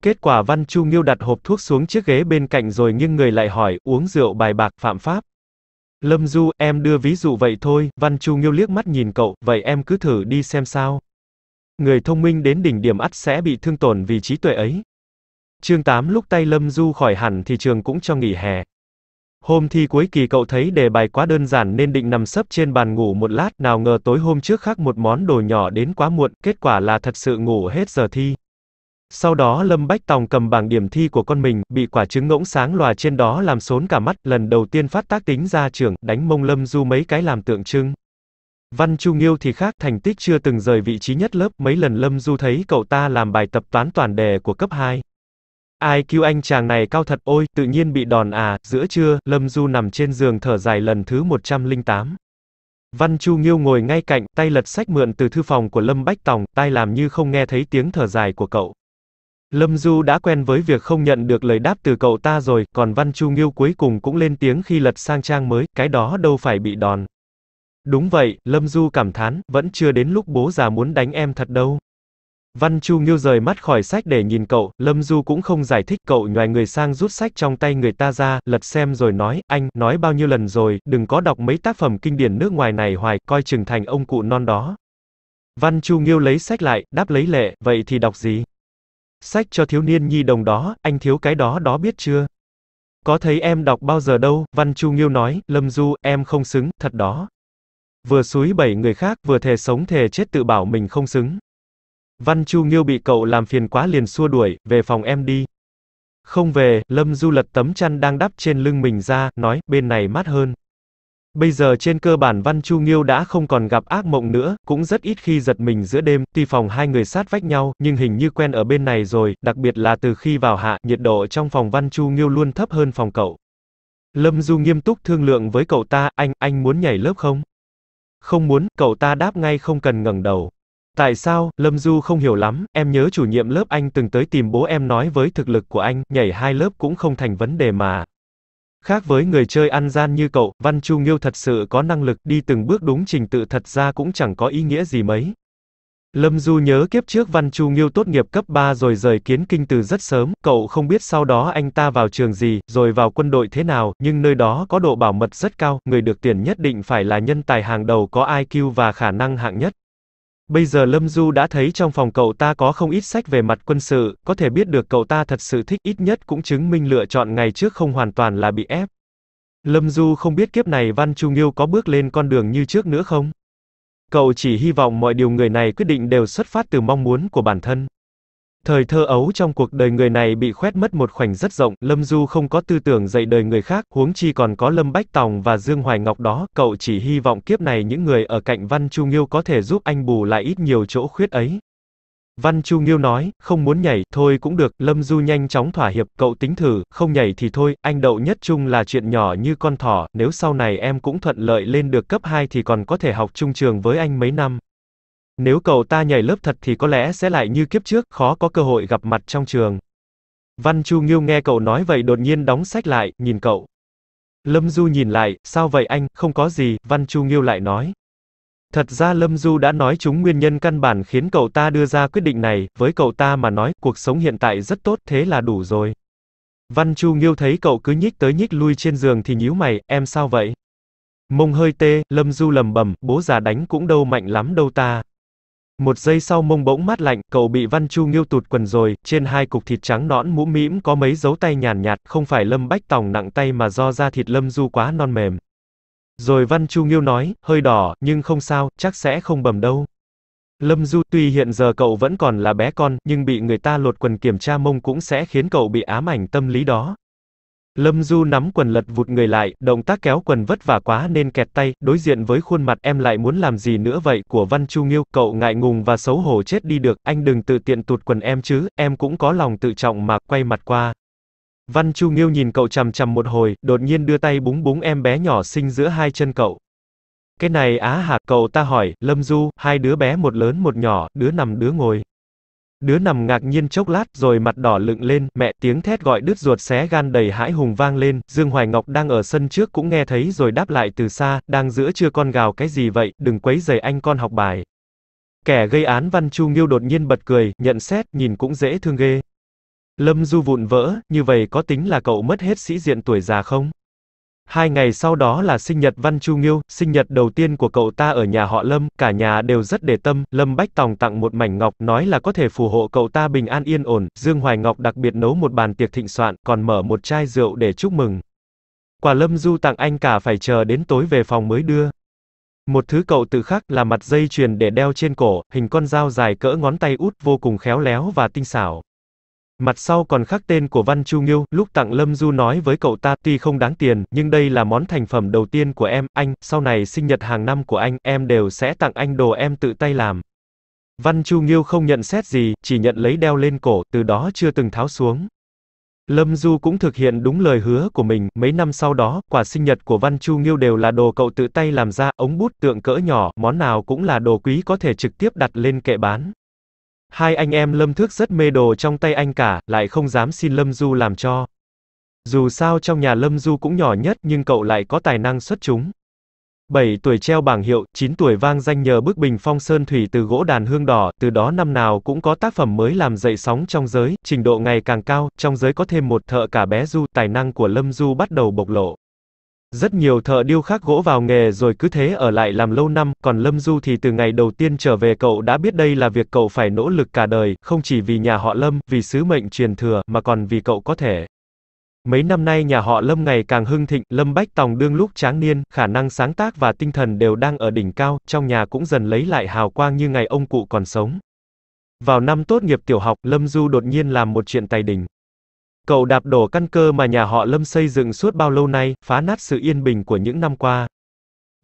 Kết quả Văn Chu Nghiêu đặt hộp thuốc xuống chiếc ghế bên cạnh rồi nghiêng người lại hỏi, uống rượu bài bạc phạm pháp. Lâm Du, em đưa ví dụ vậy thôi, Văn Chu Nghiêu liếc mắt nhìn cậu, vậy em cứ thử đi xem sao. Người thông minh đến đỉnh điểm ắt sẽ bị thương tổn vì trí tuệ ấy. Chương 8 lúc tay Lâm Du khỏi hẳn thì trường cũng cho nghỉ hè. Hôm thi cuối kỳ cậu thấy đề bài quá đơn giản nên định nằm sấp trên bàn ngủ một lát, nào ngờ tối hôm trước khác một món đồ nhỏ đến quá muộn, kết quả là thật sự ngủ hết giờ thi. Sau đó Lâm Bách Tòng cầm bảng điểm thi của con mình, bị quả trứng ngỗng sáng lòa trên đó làm sốn cả mắt, lần đầu tiên phát tác tính ra trường, đánh mông Lâm Du mấy cái làm tượng trưng. Văn Chu Nghiêu thì khác, thành tích chưa từng rời vị trí nhất lớp, mấy lần Lâm Du thấy cậu ta làm bài tập toán toàn đề của cấp 2. Ai IQ anh chàng này cao thật ôi, tự nhiên bị đòn à, giữa trưa, Lâm Du nằm trên giường thở dài lần thứ 108. Văn Chu Nghiêu ngồi ngay cạnh, tay lật sách mượn từ thư phòng của Lâm Bách Tòng, tai làm như không nghe thấy tiếng thở dài của cậu. Lâm Du đã quen với việc không nhận được lời đáp từ cậu ta rồi, còn Văn Chu Nghiêu cuối cùng cũng lên tiếng khi lật sang trang mới, cái đó đâu phải bị đòn. Đúng vậy, Lâm Du cảm thán, vẫn chưa đến lúc bố già muốn đánh em thật đâu. Văn Chu Nghiêu rời mắt khỏi sách để nhìn cậu, Lâm Du cũng không giải thích cậu nhòi người sang rút sách trong tay người ta ra, lật xem rồi nói, anh, nói bao nhiêu lần rồi, đừng có đọc mấy tác phẩm kinh điển nước ngoài này hoài, coi chừng thành ông cụ non đó. Văn Chu Nghiêu lấy sách lại, đáp lấy lệ, vậy thì đọc gì? Sách cho thiếu niên nhi đồng đó, anh thiếu cái đó đó biết chưa? Có thấy em đọc bao giờ đâu, Văn Chu Nghiêu nói, Lâm Du, em không xứng, thật đó. Vừa suối bảy người khác, vừa thề sống thề chết tự bảo mình không xứng. Văn Chu Nghiêu bị cậu làm phiền quá liền xua đuổi, về phòng em đi. Không về, Lâm Du lật tấm chăn đang đắp trên lưng mình ra, nói, bên này mát hơn. Bây giờ trên cơ bản Văn Chu Nghiêu đã không còn gặp ác mộng nữa, cũng rất ít khi giật mình giữa đêm, tuy phòng hai người sát vách nhau, nhưng hình như quen ở bên này rồi, đặc biệt là từ khi vào hạ, nhiệt độ trong phòng Văn Chu Nghiêu luôn thấp hơn phòng cậu. Lâm Du nghiêm túc thương lượng với cậu ta, anh, anh muốn nhảy lớp không? Không muốn, cậu ta đáp ngay không cần ngẩng đầu. Tại sao, Lâm Du không hiểu lắm, em nhớ chủ nhiệm lớp anh từng tới tìm bố em nói với thực lực của anh, nhảy hai lớp cũng không thành vấn đề mà. Khác với người chơi ăn gian như cậu, Văn Chu Nghiêu thật sự có năng lực đi từng bước đúng trình tự thật ra cũng chẳng có ý nghĩa gì mấy. Lâm Du nhớ kiếp trước Văn Chu Nghiêu tốt nghiệp cấp 3 rồi rời kiến kinh từ rất sớm, cậu không biết sau đó anh ta vào trường gì, rồi vào quân đội thế nào, nhưng nơi đó có độ bảo mật rất cao, người được tiền nhất định phải là nhân tài hàng đầu có IQ và khả năng hạng nhất. Bây giờ Lâm Du đã thấy trong phòng cậu ta có không ít sách về mặt quân sự, có thể biết được cậu ta thật sự thích ít nhất cũng chứng minh lựa chọn ngày trước không hoàn toàn là bị ép. Lâm Du không biết kiếp này Văn Trung Nghiêu có bước lên con đường như trước nữa không? Cậu chỉ hy vọng mọi điều người này quyết định đều xuất phát từ mong muốn của bản thân. Thời thơ ấu trong cuộc đời người này bị khoét mất một khoảnh rất rộng, Lâm Du không có tư tưởng dạy đời người khác, huống chi còn có Lâm Bách Tòng và Dương Hoài Ngọc đó, cậu chỉ hy vọng kiếp này những người ở cạnh Văn Chu Nghiêu có thể giúp anh bù lại ít nhiều chỗ khuyết ấy. Văn Chu Nghiêu nói, không muốn nhảy, thôi cũng được, Lâm Du nhanh chóng thỏa hiệp, cậu tính thử, không nhảy thì thôi, anh đậu nhất chung là chuyện nhỏ như con thỏ, nếu sau này em cũng thuận lợi lên được cấp 2 thì còn có thể học chung trường với anh mấy năm. Nếu cậu ta nhảy lớp thật thì có lẽ sẽ lại như kiếp trước, khó có cơ hội gặp mặt trong trường. Văn Chu Nghiêu nghe cậu nói vậy đột nhiên đóng sách lại, nhìn cậu. Lâm Du nhìn lại, sao vậy anh, không có gì, Văn Chu Nghiêu lại nói. Thật ra Lâm Du đã nói chúng nguyên nhân căn bản khiến cậu ta đưa ra quyết định này, với cậu ta mà nói, cuộc sống hiện tại rất tốt, thế là đủ rồi. Văn Chu Nghiêu thấy cậu cứ nhích tới nhích lui trên giường thì nhíu mày, em sao vậy? Mông hơi tê, Lâm Du lầm bầm, bố già đánh cũng đâu mạnh lắm đâu ta. Một giây sau mông bỗng mát lạnh, cậu bị Văn Chu Nghiêu tụt quần rồi, trên hai cục thịt trắng nõn mũm mĩm có mấy dấu tay nhàn nhạt, không phải Lâm Bách Tòng nặng tay mà do da thịt Lâm Du quá non mềm. Rồi Văn Chu Nghiêu nói, hơi đỏ, nhưng không sao, chắc sẽ không bầm đâu. Lâm Du tuy hiện giờ cậu vẫn còn là bé con, nhưng bị người ta lột quần kiểm tra mông cũng sẽ khiến cậu bị ám ảnh tâm lý đó. Lâm Du nắm quần lật vụt người lại, động tác kéo quần vất vả quá nên kẹt tay, đối diện với khuôn mặt em lại muốn làm gì nữa vậy của Văn Chu Nghiêu, cậu ngại ngùng và xấu hổ chết đi được, anh đừng tự tiện tụt quần em chứ, em cũng có lòng tự trọng mà, quay mặt qua. Văn Chu Nghiêu nhìn cậu chằm chằm một hồi, đột nhiên đưa tay búng búng em bé nhỏ sinh giữa hai chân cậu. Cái này á hả, cậu ta hỏi, Lâm Du, hai đứa bé một lớn một nhỏ, đứa nằm đứa ngồi. Đứa nằm ngạc nhiên chốc lát, rồi mặt đỏ lựng lên, mẹ tiếng thét gọi đứt ruột xé gan đầy hãi hùng vang lên, Dương Hoài Ngọc đang ở sân trước cũng nghe thấy rồi đáp lại từ xa, đang giữa chưa con gào cái gì vậy, đừng quấy giày anh con học bài. Kẻ gây án Văn Chu Nghiêu đột nhiên bật cười, nhận xét, nhìn cũng dễ thương ghê. Lâm Du vụn vỡ, như vậy có tính là cậu mất hết sĩ diện tuổi già không? Hai ngày sau đó là sinh nhật Văn Chu Nghiêu, sinh nhật đầu tiên của cậu ta ở nhà họ Lâm, cả nhà đều rất để tâm, Lâm Bách Tòng tặng một mảnh ngọc, nói là có thể phù hộ cậu ta bình an yên ổn, Dương Hoài Ngọc đặc biệt nấu một bàn tiệc thịnh soạn, còn mở một chai rượu để chúc mừng. quả Lâm Du tặng anh cả phải chờ đến tối về phòng mới đưa. Một thứ cậu tự khắc là mặt dây chuyền để đeo trên cổ, hình con dao dài cỡ ngón tay út vô cùng khéo léo và tinh xảo. Mặt sau còn khắc tên của Văn Chu Nghiêu, lúc tặng Lâm Du nói với cậu ta, tuy không đáng tiền, nhưng đây là món thành phẩm đầu tiên của em, anh, sau này sinh nhật hàng năm của anh, em đều sẽ tặng anh đồ em tự tay làm. Văn Chu Nghiêu không nhận xét gì, chỉ nhận lấy đeo lên cổ, từ đó chưa từng tháo xuống. Lâm Du cũng thực hiện đúng lời hứa của mình, mấy năm sau đó, quà sinh nhật của Văn Chu Nghiêu đều là đồ cậu tự tay làm ra, ống bút tượng cỡ nhỏ, món nào cũng là đồ quý có thể trực tiếp đặt lên kệ bán. Hai anh em Lâm Thước rất mê đồ trong tay anh cả, lại không dám xin Lâm Du làm cho. Dù sao trong nhà Lâm Du cũng nhỏ nhất nhưng cậu lại có tài năng xuất chúng. 7 tuổi treo bảng hiệu, 9 tuổi vang danh nhờ bức bình phong sơn thủy từ gỗ đàn hương đỏ, từ đó năm nào cũng có tác phẩm mới làm dậy sóng trong giới, trình độ ngày càng cao, trong giới có thêm một thợ cả bé Du, tài năng của Lâm Du bắt đầu bộc lộ. Rất nhiều thợ điêu khắc gỗ vào nghề rồi cứ thế ở lại làm lâu năm, còn Lâm Du thì từ ngày đầu tiên trở về cậu đã biết đây là việc cậu phải nỗ lực cả đời, không chỉ vì nhà họ Lâm, vì sứ mệnh truyền thừa, mà còn vì cậu có thể. Mấy năm nay nhà họ Lâm ngày càng hưng thịnh, Lâm Bách Tòng đương lúc tráng niên, khả năng sáng tác và tinh thần đều đang ở đỉnh cao, trong nhà cũng dần lấy lại hào quang như ngày ông cụ còn sống. Vào năm tốt nghiệp tiểu học, Lâm Du đột nhiên làm một chuyện tài đình. Cậu đạp đổ căn cơ mà nhà họ Lâm xây dựng suốt bao lâu nay, phá nát sự yên bình của những năm qua.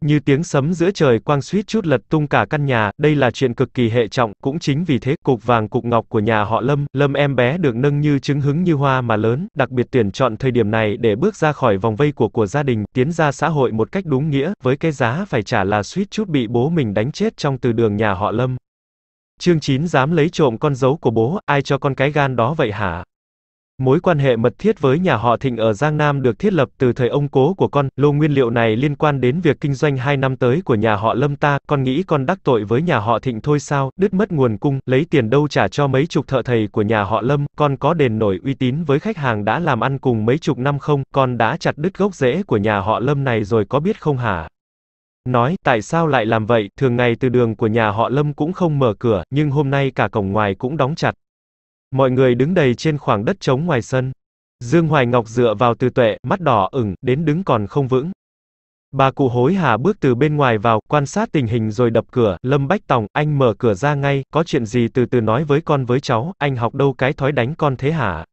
Như tiếng sấm giữa trời quang suýt chút lật tung cả căn nhà, đây là chuyện cực kỳ hệ trọng, cũng chính vì thế, cục vàng cục ngọc của nhà họ Lâm, Lâm em bé được nâng như chứng hứng như hoa mà lớn, đặc biệt tuyển chọn thời điểm này để bước ra khỏi vòng vây của của gia đình, tiến ra xã hội một cách đúng nghĩa, với cái giá phải trả là suýt chút bị bố mình đánh chết trong từ đường nhà họ Lâm. Chương 9 dám lấy trộm con dấu của bố, ai cho con cái gan đó vậy hả? Mối quan hệ mật thiết với nhà họ Thịnh ở Giang Nam được thiết lập từ thời ông cố của con, lô nguyên liệu này liên quan đến việc kinh doanh 2 năm tới của nhà họ Lâm ta, con nghĩ con đắc tội với nhà họ Thịnh thôi sao, đứt mất nguồn cung, lấy tiền đâu trả cho mấy chục thợ thầy của nhà họ Lâm, con có đền nổi uy tín với khách hàng đã làm ăn cùng mấy chục năm không, con đã chặt đứt gốc rễ của nhà họ Lâm này rồi có biết không hả? Nói, tại sao lại làm vậy, thường ngày từ đường của nhà họ Lâm cũng không mở cửa, nhưng hôm nay cả cổng ngoài cũng đóng chặt. Mọi người đứng đầy trên khoảng đất trống ngoài sân. Dương Hoài Ngọc dựa vào từ tuệ, mắt đỏ ửng, đến đứng còn không vững. Bà cụ hối hả bước từ bên ngoài vào, quan sát tình hình rồi đập cửa, Lâm Bách Tòng, anh mở cửa ra ngay, có chuyện gì từ từ nói với con với cháu, anh học đâu cái thói đánh con thế hả?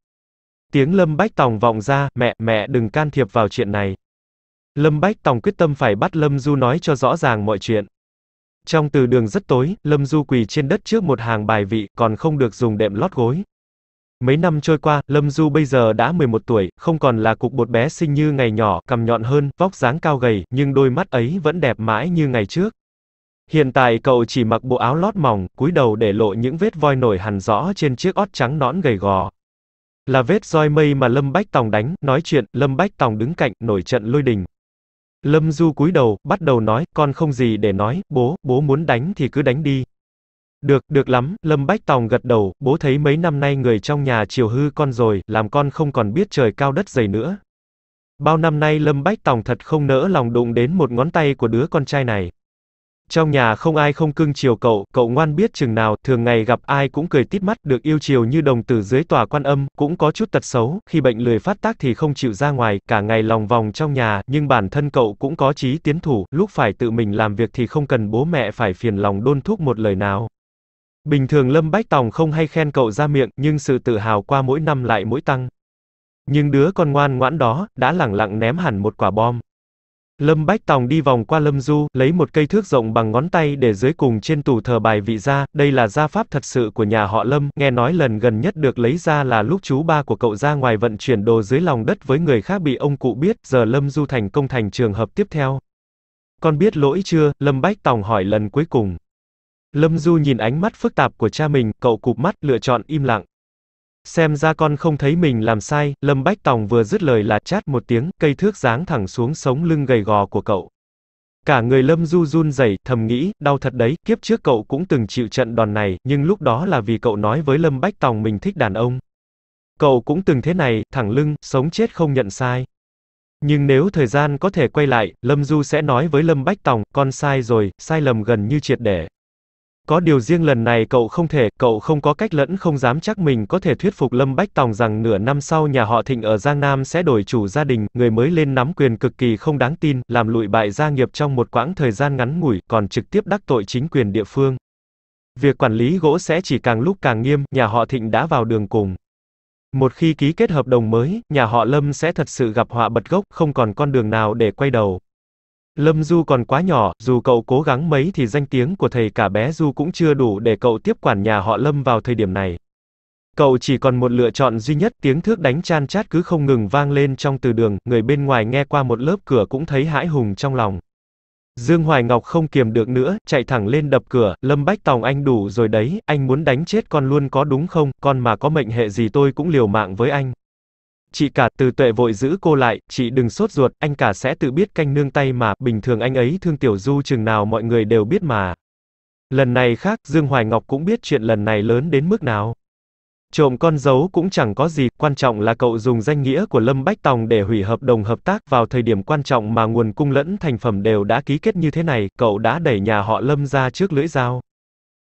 Tiếng Lâm Bách Tòng vọng ra, mẹ, mẹ đừng can thiệp vào chuyện này. Lâm Bách Tòng quyết tâm phải bắt Lâm Du nói cho rõ ràng mọi chuyện. Trong từ đường rất tối, Lâm Du quỳ trên đất trước một hàng bài vị, còn không được dùng đệm lót gối. Mấy năm trôi qua, Lâm Du bây giờ đã 11 tuổi, không còn là cục bột bé sinh như ngày nhỏ, cầm nhọn hơn, vóc dáng cao gầy, nhưng đôi mắt ấy vẫn đẹp mãi như ngày trước. Hiện tại cậu chỉ mặc bộ áo lót mỏng, cúi đầu để lộ những vết voi nổi hẳn rõ trên chiếc ót trắng nõn gầy gò. Là vết roi mây mà Lâm Bách Tòng đánh, nói chuyện, Lâm Bách Tòng đứng cạnh, nổi trận lôi đình, Lâm Du cúi đầu, bắt đầu nói, con không gì để nói, bố, bố muốn đánh thì cứ đánh đi. Được, được lắm, Lâm Bách Tòng gật đầu, bố thấy mấy năm nay người trong nhà chiều hư con rồi, làm con không còn biết trời cao đất dày nữa. Bao năm nay Lâm Bách Tòng thật không nỡ lòng đụng đến một ngón tay của đứa con trai này. Trong nhà không ai không cưng chiều cậu, cậu ngoan biết chừng nào, thường ngày gặp ai cũng cười tít mắt, được yêu chiều như đồng tử dưới tòa quan âm, cũng có chút tật xấu, khi bệnh lười phát tác thì không chịu ra ngoài, cả ngày lòng vòng trong nhà, nhưng bản thân cậu cũng có chí tiến thủ, lúc phải tự mình làm việc thì không cần bố mẹ phải phiền lòng đôn thúc một lời nào. Bình thường Lâm Bách Tòng không hay khen cậu ra miệng, nhưng sự tự hào qua mỗi năm lại mỗi tăng. Nhưng đứa con ngoan ngoãn đó, đã lẳng lặng ném hẳn một quả bom. Lâm Bách Tòng đi vòng qua Lâm Du, lấy một cây thước rộng bằng ngón tay để dưới cùng trên tủ thờ bài vị ra, đây là gia pháp thật sự của nhà họ Lâm, nghe nói lần gần nhất được lấy ra là lúc chú ba của cậu ra ngoài vận chuyển đồ dưới lòng đất với người khác bị ông cụ biết, giờ Lâm Du thành công thành trường hợp tiếp theo. Con biết lỗi chưa, Lâm Bách Tòng hỏi lần cuối cùng. Lâm Du nhìn ánh mắt phức tạp của cha mình, cậu cụp mắt, lựa chọn im lặng. Xem ra con không thấy mình làm sai, Lâm Bách Tòng vừa dứt lời là chát một tiếng, cây thước giáng thẳng xuống sống lưng gầy gò của cậu. Cả người Lâm Du run rẩy, thầm nghĩ, đau thật đấy, kiếp trước cậu cũng từng chịu trận đòn này, nhưng lúc đó là vì cậu nói với Lâm Bách Tòng mình thích đàn ông. Cậu cũng từng thế này, thẳng lưng, sống chết không nhận sai. Nhưng nếu thời gian có thể quay lại, Lâm Du sẽ nói với Lâm Bách Tòng, con sai rồi, sai lầm gần như triệt để, có điều riêng lần này cậu không thể, cậu không có cách lẫn không dám chắc mình có thể thuyết phục Lâm Bách Tòng rằng nửa năm sau nhà họ Thịnh ở Giang Nam sẽ đổi chủ gia đình, người mới lên nắm quyền cực kỳ không đáng tin, làm lụi bại gia nghiệp trong một quãng thời gian ngắn ngủi, còn trực tiếp đắc tội chính quyền địa phương. Việc quản lý gỗ sẽ chỉ càng lúc càng nghiêm, nhà họ Thịnh đã vào đường cùng. Một khi ký kết hợp đồng mới, nhà họ Lâm sẽ thật sự gặp họa bật gốc, không còn con đường nào để quay đầu. Lâm Du còn quá nhỏ, dù cậu cố gắng mấy thì danh tiếng của thầy cả bé Du cũng chưa đủ để cậu tiếp quản nhà họ Lâm vào thời điểm này. Cậu chỉ còn một lựa chọn duy nhất, tiếng thước đánh chan chát cứ không ngừng vang lên trong từ đường, người bên ngoài nghe qua một lớp cửa cũng thấy hãi hùng trong lòng. Dương Hoài Ngọc không kiềm được nữa, chạy thẳng lên đập cửa, Lâm Bách Tòng anh đủ rồi đấy, anh muốn đánh chết con luôn có đúng không, con mà có mệnh hệ gì tôi cũng liều mạng với anh. Chị cả từ tuệ vội giữ cô lại, chị đừng sốt ruột, anh cả sẽ tự biết canh nương tay mà, bình thường anh ấy thương tiểu du chừng nào mọi người đều biết mà. Lần này khác, Dương Hoài Ngọc cũng biết chuyện lần này lớn đến mức nào. Trộm con dấu cũng chẳng có gì, quan trọng là cậu dùng danh nghĩa của Lâm Bách Tòng để hủy hợp đồng hợp tác vào thời điểm quan trọng mà nguồn cung lẫn thành phẩm đều đã ký kết như thế này, cậu đã đẩy nhà họ Lâm ra trước lưỡi dao.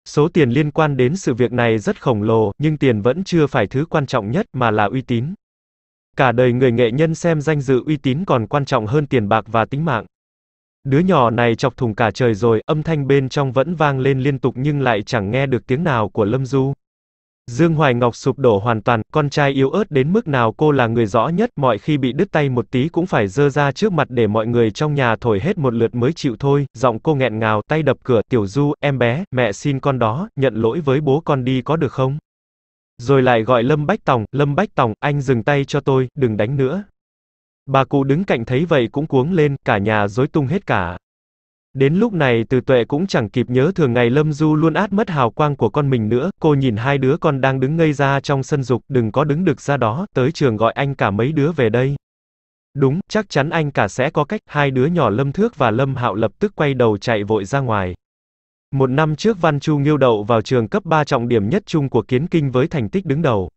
Số tiền liên quan đến sự việc này rất khổng lồ, nhưng tiền vẫn chưa phải thứ quan trọng nhất mà là uy tín. Cả đời người nghệ nhân xem danh dự uy tín còn quan trọng hơn tiền bạc và tính mạng. Đứa nhỏ này chọc thùng cả trời rồi, âm thanh bên trong vẫn vang lên liên tục nhưng lại chẳng nghe được tiếng nào của Lâm Du. Dương Hoài Ngọc sụp đổ hoàn toàn, con trai yếu ớt đến mức nào cô là người rõ nhất, mọi khi bị đứt tay một tí cũng phải dơ ra trước mặt để mọi người trong nhà thổi hết một lượt mới chịu thôi, giọng cô nghẹn ngào, tay đập cửa, tiểu du, em bé, mẹ xin con đó, nhận lỗi với bố con đi có được không? rồi lại gọi Lâm Bách Tòng, Lâm Bách Tòng, anh dừng tay cho tôi, đừng đánh nữa. Bà cụ đứng cạnh thấy vậy cũng cuống lên, cả nhà rối tung hết cả. Đến lúc này từ tuệ cũng chẳng kịp nhớ thường ngày Lâm Du luôn át mất hào quang của con mình nữa, cô nhìn hai đứa con đang đứng ngây ra trong sân dục, đừng có đứng được ra đó, tới trường gọi anh cả mấy đứa về đây. Đúng, chắc chắn anh cả sẽ có cách, hai đứa nhỏ Lâm Thước và Lâm Hạo lập tức quay đầu chạy vội ra ngoài. Một năm trước Văn Chu Nghiêu đậu vào trường cấp 3 trọng điểm nhất chung của kiến kinh với thành tích đứng đầu.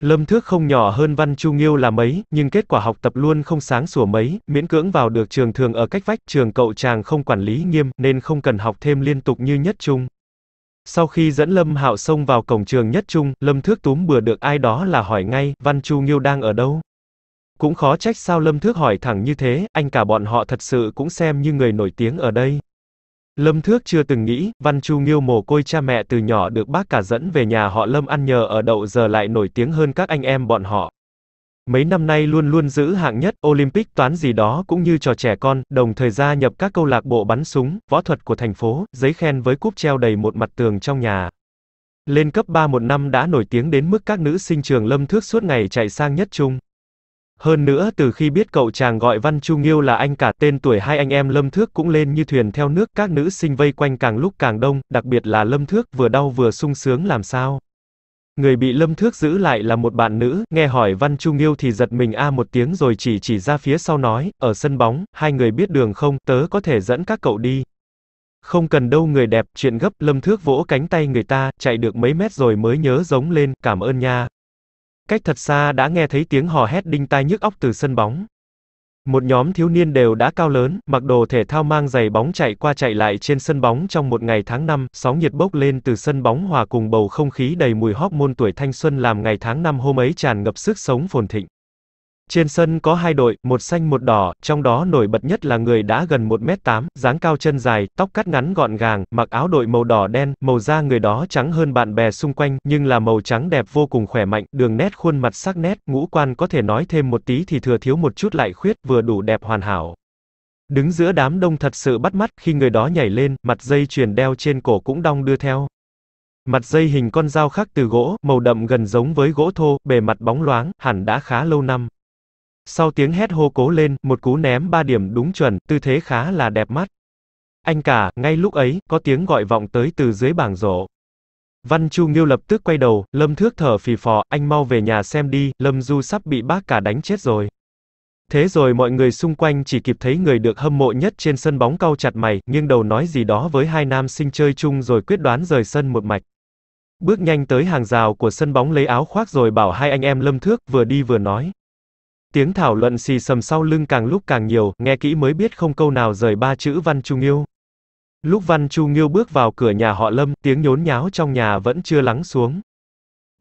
Lâm Thước không nhỏ hơn Văn Chu Nghiêu là mấy, nhưng kết quả học tập luôn không sáng sủa mấy, miễn cưỡng vào được trường thường ở cách vách, trường cậu chàng không quản lý nghiêm, nên không cần học thêm liên tục như nhất trung. Sau khi dẫn Lâm Hạo xông vào cổng trường nhất trung, Lâm Thước túm bừa được ai đó là hỏi ngay, Văn Chu Nghiêu đang ở đâu? Cũng khó trách sao Lâm Thước hỏi thẳng như thế, anh cả bọn họ thật sự cũng xem như người nổi tiếng ở đây. Lâm Thước chưa từng nghĩ, Văn Chu Nghiêu mồ côi cha mẹ từ nhỏ được bác cả dẫn về nhà họ Lâm ăn nhờ ở đậu giờ lại nổi tiếng hơn các anh em bọn họ. Mấy năm nay luôn luôn giữ hạng nhất, Olympic toán gì đó cũng như trò trẻ con, đồng thời gia nhập các câu lạc bộ bắn súng, võ thuật của thành phố, giấy khen với cúp treo đầy một mặt tường trong nhà. Lên cấp 3 một năm đã nổi tiếng đến mức các nữ sinh trường Lâm Thước suốt ngày chạy sang nhất chung. Hơn nữa từ khi biết cậu chàng gọi Văn Chu Nghiêu là anh cả tên tuổi hai anh em Lâm Thước cũng lên như thuyền theo nước các nữ sinh vây quanh càng lúc càng đông, đặc biệt là Lâm Thước vừa đau vừa sung sướng làm sao. Người bị Lâm Thước giữ lại là một bạn nữ, nghe hỏi Văn Chu Nghiêu thì giật mình a một tiếng rồi chỉ chỉ ra phía sau nói, ở sân bóng, hai người biết đường không, tớ có thể dẫn các cậu đi. Không cần đâu người đẹp, chuyện gấp, Lâm Thước vỗ cánh tay người ta, chạy được mấy mét rồi mới nhớ giống lên, cảm ơn nha, Cách thật xa đã nghe thấy tiếng hò hét đinh tai nhức óc từ sân bóng. Một nhóm thiếu niên đều đã cao lớn, mặc đồ thể thao mang giày bóng chạy qua chạy lại trên sân bóng trong một ngày tháng năm, sóng nhiệt bốc lên từ sân bóng hòa cùng bầu không khí đầy mùi hóc môn tuổi thanh xuân làm ngày tháng năm hôm ấy tràn ngập sức sống phồn thịnh. Trên sân có hai đội, một xanh một đỏ, trong đó nổi bật nhất là người đã gần 1m8, dáng cao chân dài, tóc cắt ngắn gọn gàng, mặc áo đội màu đỏ đen, màu da người đó trắng hơn bạn bè xung quanh, nhưng là màu trắng đẹp vô cùng khỏe mạnh, đường nét khuôn mặt sắc nét, ngũ quan có thể nói thêm một tí thì thừa thiếu một chút lại khuyết, vừa đủ đẹp hoàn hảo. Đứng giữa đám đông thật sự bắt mắt, khi người đó nhảy lên, mặt dây chuyền đeo trên cổ cũng đong đưa theo. Mặt dây hình con dao khắc từ gỗ, màu đậm gần giống với gỗ thô, bề mặt bóng loáng, hẳn đã khá lâu năm. Sau tiếng hét hô cố lên, một cú ném 3 điểm đúng chuẩn, tư thế khá là đẹp mắt. Anh cả, ngay lúc ấy, có tiếng gọi vọng tới từ dưới bảng rổ. Văn Chu Nghiêu lập tức quay đầu, Lâm Thước thở phì phò, anh mau về nhà xem đi, Lâm Du sắp bị bác cả đánh chết rồi. Thế rồi mọi người xung quanh chỉ kịp thấy người được hâm mộ nhất trên sân bóng cau chặt mày, nghiêng đầu nói gì đó với hai nam sinh chơi chung rồi quyết đoán rời sân một mạch. Bước nhanh tới hàng rào của sân bóng lấy áo khoác rồi bảo hai anh em Lâm Thước vừa đi vừa nói. Tiếng thảo luận xì sầm sau lưng càng lúc càng nhiều, nghe kỹ mới biết không câu nào rời ba chữ Văn Chu Nghiêu. Lúc Văn Chu Nghiêu bước vào cửa nhà họ Lâm, tiếng nhốn nháo trong nhà vẫn chưa lắng xuống.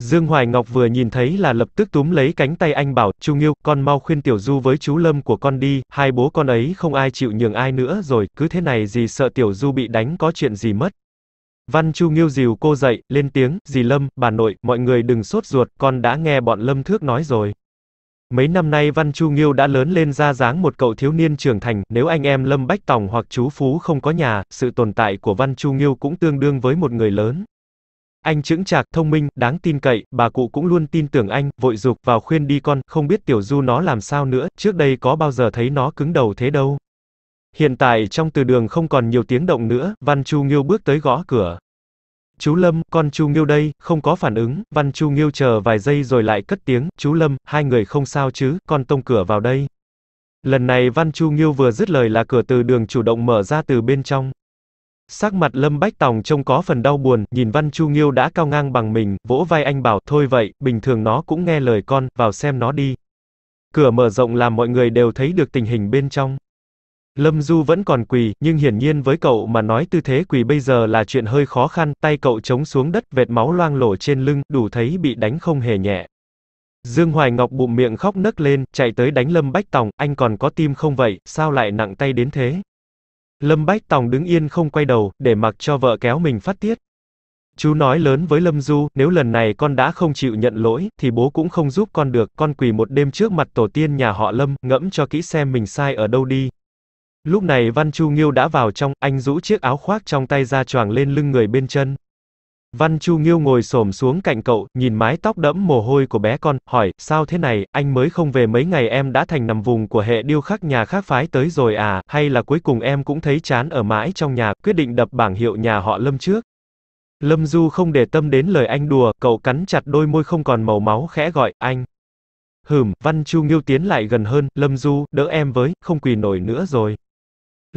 Dương Hoài Ngọc vừa nhìn thấy là lập tức túm lấy cánh tay anh bảo, Chu Nghiêu, con mau khuyên Tiểu Du với chú Lâm của con đi, hai bố con ấy không ai chịu nhường ai nữa rồi, cứ thế này gì sợ Tiểu Du bị đánh có chuyện gì mất. Văn Chu Nghiêu dìu cô dậy, lên tiếng, dì Lâm, bà nội, mọi người đừng sốt ruột, con đã nghe bọn Lâm Thước nói rồi. Mấy năm nay Văn Chu Nghiêu đã lớn lên ra dáng một cậu thiếu niên trưởng thành, nếu anh em Lâm Bách Tòng hoặc chú Phú không có nhà, sự tồn tại của Văn Chu Nghiêu cũng tương đương với một người lớn. Anh chững chạc, thông minh, đáng tin cậy, bà cụ cũng luôn tin tưởng anh, vội dục vào khuyên đi con, không biết tiểu du nó làm sao nữa, trước đây có bao giờ thấy nó cứng đầu thế đâu. Hiện tại trong từ đường không còn nhiều tiếng động nữa, Văn Chu Nghiêu bước tới gõ cửa. Chú Lâm, con Chu Nghiêu đây, không có phản ứng, Văn Chu Nghiêu chờ vài giây rồi lại cất tiếng, chú Lâm, hai người không sao chứ, con tông cửa vào đây. Lần này Văn Chu Nghiêu vừa dứt lời là cửa từ đường chủ động mở ra từ bên trong. Sắc mặt Lâm Bách Tòng trông có phần đau buồn, nhìn Văn Chu Nghiêu đã cao ngang bằng mình, vỗ vai anh bảo, thôi vậy, bình thường nó cũng nghe lời con, vào xem nó đi. Cửa mở rộng làm mọi người đều thấy được tình hình bên trong. Lâm Du vẫn còn quỳ, nhưng hiển nhiên với cậu mà nói tư thế quỳ bây giờ là chuyện hơi khó khăn, tay cậu chống xuống đất, vệt máu loang lổ trên lưng, đủ thấy bị đánh không hề nhẹ. Dương Hoài Ngọc bụng miệng khóc nấc lên, chạy tới đánh Lâm Bách Tòng, anh còn có tim không vậy, sao lại nặng tay đến thế? Lâm Bách Tòng đứng yên không quay đầu, để mặc cho vợ kéo mình phát tiết. Chú nói lớn với Lâm Du, nếu lần này con đã không chịu nhận lỗi, thì bố cũng không giúp con được, con quỳ một đêm trước mặt tổ tiên nhà họ Lâm, ngẫm cho kỹ xem mình sai ở đâu đi, Lúc này Văn Chu Nghiêu đã vào trong, anh rũ chiếc áo khoác trong tay ra choàng lên lưng người bên chân. Văn Chu Nghiêu ngồi xổm xuống cạnh cậu, nhìn mái tóc đẫm mồ hôi của bé con, hỏi, sao thế này, anh mới không về mấy ngày em đã thành nằm vùng của hệ điêu khắc nhà khác phái tới rồi à, hay là cuối cùng em cũng thấy chán ở mãi trong nhà, quyết định đập bảng hiệu nhà họ Lâm trước. Lâm Du không để tâm đến lời anh đùa, cậu cắn chặt đôi môi không còn màu máu khẽ gọi, anh. Hừm, Văn Chu Nghiêu tiến lại gần hơn, Lâm Du, đỡ em với, không quỳ nổi nữa rồi.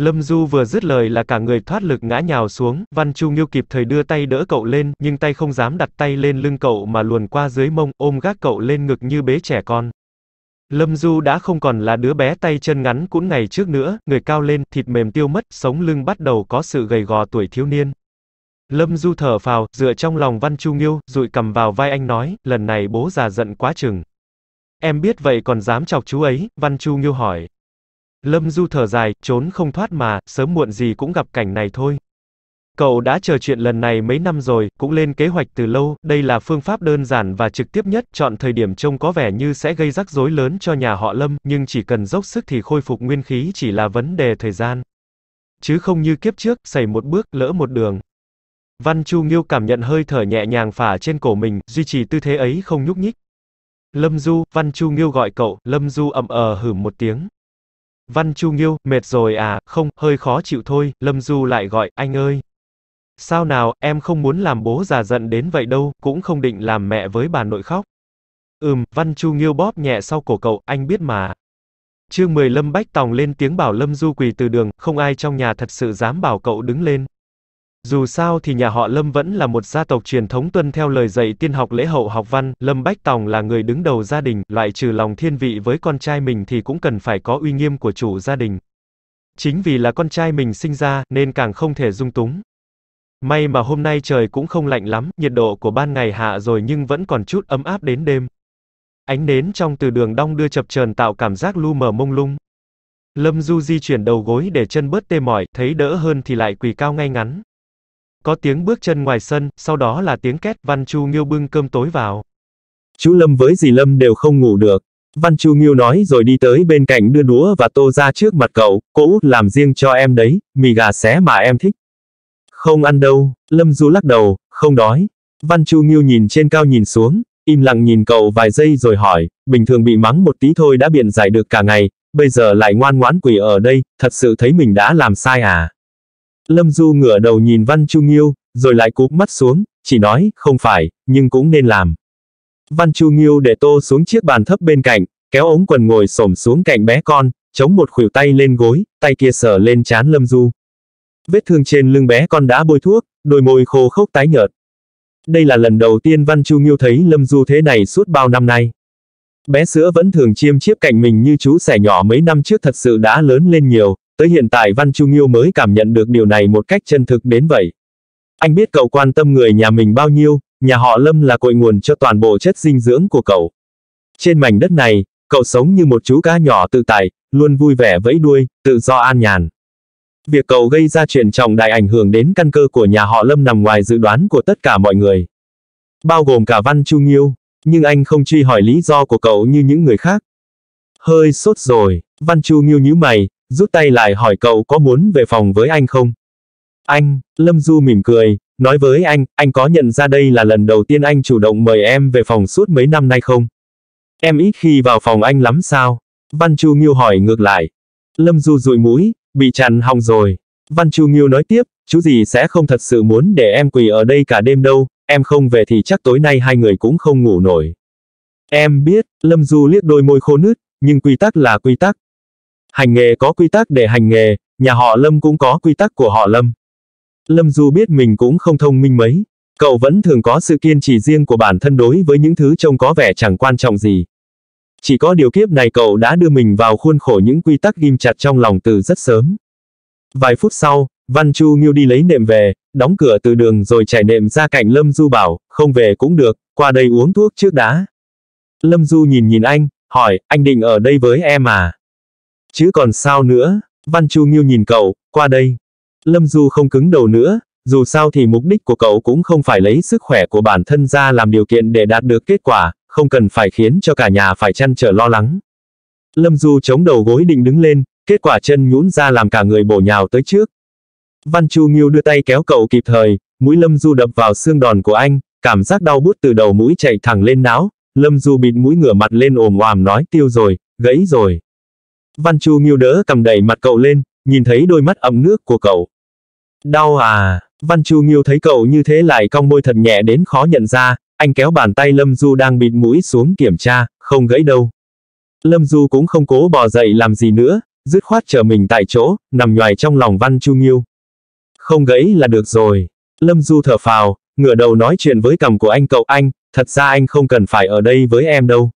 Lâm Du vừa dứt lời là cả người thoát lực ngã nhào xuống, Văn Chu Nghiêu kịp thời đưa tay đỡ cậu lên, nhưng tay không dám đặt tay lên lưng cậu mà luồn qua dưới mông, ôm gác cậu lên ngực như bế trẻ con. Lâm Du đã không còn là đứa bé tay chân ngắn cũng ngày trước nữa, người cao lên, thịt mềm tiêu mất, sống lưng bắt đầu có sự gầy gò tuổi thiếu niên. Lâm Du thở phào, dựa trong lòng Văn Chu Nghiêu, rụi cầm vào vai anh nói, lần này bố già giận quá chừng. Em biết vậy còn dám chọc chú ấy, Văn Chu Nghiêu hỏi. Lâm Du thở dài, trốn không thoát mà, sớm muộn gì cũng gặp cảnh này thôi. Cậu đã chờ chuyện lần này mấy năm rồi, cũng lên kế hoạch từ lâu, đây là phương pháp đơn giản và trực tiếp nhất, chọn thời điểm trông có vẻ như sẽ gây rắc rối lớn cho nhà họ Lâm, nhưng chỉ cần dốc sức thì khôi phục nguyên khí chỉ là vấn đề thời gian. Chứ không như kiếp trước, xảy một bước, lỡ một đường. Văn Chu Nghiêu cảm nhận hơi thở nhẹ nhàng phả trên cổ mình, duy trì tư thế ấy không nhúc nhích. Lâm Du, Văn Chu Nghiêu gọi cậu, Lâm Du ậm ờ hử một tiếng. Văn Chu Nghiêu, mệt rồi à, không, hơi khó chịu thôi, Lâm Du lại gọi, anh ơi. Sao nào, em không muốn làm bố già giận đến vậy đâu, cũng không định làm mẹ với bà nội khóc. Ừm, Văn Chu Nghiêu bóp nhẹ sau cổ cậu, anh biết mà. Chương 10 Lâm Bách Tòng lên tiếng bảo Lâm Du quỳ từ đường, không ai trong nhà thật sự dám bảo cậu đứng lên. Dù sao thì nhà họ Lâm vẫn là một gia tộc truyền thống tuân theo lời dạy tiên học lễ hậu học văn, Lâm Bách Tòng là người đứng đầu gia đình, loại trừ lòng thiên vị với con trai mình thì cũng cần phải có uy nghiêm của chủ gia đình. Chính vì là con trai mình sinh ra, nên càng không thể dung túng. May mà hôm nay trời cũng không lạnh lắm, nhiệt độ của ban ngày hạ rồi nhưng vẫn còn chút ấm áp đến đêm. Ánh nến trong từ đường đong đưa chập chờn tạo cảm giác lu mờ mông lung. Lâm Du di chuyển đầu gối để chân bớt tê mỏi, thấy đỡ hơn thì lại quỳ cao ngay ngắn. Có tiếng bước chân ngoài sân, sau đó là tiếng két, Văn Chu Nghiêu bưng cơm tối vào. Chú Lâm với dì Lâm đều không ngủ được. Văn Chu Nghiêu nói rồi đi tới bên cạnh đưa đũa và tô ra trước mặt cậu, cô làm riêng cho em đấy, mì gà xé mà em thích. Không ăn đâu, Lâm Du lắc đầu, không đói. Văn Chu Nghiêu nhìn trên cao nhìn xuống, im lặng nhìn cậu vài giây rồi hỏi, bình thường bị mắng một tí thôi đã biện giải được cả ngày, bây giờ lại ngoan ngoãn quỷ ở đây, thật sự thấy mình đã làm sai à? Lâm Du ngửa đầu nhìn Văn Chu Nghiêu, rồi lại cúp mắt xuống, chỉ nói, không phải, nhưng cũng nên làm. Văn Chu Nghiêu để tô xuống chiếc bàn thấp bên cạnh, kéo ống quần ngồi xổm xuống cạnh bé con, chống một khuỷu tay lên gối, tay kia sờ lên chán Lâm Du. Vết thương trên lưng bé con đã bôi thuốc, đôi môi khô khốc tái nhợt. Đây là lần đầu tiên Văn Chu Nghiêu thấy Lâm Du thế này suốt bao năm nay. Bé sữa vẫn thường chiêm chiếp cạnh mình như chú sẻ nhỏ mấy năm trước thật sự đã lớn lên nhiều, Tới hiện tại Văn Chu Nghiêu mới cảm nhận được điều này một cách chân thực đến vậy. Anh biết cậu quan tâm người nhà mình bao nhiêu, nhà họ Lâm là cội nguồn cho toàn bộ chất dinh dưỡng của cậu. Trên mảnh đất này, cậu sống như một chú cá nhỏ tự tại, luôn vui vẻ vẫy đuôi, tự do an nhàn. Việc cậu gây ra chuyện trọng đại ảnh hưởng đến căn cơ của nhà họ Lâm nằm ngoài dự đoán của tất cả mọi người. Bao gồm cả Văn Chu Nghiêu, nhưng anh không truy hỏi lý do của cậu như những người khác. Hơi sốt rồi, Văn Chu Nghiêu nhíu mày, rút tay lại hỏi cậu có muốn về phòng với anh không? Anh, Lâm Du mỉm cười, nói với anh, anh có nhận ra đây là lần đầu tiên anh chủ động mời em về phòng suốt mấy năm nay không? Em ít khi vào phòng anh lắm sao? Văn Chu Nghiêu hỏi ngược lại. Lâm Du rụi mũi, bị chặn hỏng rồi. Văn Chu Nghiêu nói tiếp, chú gì sẽ không thật sự muốn để em quỳ ở đây cả đêm đâu, em không về thì chắc tối nay hai người cũng không ngủ nổi. Em biết, Lâm Du liếc đôi môi khô nứt, nhưng quy tắc là quy tắc, Hành nghề có quy tắc để hành nghề, nhà họ Lâm cũng có quy tắc của họ Lâm. Lâm Du biết mình cũng không thông minh mấy. Cậu vẫn thường có sự kiên trì riêng của bản thân đối với những thứ trông có vẻ chẳng quan trọng gì. Chỉ có điều kiếp này cậu đã đưa mình vào khuôn khổ những quy tắc ghim chặt trong lòng từ rất sớm. Vài phút sau, Văn Chu Nghiêu đi lấy nệm về, đóng cửa từ đường rồi chạy nệm ra cạnh Lâm Du bảo, không về cũng được, qua đây uống thuốc trước đã. Lâm Du nhìn nhìn anh, hỏi, anh định ở đây với em à? Chứ còn sao nữa, Văn Chu Nghiêu nhìn cậu, qua đây. Lâm Du không cứng đầu nữa, dù sao thì mục đích của cậu cũng không phải lấy sức khỏe của bản thân ra làm điều kiện để đạt được kết quả, không cần phải khiến cho cả nhà phải chăn trở lo lắng. Lâm Du chống đầu gối định đứng lên, kết quả chân nhũn ra làm cả người bổ nhào tới trước. Văn Chu Nghiêu đưa tay kéo cậu kịp thời, mũi Lâm Du đập vào xương đòn của anh, cảm giác đau bút từ đầu mũi chạy thẳng lên não, Lâm Du bịt mũi ngửa mặt lên ồm oàm nói tiêu rồi, gãy rồi. Văn Chu Nghiêu đỡ cầm đẩy mặt cậu lên, nhìn thấy đôi mắt ấm nước của cậu. Đau à, Văn Chu Nghiêu thấy cậu như thế lại cong môi thật nhẹ đến khó nhận ra, anh kéo bàn tay Lâm Du đang bịt mũi xuống kiểm tra, không gãy đâu. Lâm Du cũng không cố bò dậy làm gì nữa, dứt khoát chờ mình tại chỗ, nằm nhoài trong lòng Văn Chu Nghiêu. Không gãy là được rồi. Lâm Du thở phào, ngửa đầu nói chuyện với cầm của anh cậu anh, thật ra anh không cần phải ở đây với em đâu.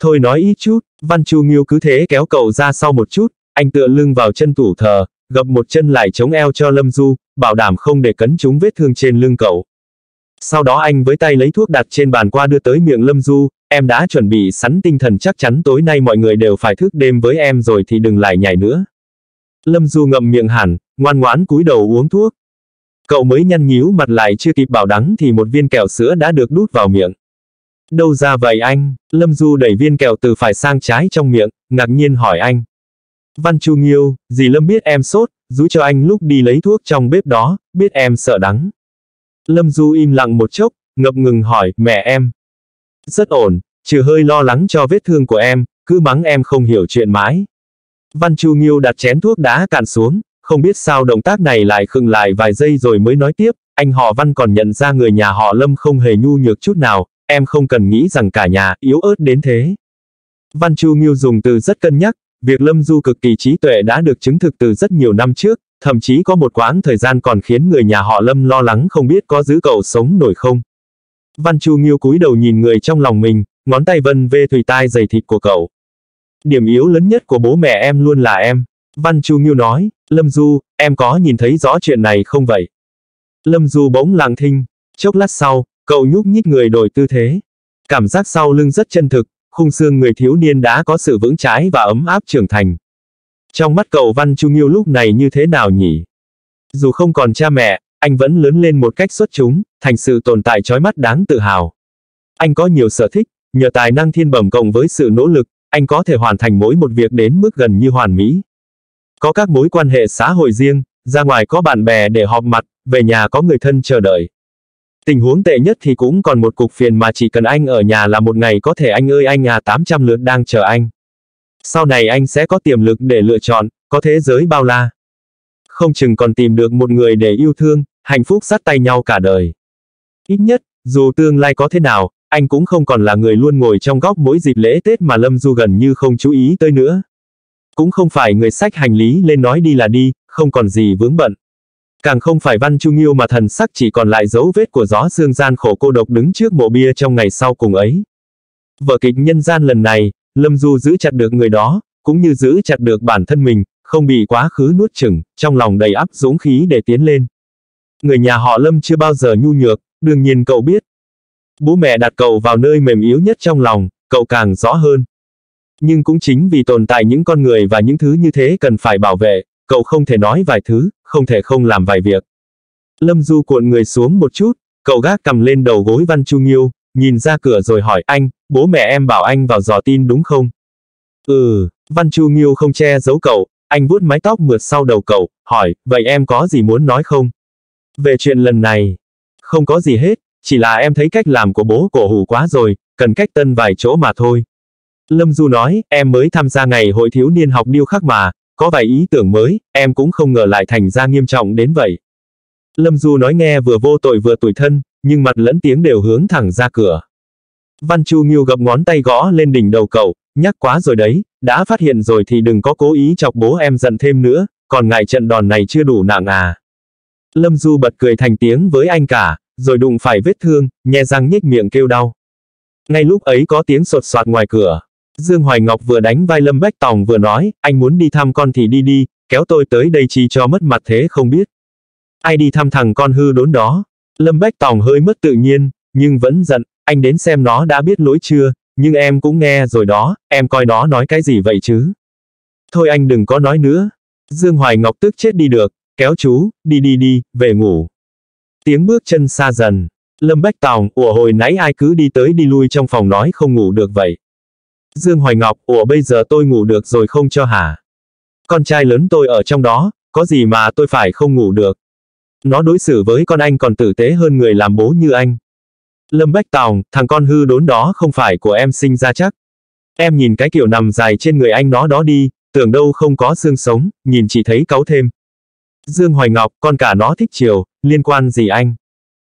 Thôi nói ít chút, Văn Chu Nghiêu cứ thế kéo cậu ra sau một chút, anh tựa lưng vào chân tủ thờ, gập một chân lại chống eo cho Lâm Du, bảo đảm không để cấn chúng vết thương trên lưng cậu. Sau đó anh với tay lấy thuốc đặt trên bàn qua đưa tới miệng Lâm Du, em đã chuẩn bị sẵn tinh thần chắc chắn tối nay mọi người đều phải thức đêm với em rồi thì đừng lại nhảy nữa. Lâm Du ngậm miệng hẳn, ngoan ngoãn cúi đầu uống thuốc. Cậu mới nhăn nhíu mặt lại chưa kịp bảo đắng thì một viên kẹo sữa đã được đút vào miệng. Đâu ra vậy anh? Lâm Du đẩy viên kẹo từ phải sang trái trong miệng, ngạc nhiên hỏi anh. Văn Chu Nghiêu, dì Lâm biết em sốt, rú cho anh lúc đi lấy thuốc trong bếp đó, biết em sợ đắng. Lâm Du im lặng một chốc, ngập ngừng hỏi, mẹ em. Rất ổn, trừ hơi lo lắng cho vết thương của em, cứ mắng em không hiểu chuyện mãi. Văn Chu Nghiêu đặt chén thuốc đá cạn xuống, không biết sao động tác này lại khựng lại vài giây rồi mới nói tiếp, anh họ Văn còn nhận ra người nhà họ Lâm không hề nhu nhược chút nào, Em không cần nghĩ rằng cả nhà, yếu ớt đến thế. Văn Chu Nghiêu dùng từ rất cân nhắc, việc Lâm Du cực kỳ trí tuệ đã được chứng thực từ rất nhiều năm trước, thậm chí có một quãng thời gian còn khiến người nhà họ Lâm lo lắng không biết có giữ cậu sống nổi không. Văn Chu Nghiêu cúi đầu nhìn người trong lòng mình, ngón tay vân vê thủy tai dày thịt của cậu. Điểm yếu lớn nhất của bố mẹ em luôn là em. Văn Chu Nghiêu nói, Lâm Du, em có nhìn thấy rõ chuyện này không vậy? Lâm Du bỗng lặng thinh, chốc lát sau, Cậu nhúc nhích người đổi tư thế. Cảm giác sau lưng rất chân thực, khung xương người thiếu niên đã có sự vững trái và ấm áp trưởng thành. Trong mắt cậu Văn Trung Yêu lúc này như thế nào nhỉ? Dù không còn cha mẹ, anh vẫn lớn lên một cách xuất chúng, thành sự tồn tại trói mắt đáng tự hào. Anh có nhiều sở thích, nhờ tài năng thiên bẩm cộng với sự nỗ lực, anh có thể hoàn thành mỗi một việc đến mức gần như hoàn mỹ. Có các mối quan hệ xã hội riêng, ra ngoài có bạn bè để họp mặt, về nhà có người thân chờ đợi. Tình huống tệ nhất thì cũng còn một cục phiền mà chỉ cần anh ở nhà là một ngày có thể anh ơi anh à 800 lượt đang chờ anh. Sau này anh sẽ có tiềm lực để lựa chọn, có thế giới bao la. Không chừng còn tìm được một người để yêu thương, hạnh phúc sát tay nhau cả đời. Ít nhất, dù tương lai có thế nào, anh cũng không còn là người luôn ngồi trong góc mỗi dịp lễ Tết mà Lâm Du gần như không chú ý tới nữa. Cũng không phải người sách hành lý lên nói đi là đi, không còn gì vướng bận. Càng không phải văn trung yêu mà thần sắc chỉ còn lại dấu vết của gió xương gian khổ cô độc đứng trước mộ bia trong ngày sau cùng ấy. Vở kịch nhân gian lần này, Lâm Du giữ chặt được người đó, cũng như giữ chặt được bản thân mình, không bị quá khứ nuốt chửng, trong lòng đầy áp dũng khí để tiến lên. Người nhà họ Lâm chưa bao giờ nhu nhược, đương nhiên cậu biết. Bố mẹ đặt cậu vào nơi mềm yếu nhất trong lòng, cậu càng rõ hơn. Nhưng cũng chính vì tồn tại những con người và những thứ như thế cần phải bảo vệ, cậu không thể nói vài thứ, không thể không làm vài việc. Lâm Du cuộn người xuống một chút, cậu gác cầm lên đầu gối Văn Chu Nghiêu, nhìn ra cửa rồi hỏi anh, bố mẹ em bảo anh vào dò tin đúng không? Ừ, Văn Chu Nghiêu không che giấu cậu, anh vuốt mái tóc mượt sau đầu cậu, hỏi, vậy em có gì muốn nói không? Về chuyện lần này, không có gì hết, chỉ là em thấy cách làm của bố cổ hủ quá rồi, cần cách tân vài chỗ mà thôi. Lâm Du nói, em mới tham gia ngày hội thiếu niên học điêu khắc mà, có vài ý tưởng mới, em cũng không ngờ lại thành ra nghiêm trọng đến vậy. Lâm Du nói nghe vừa vô tội vừa tủi thân, nhưng mặt lẫn tiếng đều hướng thẳng ra cửa. Văn Chu Nghiêu gập ngón tay gõ lên đỉnh đầu cậu, nhắc quá rồi đấy, đã phát hiện rồi thì đừng có cố ý chọc bố em giận thêm nữa, còn ngại trận đòn này chưa đủ nặng à. Lâm Du bật cười thành tiếng với anh cả, rồi đụng phải vết thương, nhe răng nhếch miệng kêu đau. Ngay lúc ấy có tiếng sột soạt ngoài cửa. Dương Hoài Ngọc vừa đánh vai Lâm Bách Tòng vừa nói, anh muốn đi thăm con thì đi đi, kéo tôi tới đây chi cho mất mặt thế không biết. Ai đi thăm thằng con hư đốn đó? Lâm Bách Tòng hơi mất tự nhiên, nhưng vẫn giận, anh đến xem nó đã biết lỗi chưa, nhưng em cũng nghe rồi đó, em coi nó nói cái gì vậy chứ. Thôi anh đừng có nói nữa. Dương Hoài Ngọc tức chết đi được, kéo chú, đi đi đi, về ngủ. Tiếng bước chân xa dần. Lâm Bách Tòng, ủa hồi nãy ai cứ đi tới đi lui trong phòng nói không ngủ được vậy. Dương Hoài Ngọc, ủa bây giờ tôi ngủ được rồi không cho hả? Con trai lớn tôi ở trong đó, có gì mà tôi phải không ngủ được? Nó đối xử với con anh còn tử tế hơn người làm bố như anh. Lâm Bách Tòng, thằng con hư đốn đó không phải của em sinh ra chắc. Em nhìn cái kiểu nằm dài trên người anh nó đó đi, tưởng đâu không có xương sống, nhìn chỉ thấy cáu thêm. Dương Hoài Ngọc, con cả nó thích chiều, liên quan gì anh?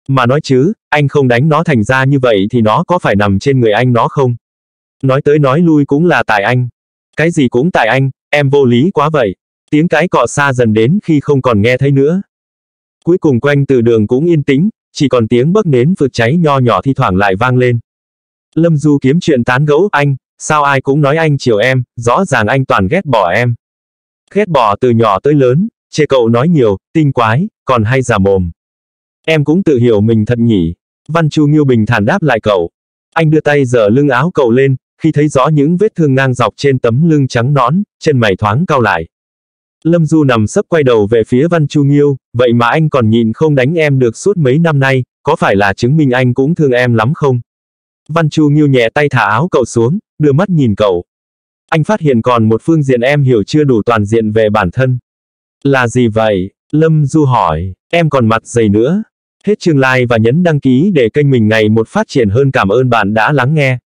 Mà nói chứ, anh không đánh nó thành ra như vậy thì nó có phải nằm trên người anh nó không? Nói tới nói lui cũng là tại anh. Cái gì cũng tại anh, em vô lý quá vậy. Tiếng cái cọ xa dần đến khi không còn nghe thấy nữa. Cuối cùng quanh từ đường cũng yên tĩnh, chỉ còn tiếng bấc nến vượt cháy nho nhỏ thi thoảng lại vang lên. Lâm Du kiếm chuyện tán gẫu anh, sao ai cũng nói anh chiều em, rõ ràng anh toàn ghét bỏ em. Ghét bỏ từ nhỏ tới lớn, chê cậu nói nhiều, tinh quái, còn hay giả mồm. Em cũng tự hiểu mình thật nhỉ. Văn Chu Nghiêu bình thản đáp lại cậu. Anh đưa tay dở lưng áo cậu lên, khi thấy rõ những vết thương ngang dọc trên tấm lưng trắng nón, chân mày thoáng cao lại. Lâm Du nằm sấp quay đầu về phía Văn Chu Nghiêu, vậy mà anh còn nhịn không đánh em được suốt mấy năm nay, có phải là chứng minh anh cũng thương em lắm không? Văn Chu Nghiêu nhẹ tay thả áo cậu xuống, đưa mắt nhìn cậu. Anh phát hiện còn một phương diện em hiểu chưa đủ toàn diện về bản thân. Là gì vậy? Lâm Du hỏi, em còn mặt dày nữa. Hết chương like và nhấn đăng ký để kênh mình ngày một phát triển hơn cảm ơn bạn đã lắng nghe.